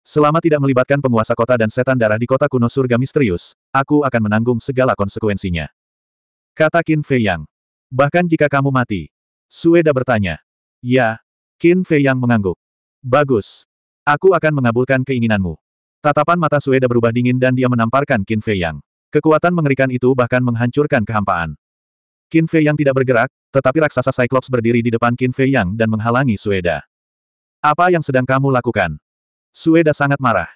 Selama tidak melibatkan penguasa kota dan setan darah di kota kuno surga misterius, aku akan menanggung segala konsekuensinya. Kata Qin Fei Yang. Bahkan jika kamu mati. Sueda bertanya. Ya. Qin Fei Yang mengangguk. Bagus. Aku akan mengabulkan keinginanmu. Tatapan mata Sueda berubah dingin dan dia menamparkan Qin Fei Yang. Kekuatan mengerikan itu bahkan menghancurkan kehampaan. Qin Fei yang tidak bergerak, tetapi raksasa Cyclops berdiri di depan Qin Fei yang dan menghalangi Sueda. Apa yang sedang kamu lakukan? Sueda sangat marah.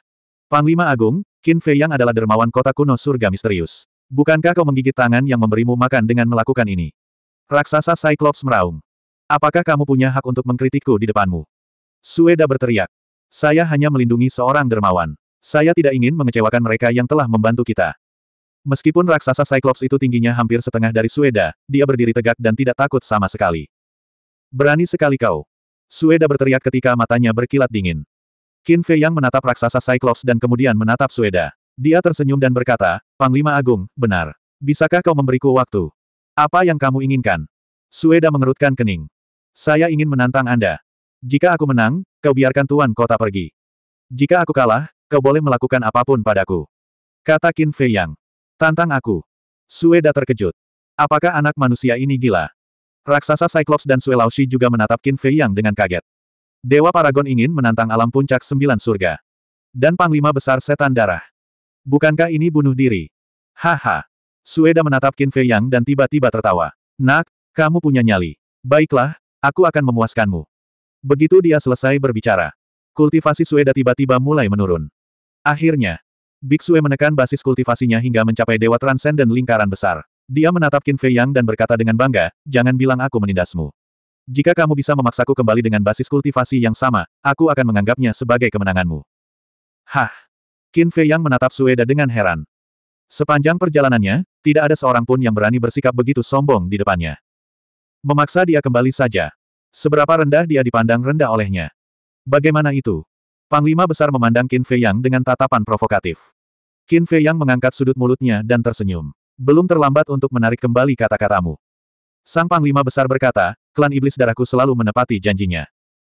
Panglima Agung, Qin Fei yang adalah dermawan kota kuno surga misterius. Bukankah kau menggigit tangan yang memberimu makan dengan melakukan ini? Raksasa Cyclops meraung. Apakah kamu punya hak untuk mengkritikku di depanmu? Sueda berteriak. Saya hanya melindungi seorang dermawan. Saya tidak ingin mengecewakan mereka yang telah membantu kita. Meskipun raksasa Cyclops itu tingginya hampir setengah dari Sueda, dia berdiri tegak dan tidak takut sama sekali. Berani sekali kau. Sueda berteriak ketika matanya berkilat dingin. Qin Fei Yang menatap raksasa Cyclops dan kemudian menatap Sueda. Dia tersenyum dan berkata, Panglima Agung, benar. Bisakah kau memberiku waktu? Apa yang kamu inginkan? Sueda mengerutkan kening. Saya ingin menantang Anda. Jika aku menang, kau biarkan Tuan Kota pergi. Jika aku kalah, kau boleh melakukan apapun padaku. Kata Qin Fei Yang. Tantang aku. Sueda terkejut. Apakah anak manusia ini gila? Raksasa Cyclops dan Sue Laoshi juga menatap Qin Fei Yang dengan kaget. Dewa Paragon ingin menantang alam puncak sembilan surga. Dan Panglima Besar Setan Darah. Bukankah ini bunuh diri? Haha. Sueda menatap Qin Fei Yang dan tiba-tiba tertawa. Nak, kamu punya nyali. Baiklah, aku akan memuaskanmu. Begitu dia selesai berbicara. Kultivasi Sueda tiba-tiba mulai menurun. Akhirnya, Bixue menekan basis kultivasinya hingga mencapai Dewa Transenden lingkaran besar. Dia menatap Qin Fei Yang dan berkata dengan bangga, jangan bilang aku menindasmu. Jika kamu bisa memaksaku kembali dengan basis kultivasi yang sama, aku akan menganggapnya sebagai kemenanganmu. Hah! Qin Fei Yang menatap Sueda dengan heran. Sepanjang perjalanannya, tidak ada seorang pun yang berani bersikap begitu sombong di depannya. Memaksa dia kembali saja. Seberapa rendah dia dipandang rendah olehnya. Bagaimana itu? Panglima besar memandang Qin Fei Yang dengan tatapan provokatif. Qin Fei Yang mengangkat sudut mulutnya dan tersenyum. Belum terlambat untuk menarik kembali kata-katamu. Sang Panglima besar berkata, klan iblis darahku selalu menepati janjinya.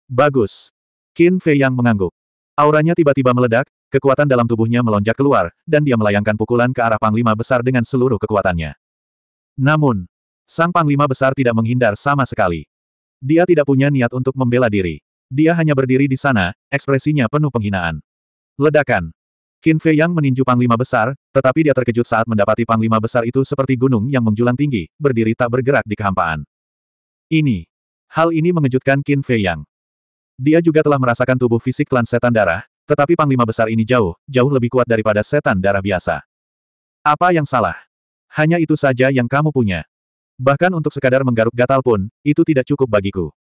Bagus. Qin Fei Yang mengangguk. Auranya tiba-tiba meledak, kekuatan dalam tubuhnya melonjak keluar, dan dia melayangkan pukulan ke arah Panglima besar dengan seluruh kekuatannya. Namun, sang Panglima besar tidak menghindar sama sekali. Dia tidak punya niat untuk membela diri. Dia hanya berdiri di sana, ekspresinya penuh penghinaan. Ledakan. Qin Fei Yang meninju Panglima Besar, tetapi dia terkejut saat mendapati Panglima Besar itu seperti gunung yang menjulang tinggi, berdiri tak bergerak di kehampaan. Ini. Hal ini mengejutkan Qin Fei Yang. Dia juga telah merasakan tubuh fisik klan setan darah, tetapi Panglima Besar ini jauh, jauh lebih kuat daripada setan darah biasa. Apa yang salah? Hanya itu saja yang kamu punya. Bahkan untuk sekadar menggaruk gatal pun, itu tidak cukup bagiku.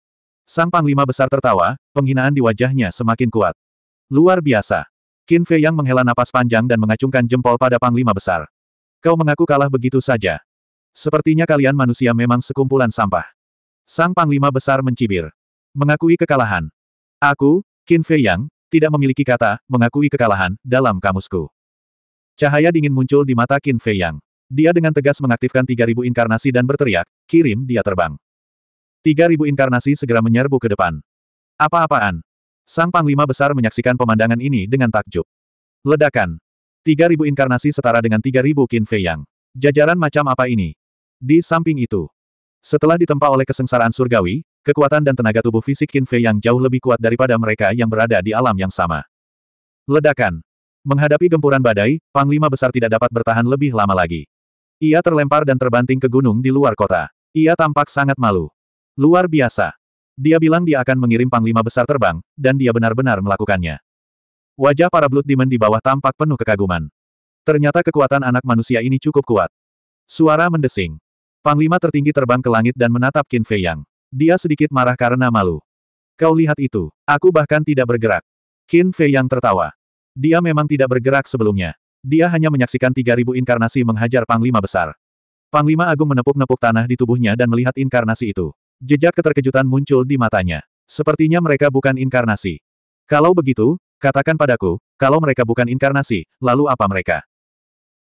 Sang Panglima Besar tertawa, penghinaan di wajahnya semakin kuat. Luar biasa. Qin Fei yang menghela napas panjang dan mengacungkan jempol pada Panglima Besar. Kau mengaku kalah begitu saja. Sepertinya kalian manusia memang sekumpulan sampah. Sang Panglima Besar mencibir. Mengakui kekalahan. Aku, Qin Fei Yang, tidak memiliki kata, mengakui kekalahan, dalam kamusku. Cahaya dingin muncul di mata Qin Fei Yang. Dia dengan tegas mengaktifkan 3000 inkarnasi dan berteriak, kirim dia terbang. Tiga ribu inkarnasi segera menyerbu ke depan. Apa-apaan? Sang Panglima Besar menyaksikan pemandangan ini dengan takjub. Ledakan. Tiga ribu inkarnasi setara dengan tiga ribu Qin Fei Yang. Jajaran macam apa ini? Di samping itu. Setelah ditempa oleh kesengsaraan surgawi, kekuatan dan tenaga tubuh fisik Qin Fei Yang jauh lebih kuat daripada mereka yang berada di alam yang sama. Ledakan. Menghadapi gempuran badai, Panglima Besar tidak dapat bertahan lebih lama lagi. Ia terlempar dan terbanting ke gunung di luar kota. Ia tampak sangat malu. Luar biasa. Dia bilang dia akan mengirim panglima besar terbang, dan dia benar-benar melakukannya. Wajah para Blood Demon di bawah tampak penuh kekaguman. Ternyata kekuatan anak manusia ini cukup kuat. Suara mendesing. Panglima tertinggi terbang ke langit dan menatap Qin Fei Yang. Dia sedikit marah karena malu. Kau lihat itu, aku bahkan tidak bergerak. Qin Fei Yang tertawa. Dia memang tidak bergerak sebelumnya. Dia hanya menyaksikan 3000 inkarnasi menghajar Panglima besar. Panglima Agung menepuk-nepuk tanah di tubuhnya dan melihat inkarnasi itu. Jejak keterkejutan muncul di matanya. Sepertinya mereka bukan inkarnasi. Kalau begitu, katakan padaku, kalau mereka bukan inkarnasi, lalu apa mereka?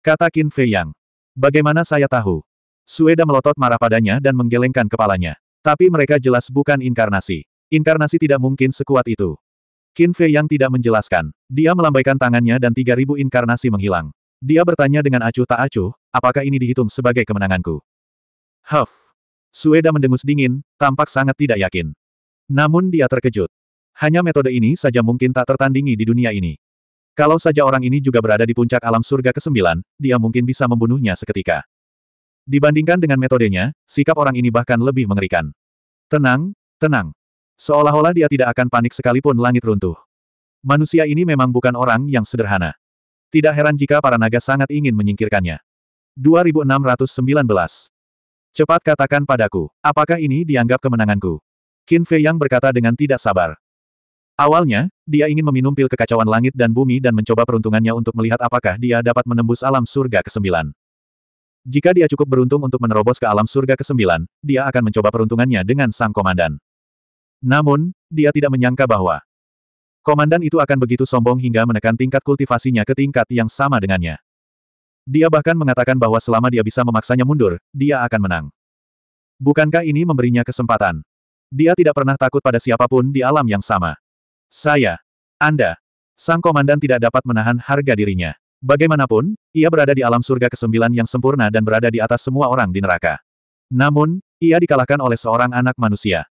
Kata Qin Fei Yang. Bagaimana saya tahu? Sueda melotot marah padanya dan menggelengkan kepalanya. Tapi mereka jelas bukan inkarnasi. Inkarnasi tidak mungkin sekuat itu. Qin Fei Yang tidak menjelaskan. Dia melambaikan tangannya dan 3000 inkarnasi menghilang. Dia bertanya dengan acuh tak acuh, apakah ini dihitung sebagai kemenanganku? Huff. Sueda mendengus dingin, tampak sangat tidak yakin. Namun dia terkejut. Hanya metode ini saja mungkin tak tertandingi di dunia ini. Kalau saja orang ini juga berada di puncak alam surga ke-9, dia mungkin bisa membunuhnya seketika. Dibandingkan dengan metodenya, sikap orang ini bahkan lebih mengerikan. Tenang, tenang. Seolah-olah dia tidak akan panik sekalipun langit runtuh. Manusia ini memang bukan orang yang sederhana. Tidak heran jika para naga sangat ingin menyingkirkannya. 2619 Cepat katakan padaku, apakah ini dianggap kemenanganku? Qin Fei Yang berkata dengan tidak sabar. Awalnya, dia ingin meminum pil kekacauan langit dan bumi dan mencoba peruntungannya untuk melihat apakah dia dapat menembus alam surga ke-9. Jika dia cukup beruntung untuk menerobos ke alam surga ke-9, dia akan mencoba peruntungannya dengan sang komandan. Namun, dia tidak menyangka bahwa komandan itu akan begitu sombong hingga menekan tingkat kultivasinya ke tingkat yang sama dengannya. Dia bahkan mengatakan bahwa selama dia bisa memaksanya mundur, dia akan menang. Bukankah ini memberinya kesempatan? Dia tidak pernah takut pada siapapun di alam yang sama. Saya. Anda. Sang komandan tidak dapat menahan harga dirinya. Bagaimanapun, ia berada di alam surga kesembilan yang sempurna dan berada di atas semua orang di neraka. Namun, ia dikalahkan oleh seorang anak manusia.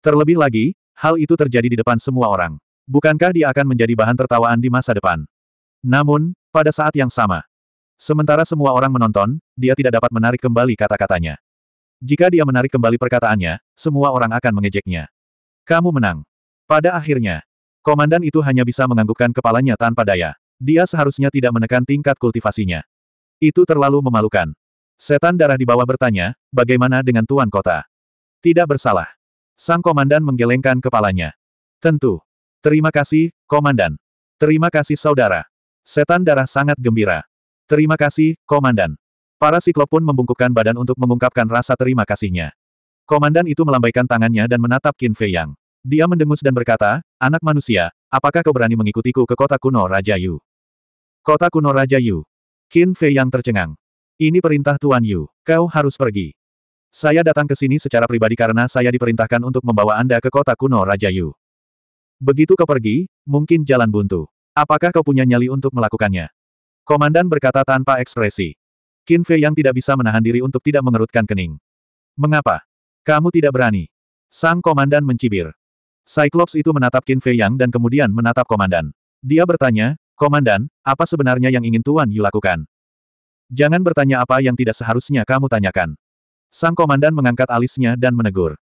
Terlebih lagi, hal itu terjadi di depan semua orang. Bukankah dia akan menjadi bahan tertawaan di masa depan? Namun, pada saat yang sama, Sementara semua orang menonton, dia tidak dapat menarik kembali kata-katanya. Jika dia menarik kembali perkataannya, semua orang akan mengejeknya. Kamu menang. Pada akhirnya, komandan itu hanya bisa menganggukkan kepalanya tanpa daya. Dia seharusnya tidak menekan tingkat kultivasinya. Itu terlalu memalukan. Setan darah di bawah bertanya, bagaimana dengan Tuan Kota? Tidak bersalah. Sang komandan menggelengkan kepalanya. Tentu. Terima kasih, komandan. Terima kasih saudara. Setan darah sangat gembira. Terima kasih, Komandan. Para siklop pun membungkukkan badan untuk mengungkapkan rasa terima kasihnya. Komandan itu melambaikan tangannya dan menatap Qin Fei Yang. Dia mendengus dan berkata, Anak manusia, apakah kau berani mengikutiku ke kota kuno Raja Yu? Kota kuno Raja Yu. Qin Fei Yang tercengang. Ini perintah Tuan Yu. Kau harus pergi. Saya datang ke sini secara pribadi karena saya diperintahkan untuk membawa Anda ke kota kuno Raja Yu. Begitu kau pergi, mungkin jalan buntu. Apakah kau punya nyali untuk melakukannya? Komandan berkata tanpa ekspresi. Qin Fei yang tidak bisa menahan diri untuk tidak mengerutkan kening. Mengapa? Kamu tidak berani. Sang komandan mencibir. Cyclops itu menatap Qin Fei Yang dan kemudian menatap komandan. Dia bertanya, Komandan, apa sebenarnya yang ingin Tuan Yu lakukan? Jangan bertanya apa yang tidak seharusnya kamu tanyakan. Sang komandan mengangkat alisnya dan menegur.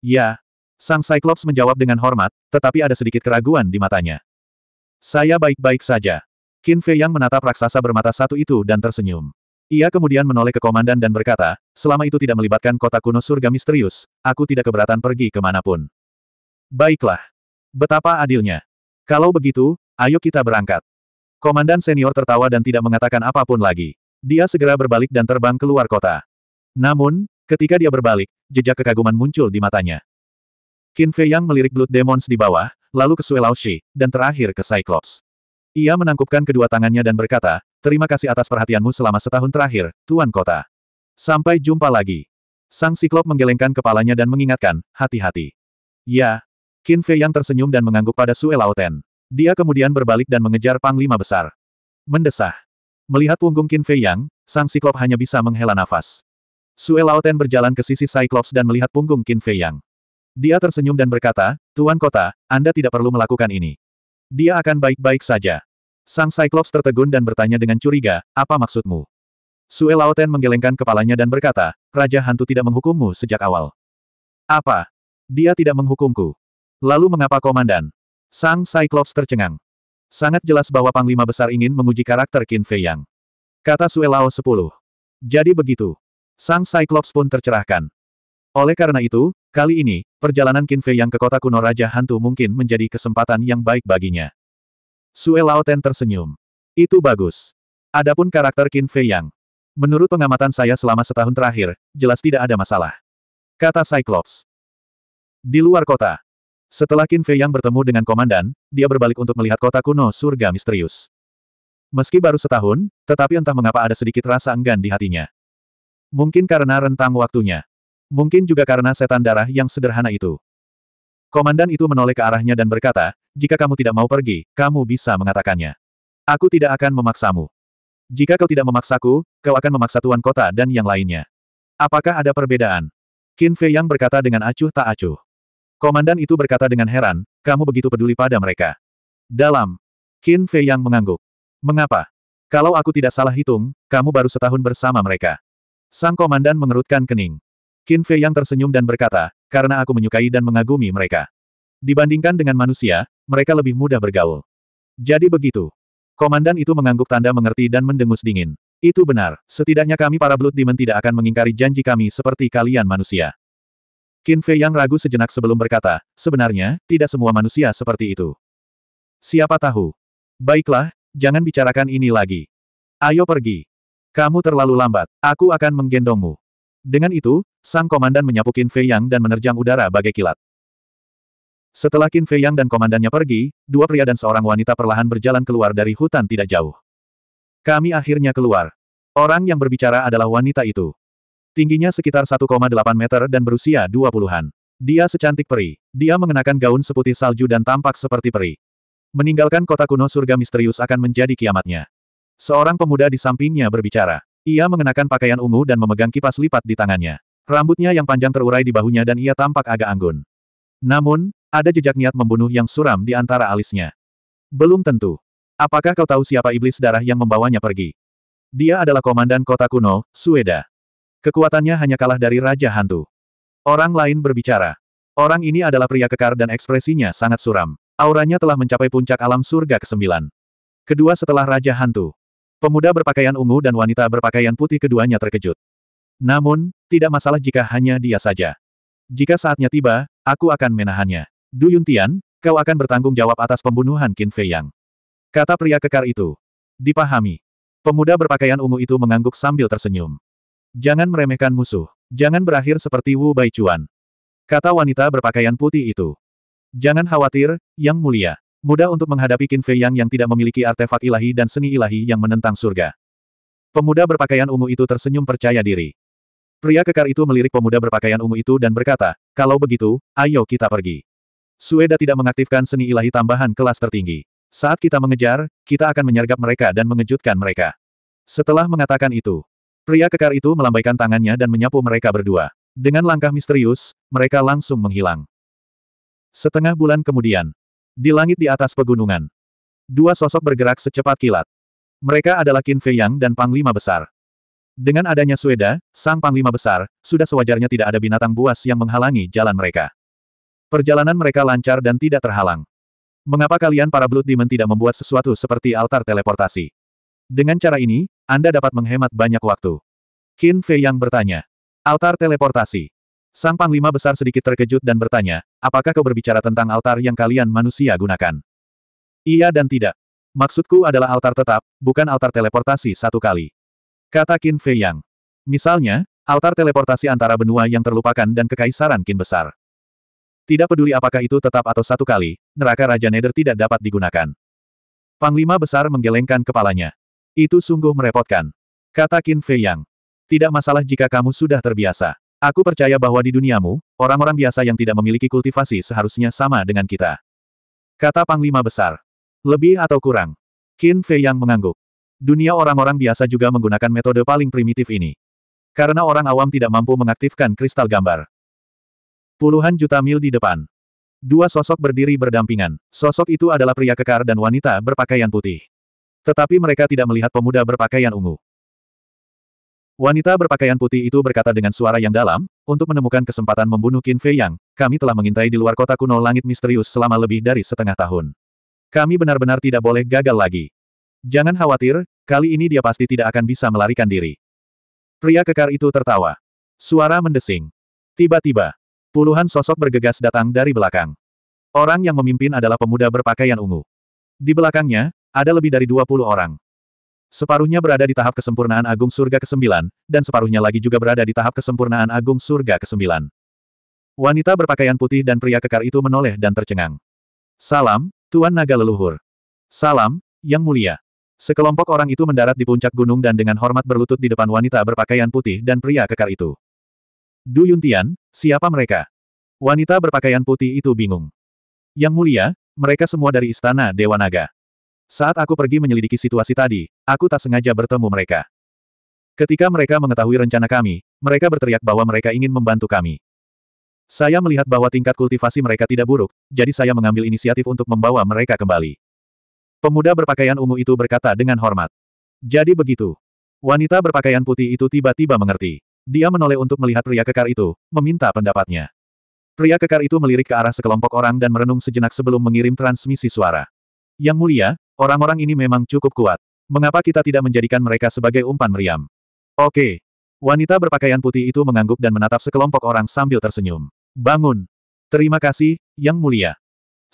Ya. Sang Cyclops menjawab dengan hormat, tetapi ada sedikit keraguan di matanya. Saya baik-baik saja. Qin Fei Yang menatap raksasa bermata satu itu dan tersenyum. Ia kemudian menoleh ke komandan dan berkata, selama itu tidak melibatkan kota kuno surga misterius, aku tidak keberatan pergi kemanapun. Baiklah. Betapa adilnya. Kalau begitu, ayo kita berangkat. Komandan senior tertawa dan tidak mengatakan apapun lagi. Dia segera berbalik dan terbang keluar kota. Namun, ketika dia berbalik, jejak kekaguman muncul di matanya. Qin Fei Yang melirik Blood Demons di bawah, lalu ke Sui Lao Shi, dan terakhir ke Cyclops. Ia menangkupkan kedua tangannya dan berkata, terima kasih atas perhatianmu selama setahun terakhir, Tuan Kota. Sampai jumpa lagi. Sang Siklop menggelengkan kepalanya dan mengingatkan, hati-hati. Ya. Qin Fei yang tersenyum dan mengangguk pada Sue Laoten. Dia kemudian berbalik dan mengejar Panglima Besar. Mendesah. Melihat punggung Qin Fei Yang, Sang Siklop hanya bisa menghela nafas. Sue Laoten berjalan ke sisi Cyclops dan melihat punggung Qin Fei Yang. Dia tersenyum dan berkata, Tuan Kota, Anda tidak perlu melakukan ini. Dia akan baik-baik saja. Sang Cyclops tertegun dan bertanya dengan curiga, apa maksudmu? Sue Laoten menggelengkan kepalanya dan berkata, Raja Hantu tidak menghukummu sejak awal. Apa? Dia tidak menghukumku. Lalu mengapa komandan? Sang Cyclops tercengang. Sangat jelas bahwa Panglima Besar ingin menguji karakter Qin Fei Yang. Kata Sue Lao 10. Jadi begitu. Sang Cyclops pun tercerahkan. Oleh karena itu, Kali ini, perjalanan Fei yang ke kota kuno Raja Hantu mungkin menjadi kesempatan yang baik baginya. Sue Laoten tersenyum. Itu bagus. Adapun karakter Fei yang, menurut pengamatan saya selama setahun terakhir, jelas tidak ada masalah. Kata Cyclops. Di luar kota. Setelah Fei yang bertemu dengan komandan, dia berbalik untuk melihat kota kuno surga misterius. Meski baru setahun, tetapi entah mengapa ada sedikit rasa enggan di hatinya. Mungkin karena rentang waktunya. Mungkin juga karena setan darah yang sederhana itu. Komandan itu menoleh ke arahnya dan berkata, jika kamu tidak mau pergi, kamu bisa mengatakannya. Aku tidak akan memaksamu. Jika kau tidak memaksaku, kau akan memaksa tuan kota dan yang lainnya. Apakah ada perbedaan? Qin Fei Yang berkata dengan acuh tak acuh. Komandan itu berkata dengan heran, kamu begitu peduli pada mereka. Dalam. Qin Fei Yang mengangguk. Mengapa? Kalau aku tidak salah hitung, kamu baru setahun bersama mereka. Sang komandan mengerutkan kening. Qin Fei yang tersenyum dan berkata, karena aku menyukai dan mengagumi mereka. Dibandingkan dengan manusia, mereka lebih mudah bergaul. Jadi begitu. Komandan itu mengangguk tanda mengerti dan mendengus dingin. Itu benar, setidaknya kami para Blood Demon tidak akan mengingkari janji kami seperti kalian manusia. Qin Fei yang ragu sejenak sebelum berkata, sebenarnya, tidak semua manusia seperti itu. Siapa tahu. Baiklah, jangan bicarakan ini lagi. Ayo pergi. Kamu terlalu lambat, aku akan menggendongmu. Dengan itu, sang komandan menyapu Qin Fei Yang dan menerjang udara bagai kilat. Setelah Qin Fei Yang dan komandannya pergi, dua pria dan seorang wanita perlahan berjalan keluar dari hutan tidak jauh. Kami akhirnya keluar. Orang yang berbicara adalah wanita itu. Tingginya sekitar 1,8 meter dan berusia 20-an. Dia secantik peri. Dia mengenakan gaun seputih salju dan tampak seperti peri. Meninggalkan kota kuno surga misterius akan menjadi kiamatnya. Seorang pemuda di sampingnya berbicara. Ia mengenakan pakaian ungu dan memegang kipas lipat di tangannya. Rambutnya yang panjang terurai di bahunya dan ia tampak agak anggun. Namun, ada jejak niat membunuh yang suram di antara alisnya. Belum tentu. Apakah kau tahu siapa iblis darah yang membawanya pergi? Dia adalah komandan kota kuno, Sueda. Kekuatannya hanya kalah dari Raja Hantu. Orang lain berbicara. Orang ini adalah pria kekar dan ekspresinya sangat suram. Auranya telah mencapai puncak alam surga ke-9. Kedua setelah Raja Hantu. Pemuda berpakaian ungu dan wanita berpakaian putih keduanya terkejut. Namun, tidak masalah jika hanya dia saja. Jika saatnya tiba, aku akan menahannya. Du Yuntian, kau akan bertanggung jawab atas pembunuhan Qin Fei Yang. Kata pria kekar itu. Dipahami. Pemuda berpakaian ungu itu mengangguk sambil tersenyum. Jangan meremehkan musuh. Jangan berakhir seperti Wu Baichuan. Kata wanita berpakaian putih itu. Jangan khawatir, Yang Mulia. Mudah untuk menghadapi Qin Fei Yang yang tidak memiliki artefak ilahi dan seni ilahi yang menentang surga. Pemuda berpakaian ungu itu tersenyum percaya diri. Pria kekar itu melirik pemuda berpakaian ungu itu dan berkata, kalau begitu, ayo kita pergi. Sueda tidak mengaktifkan seni ilahi tambahan kelas tertinggi. Saat kita mengejar, kita akan menyergap mereka dan mengejutkan mereka. Setelah mengatakan itu, pria kekar itu melambaikan tangannya dan menyapu mereka berdua. Dengan langkah misterius, mereka langsung menghilang. Setengah bulan kemudian, di langit di atas pegunungan. Dua sosok bergerak secepat kilat. Mereka adalah Qin Fei Yang dan Panglima Besar. Dengan adanya Sueda, sang Panglima Besar, sudah sewajarnya tidak ada binatang buas yang menghalangi jalan mereka. Perjalanan mereka lancar dan tidak terhalang. Mengapa kalian para Blood Demon tidak membuat sesuatu seperti altar teleportasi? Dengan cara ini, Anda dapat menghemat banyak waktu. Qin Fei Yang bertanya. Altar teleportasi. Sang Panglima Besar sedikit terkejut dan bertanya, apakah kau berbicara tentang altar yang kalian manusia gunakan? Iya dan tidak. Maksudku adalah altar tetap, bukan altar teleportasi satu kali. Kata Qin Fei Yang. Misalnya, altar teleportasi antara benua yang terlupakan dan kekaisaran Qin Besar. Tidak peduli apakah itu tetap atau satu kali, neraka Raja Neder tidak dapat digunakan. Panglima Besar menggelengkan kepalanya. Itu sungguh merepotkan. Kata Qin Fei Yang. Tidak masalah jika kamu sudah terbiasa. Aku percaya bahwa di duniamu, orang-orang biasa yang tidak memiliki kultivasi seharusnya sama dengan kita. Kata Panglima Besar. Lebih atau kurang? Qin Fei yang mengangguk. Dunia orang-orang biasa juga menggunakan metode paling primitif ini. Karena orang awam tidak mampu mengaktifkan kristal gambar. Puluhan juta mil di depan. Dua sosok berdiri berdampingan. Sosok itu adalah pria kekar dan wanita berpakaian putih. Tetapi mereka tidak melihat pemuda berpakaian ungu. Wanita berpakaian putih itu berkata dengan suara yang dalam, untuk menemukan kesempatan membunuh Qin Fei Yang, kami telah mengintai di luar kota kuno langit misterius selama lebih dari setengah tahun. Kami benar-benar tidak boleh gagal lagi. Jangan khawatir, kali ini dia pasti tidak akan bisa melarikan diri. Pria kekar itu tertawa. Suara mendesing. Tiba-tiba, puluhan sosok bergegas datang dari belakang. Orang yang memimpin adalah pemuda berpakaian ungu. Di belakangnya, ada lebih dari 20 orang. Separuhnya berada di tahap kesempurnaan agung surga ke-9, dan separuhnya lagi juga berada di tahap kesempurnaan agung surga ke-9. Wanita berpakaian putih dan pria kekar itu menoleh dan tercengang. Salam, Tuan Naga Leluhur. Salam, Yang Mulia. Sekelompok orang itu mendarat di puncak gunung dan dengan hormat berlutut di depan wanita berpakaian putih dan pria kekar itu. Du Yuntian, siapa mereka? Wanita berpakaian putih itu bingung. Yang mulia, mereka semua dari istana Dewa Naga. Saat aku pergi menyelidiki situasi tadi, aku tak sengaja bertemu mereka. Ketika mereka mengetahui rencana kami, mereka berteriak bahwa mereka ingin membantu kami. Saya melihat bahwa tingkat kultivasi mereka tidak buruk, jadi saya mengambil inisiatif untuk membawa mereka kembali. Pemuda berpakaian ungu itu berkata dengan hormat. Jadi begitu. Wanita berpakaian putih itu tiba-tiba mengerti. Dia menoleh untuk melihat pria kekar itu, meminta pendapatnya. Pria kekar itu melirik ke arah sekelompok orang dan merenung sejenak sebelum mengirim transmisi suara. Yang mulia, Orang-orang ini memang cukup kuat. Mengapa kita tidak menjadikan mereka sebagai umpan meriam? Oke. Wanita berpakaian putih itu mengangguk dan menatap sekelompok orang sambil tersenyum. Bangun. Terima kasih, Yang Mulia.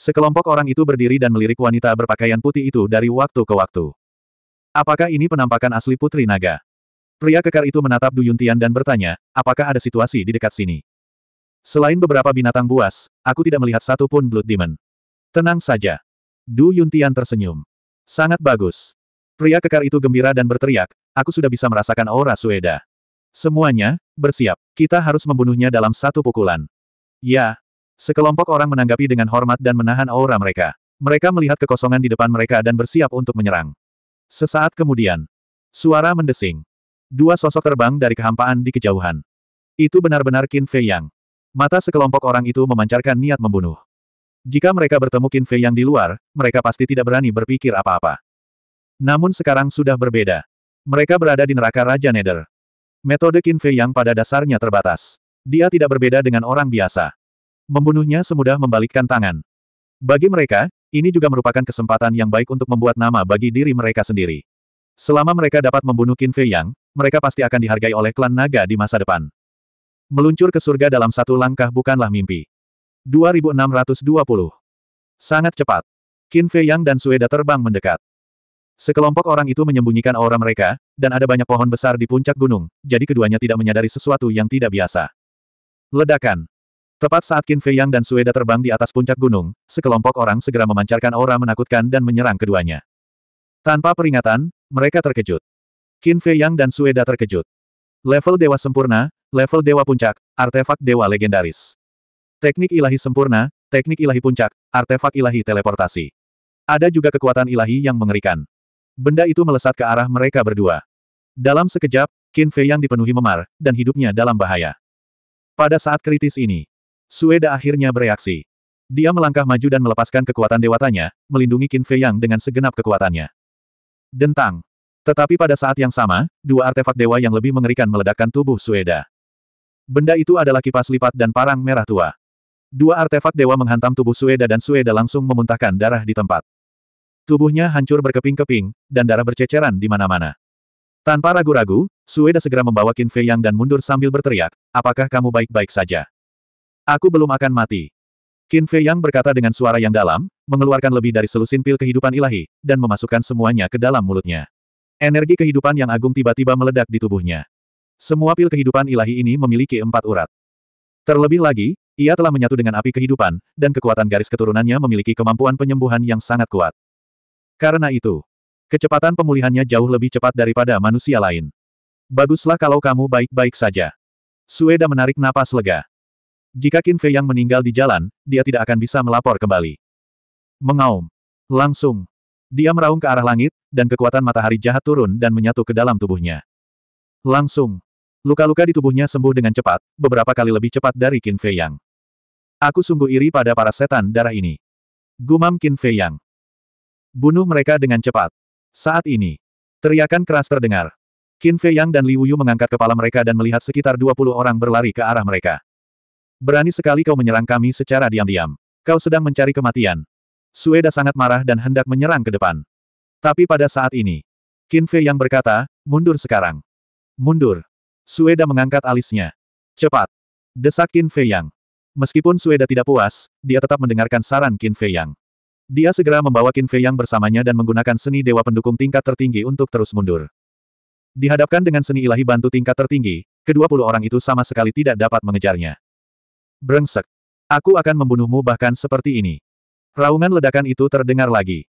Sekelompok orang itu berdiri dan melirik wanita berpakaian putih itu dari waktu ke waktu. Apakah ini penampakan asli Putri Naga? Pria kekar itu menatap Duyuntian dan bertanya, apakah ada situasi di dekat sini? Selain beberapa binatang buas, aku tidak melihat satu pun Blood Demon. Tenang saja. Du Yuntian tersenyum. Sangat bagus. Pria kekar itu gembira dan berteriak, aku sudah bisa merasakan aura Sueda. Semuanya, bersiap. Kita harus membunuhnya dalam satu pukulan. Ya. Sekelompok orang menanggapi dengan hormat dan menahan aura mereka. Mereka melihat kekosongan di depan mereka dan bersiap untuk menyerang. Sesaat kemudian, suara mendesing. Dua sosok terbang dari kehampaan di kejauhan. Itu benar-benar Qin Fei Yang. Mata sekelompok orang itu memancarkan niat membunuh. Jika mereka bertemu Qin Fei yang di luar, mereka pasti tidak berani berpikir apa-apa. Namun sekarang sudah berbeda. Mereka berada di neraka Raja Nether. Metode Qin Fei yang pada dasarnya terbatas. Dia tidak berbeda dengan orang biasa. Membunuhnya semudah membalikkan tangan. Bagi mereka, ini juga merupakan kesempatan yang baik untuk membuat nama bagi diri mereka sendiri. Selama mereka dapat membunuh Qin Fei Yang, mereka pasti akan dihargai oleh klan naga di masa depan. Meluncur ke surga dalam satu langkah bukanlah mimpi. 2620. Sangat cepat. Qin Fei Yang dan Sueda terbang mendekat. Sekelompok orang itu menyembunyikan aura mereka, dan ada banyak pohon besar di puncak gunung, jadi keduanya tidak menyadari sesuatu yang tidak biasa. Ledakan. Tepat saat Qin Fei Yang dan Sueda terbang di atas puncak gunung, sekelompok orang segera memancarkan aura menakutkan dan menyerang keduanya. Tanpa peringatan, mereka terkejut. Qin Fei Yang dan Sueda terkejut. Level Dewa Sempurna, level Dewa Puncak, artefak Dewa Legendaris. Teknik ilahi sempurna, teknik ilahi puncak, artefak ilahi teleportasi. Ada juga kekuatan ilahi yang mengerikan. Benda itu melesat ke arah mereka berdua. Dalam sekejap, Qin Fei yang dipenuhi memar, dan hidupnya dalam bahaya. Pada saat kritis ini, Sueda akhirnya bereaksi. Dia melangkah maju dan melepaskan kekuatan dewatanya, melindungi Qin Fei yang dengan segenap kekuatannya. Dentang. Tetapi pada saat yang sama, dua artefak dewa yang lebih mengerikan meledakkan tubuh Sueda. Benda itu adalah kipas lipat dan parang merah tua. Dua artefak dewa menghantam tubuh Sueda dan Sueda langsung memuntahkan darah di tempat. Tubuhnya hancur berkeping-keping, dan darah berceceran di mana-mana. Tanpa ragu-ragu, Sueda segera membawa Qin Fei Yang dan mundur sambil berteriak, apakah kamu baik-baik saja? Aku belum akan mati. Qin Fei Yang berkata dengan suara yang dalam, mengeluarkan lebih dari selusin pil kehidupan ilahi, dan memasukkan semuanya ke dalam mulutnya. Energi kehidupan yang agung tiba-tiba meledak di tubuhnya. Semua pil kehidupan ilahi ini memiliki empat urat. Terlebih lagi, ia telah menyatu dengan api kehidupan, dan kekuatan garis keturunannya memiliki kemampuan penyembuhan yang sangat kuat. Karena itu, kecepatan pemulihannya jauh lebih cepat daripada manusia lain. Baguslah kalau kamu baik-baik saja. Sueda menarik napas lega. Jika Qin Fei yang meninggal di jalan, dia tidak akan bisa melapor kembali. Mengaum. Langsung. Dia meraung ke arah langit, dan kekuatan matahari jahat turun dan menyatu ke dalam tubuhnya. Langsung. Luka-luka di tubuhnya sembuh dengan cepat, beberapa kali lebih cepat dari Qin Fei Yang. Aku sungguh iri pada para setan darah ini. Gumam Qin Fei Yang. Bunuh mereka dengan cepat. Saat ini. Teriakan keras terdengar. Qin Fei Yang dan Li Wuyu mengangkat kepala mereka dan melihat sekitar 20 orang berlari ke arah mereka. Berani sekali kau menyerang kami secara diam-diam. Kau sedang mencari kematian. Sueda sangat marah dan hendak menyerang ke depan. Tapi pada saat ini, Qin Fei Yang berkata, mundur sekarang. Mundur. Sueda mengangkat alisnya. Cepat. Desak Qin Fei Yang. Meskipun Sueda tidak puas, dia tetap mendengarkan saran Qin Fei Yang. Dia segera membawa Qin Fei Yang bersamanya dan menggunakan seni dewa pendukung tingkat tertinggi untuk terus mundur. Dihadapkan dengan seni ilahi bantu tingkat tertinggi, kedua puluh orang itu sama sekali tidak dapat mengejarnya. Brengsek. Aku akan membunuhmu bahkan seperti ini. Raungan ledakan itu terdengar lagi.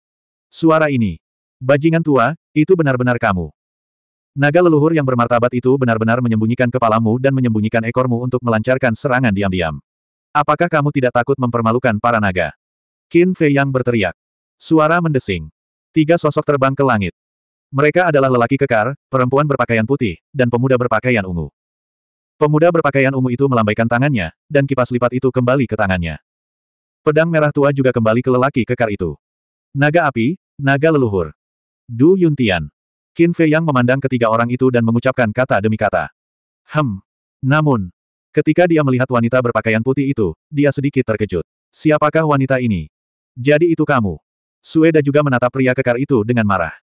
Suara ini. Bajingan tua, itu benar-benar kamu. Naga leluhur yang bermartabat itu benar-benar menyembunyikan kepalamu dan menyembunyikan ekormu untuk melancarkan serangan diam-diam. Apakah kamu tidak takut mempermalukan para naga? Qin Fei Yang berteriak. Suara mendesing. Tiga sosok terbang ke langit. Mereka adalah lelaki kekar, perempuan berpakaian putih, dan pemuda berpakaian ungu. Pemuda berpakaian ungu itu melambaikan tangannya, dan kipas lipat itu kembali ke tangannya. Pedang merah tua juga kembali ke lelaki kekar itu. Naga api, naga leluhur. Du Yuntian. Qin Fei Yang memandang ketiga orang itu dan mengucapkan kata demi kata. Hem. Namun, Ketika dia melihat wanita berpakaian putih itu, dia sedikit terkejut. Siapakah wanita ini? Jadi itu kamu. Sueda juga menatap pria kekar itu dengan marah.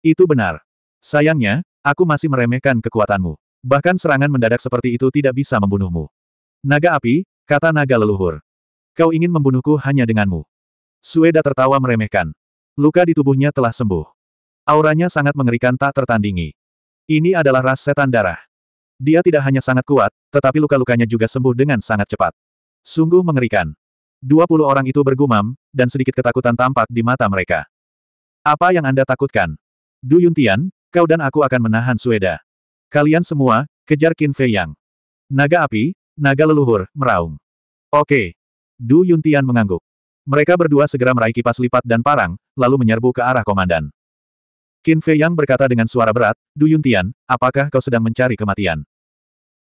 Itu benar. Sayangnya, aku masih meremehkan kekuatanmu. Bahkan serangan mendadak seperti itu tidak bisa membunuhmu. Naga api, kata naga leluhur. Kau ingin membunuhku hanya denganmu. Sueda tertawa meremehkan. Luka di tubuhnya telah sembuh. Auranya sangat mengerikan tak tertandingi. Ini adalah ras setan darah. Dia tidak hanya sangat kuat, tetapi luka-lukanya juga sembuh dengan sangat cepat. Sungguh mengerikan. Dua puluh orang itu bergumam, dan sedikit ketakutan tampak di mata mereka. Apa yang Anda takutkan? Du Yuntian, kau dan aku akan menahan Sueda. Kalian semua, kejar Qin Fei Yang. Naga api, naga leluhur, meraung. Oke. Du Yuntian mengangguk. Mereka berdua segera meraih kipas lipat dan parang, lalu menyerbu ke arah komandan. Qin Fei Yang berkata dengan suara berat, Du Yuntian, apakah kau sedang mencari kematian?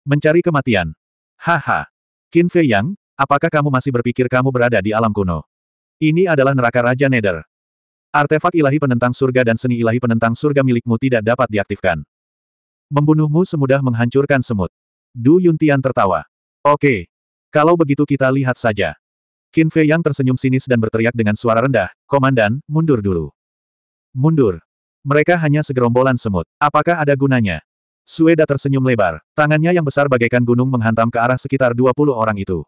Mencari kematian. Haha. Qin Fei Yang, apakah kamu masih berpikir kamu berada di alam kuno? Ini adalah neraka Raja Nether. Artefak ilahi penentang surga dan seni ilahi penentang surga milikmu tidak dapat diaktifkan. Membunuhmu semudah menghancurkan semut. Du Yuntian tertawa. Oke. Kalau begitu kita lihat saja. Qin Fei Yang tersenyum sinis dan berteriak dengan suara rendah, Komandan, mundur dulu. Mundur. Mereka hanya segerombolan semut. Apakah ada gunanya? Sueda tersenyum lebar, tangannya yang besar bagaikan gunung menghantam ke arah sekitar 20 orang itu.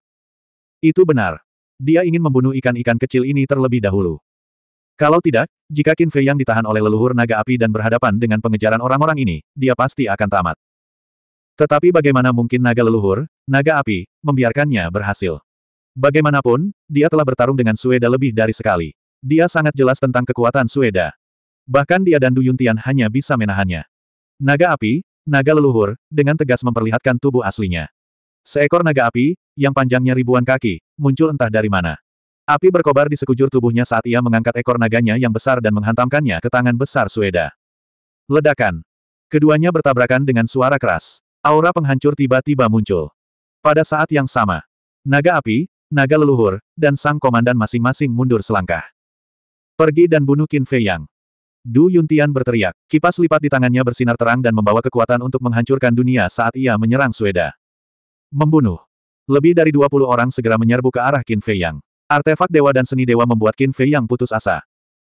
Itu benar. Dia ingin membunuh ikan-ikan kecil ini terlebih dahulu. Kalau tidak, jika Qin Fei yang ditahan oleh leluhur naga api dan berhadapan dengan pengejaran orang-orang ini, dia pasti akan tamat. Tetapi bagaimana mungkin naga leluhur, naga api, membiarkannya berhasil. Bagaimanapun, dia telah bertarung dengan Sueda lebih dari sekali. Dia sangat jelas tentang kekuatan Sueda. Bahkan dia dan Duyuntian hanya bisa menahannya. Naga api, naga leluhur, dengan tegas memperlihatkan tubuh aslinya. Seekor naga api, yang panjangnya ribuan kaki, muncul entah dari mana. Api berkobar di sekujur tubuhnya saat ia mengangkat ekor naganya yang besar dan menghantamkannya ke tangan besar Sueda. Ledakan. Keduanya bertabrakan dengan suara keras. Aura penghancur tiba-tiba muncul. Pada saat yang sama, naga api, naga leluhur, dan sang komandan masing-masing mundur selangkah. Pergi dan bunuh Qin Fei Yang. Du Yuntian berteriak. Kipas lipat di tangannya bersinar terang dan membawa kekuatan untuk menghancurkan dunia saat ia menyerang Sueda. Membunuh. Lebih dari 20 orang segera menyerbu ke arah Qin Fei Yang. Artefak dewa dan seni dewa membuat Qin Fei Yang putus asa.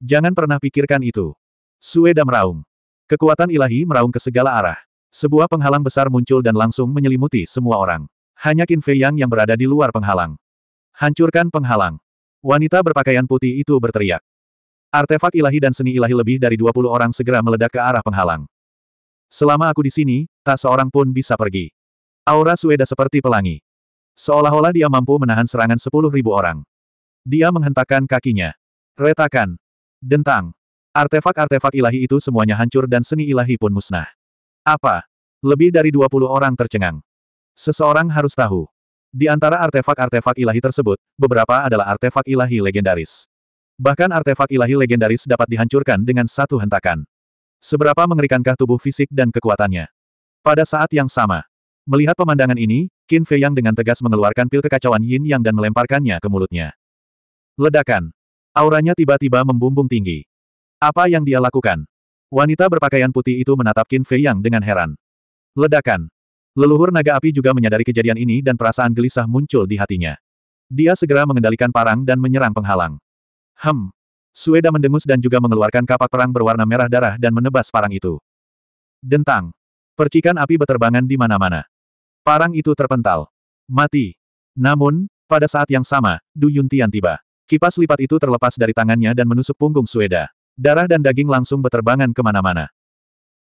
Jangan pernah pikirkan itu. Sueda meraung. Kekuatan ilahi meraung ke segala arah. Sebuah penghalang besar muncul dan langsung menyelimuti semua orang. Hanya Qin Fei Yang yang berada di luar penghalang. Hancurkan penghalang. Wanita berpakaian putih itu berteriak. Artefak ilahi dan seni ilahi lebih dari 20 orang segera meledak ke arah penghalang. Selama aku di sini, tak seorang pun bisa pergi. Aura Sueda seperti pelangi. Seolah-olah dia mampu menahan serangan ribu orang. Dia menghentakkan kakinya. Retakan. Dentang. Artefak-artefak ilahi itu semuanya hancur dan seni ilahi pun musnah. Apa? Lebih dari 20 orang tercengang. Seseorang harus tahu. Di antara artefak-artefak ilahi tersebut, beberapa adalah artefak ilahi legendaris. Bahkan artefak ilahi legendaris dapat dihancurkan dengan satu hentakan. Seberapa mengerikankah tubuh fisik dan kekuatannya? Pada saat yang sama, melihat pemandangan ini, Qin Fei Yang dengan tegas mengeluarkan pil kekacauan Yin Yang dan melemparkannya ke mulutnya. Ledakan. Auranya tiba-tiba membumbung tinggi. Apa yang dia lakukan? Wanita berpakaian putih itu menatap Qin Fei Yang dengan heran. Ledakan. Leluhur naga api juga menyadari kejadian ini dan perasaan gelisah muncul di hatinya. Dia segera mengendalikan parang dan menyerang penghalang. Hem. Sueda mendengus dan juga mengeluarkan kapak perang berwarna merah darah dan menebas parang itu. Dentang. Percikan api beterbangan di mana-mana. Parang itu terpental. Mati. Namun, pada saat yang sama, Du Yuntian tiba. Kipas lipat itu terlepas dari tangannya dan menusuk punggung Sueda. Darah dan daging langsung beterbangan kemana-mana.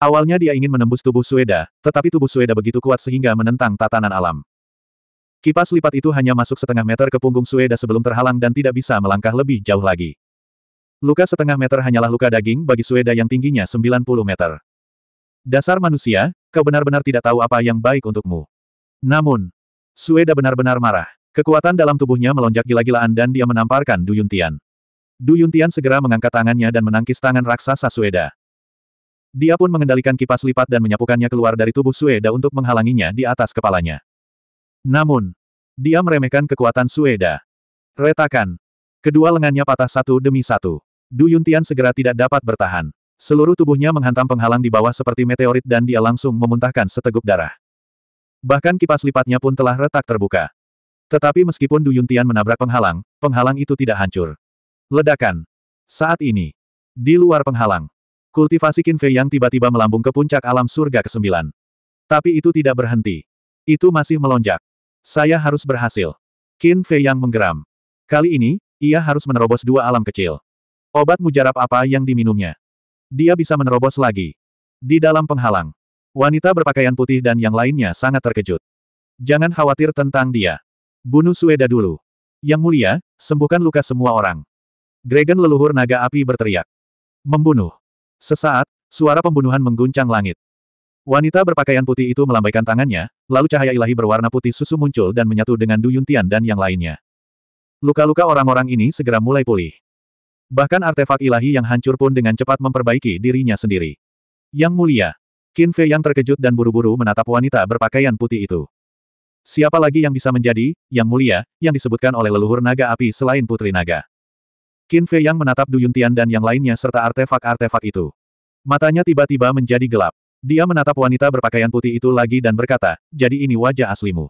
Awalnya dia ingin menembus tubuh Sueda, tetapi tubuh Sueda begitu kuat sehingga menentang tatanan alam. Kipas lipat itu hanya masuk setengah meter ke punggung Sueda sebelum terhalang dan tidak bisa melangkah lebih jauh lagi. Luka setengah meter hanyalah luka daging bagi Sueda yang tingginya 90 meter. Dasar manusia, kau benar-benar tidak tahu apa yang baik untukmu. Namun, Sueda benar-benar marah. Kekuatan dalam tubuhnya melonjak gila-gilaan dan dia menamparkan Duyuntian. Yuntian. Du Yuntian segera mengangkat tangannya dan menangkis tangan raksasa Sueda. Dia pun mengendalikan kipas lipat dan menyapukannya keluar dari tubuh Sueda untuk menghalanginya di atas kepalanya. Namun, dia meremehkan kekuatan Sueda. Retakan. Kedua lengannya patah satu demi satu. Du Yuntian segera tidak dapat bertahan. Seluruh tubuhnya menghantam penghalang di bawah seperti meteorit dan dia langsung memuntahkan seteguk darah. Bahkan kipas lipatnya pun telah retak terbuka. Tetapi meskipun Du Yuntian menabrak penghalang, penghalang itu tidak hancur. Ledakan. Saat ini. Di luar penghalang. Kultivasi Fei yang tiba-tiba melambung ke puncak alam surga ke-9. Tapi itu tidak berhenti. Itu masih melonjak. Saya harus berhasil. Qin Fei yang menggeram. Kali ini, ia harus menerobos dua alam kecil. Obat mujarab apa yang diminumnya? Dia bisa menerobos lagi. Di dalam penghalang, wanita berpakaian putih dan yang lainnya sangat terkejut. Jangan khawatir tentang dia. Bunuh Sueda dulu. Yang mulia, sembuhkan luka semua orang. Gregen leluhur naga api berteriak. Membunuh. Sesaat, suara pembunuhan mengguncang langit. Wanita berpakaian putih itu melambaikan tangannya, lalu cahaya ilahi berwarna putih susu muncul dan menyatu dengan Du Yuntian dan yang lainnya. Luka-luka orang-orang ini segera mulai pulih. Bahkan artefak ilahi yang hancur pun dengan cepat memperbaiki dirinya sendiri. Yang mulia, Qin Fei yang terkejut dan buru-buru menatap wanita berpakaian putih itu. Siapa lagi yang bisa menjadi, yang mulia, yang disebutkan oleh leluhur naga api selain putri naga? Qin Fei yang menatap Du Yuntian dan yang lainnya serta artefak-artefak itu. Matanya tiba-tiba menjadi gelap. Dia menatap wanita berpakaian putih itu lagi dan berkata, jadi ini wajah aslimu.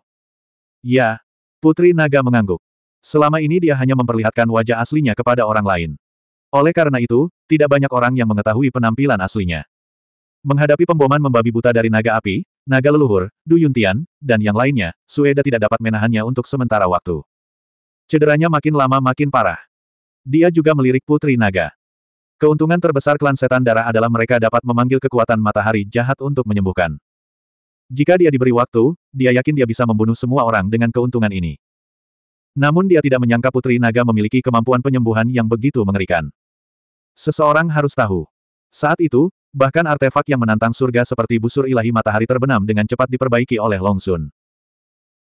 Ya. Putri Naga mengangguk. Selama ini dia hanya memperlihatkan wajah aslinya kepada orang lain. Oleh karena itu, tidak banyak orang yang mengetahui penampilan aslinya. Menghadapi pemboman membabi buta dari naga api, naga leluhur, Duyuntian, dan yang lainnya, Sueda tidak dapat menahannya untuk sementara waktu. Cederanya makin lama makin parah. Dia juga melirik Putri Naga. Keuntungan terbesar klan setan darah adalah mereka dapat memanggil kekuatan matahari jahat untuk menyembuhkan. Jika dia diberi waktu, dia yakin dia bisa membunuh semua orang dengan keuntungan ini. Namun dia tidak menyangka Putri Naga memiliki kemampuan penyembuhan yang begitu mengerikan. Seseorang harus tahu. Saat itu, bahkan artefak yang menantang surga seperti busur ilahi matahari terbenam dengan cepat diperbaiki oleh Longzun.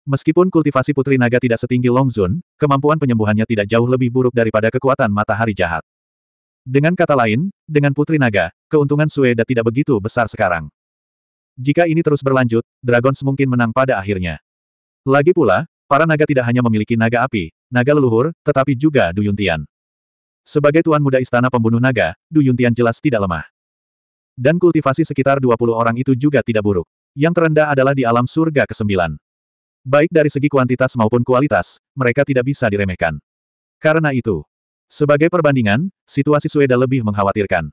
Meskipun kultivasi Putri Naga tidak setinggi Longzun, kemampuan penyembuhannya tidak jauh lebih buruk daripada kekuatan matahari jahat. Dengan kata lain, dengan Putri Naga, keuntungan Sueda tidak begitu besar sekarang. Jika ini terus berlanjut, Dragon semungkin menang pada akhirnya. Lagi pula, para naga tidak hanya memiliki naga api, naga leluhur, tetapi juga Duyuntian. Sebagai tuan muda istana pembunuh naga, Duyuntian jelas tidak lemah. Dan kultivasi sekitar 20 orang itu juga tidak buruk. Yang terendah adalah di alam surga ke-9. Baik dari segi kuantitas maupun kualitas, mereka tidak bisa diremehkan. Karena itu, sebagai perbandingan, situasi Sueda lebih mengkhawatirkan.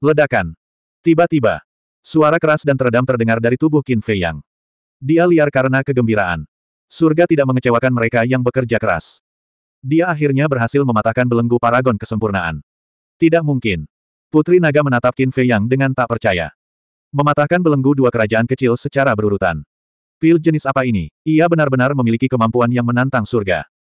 Ledakan. Tiba-tiba, suara keras dan teredam terdengar dari tubuh Qin Fei Yang. Dia liar karena kegembiraan. Surga tidak mengecewakan mereka yang bekerja keras. Dia akhirnya berhasil mematahkan belenggu paragon kesempurnaan. Tidak mungkin. Putri Naga menatap Qin Fei Yang dengan tak percaya. Mematahkan belenggu dua kerajaan kecil secara berurutan. Pil jenis apa ini? Ia benar-benar memiliki kemampuan yang menantang surga.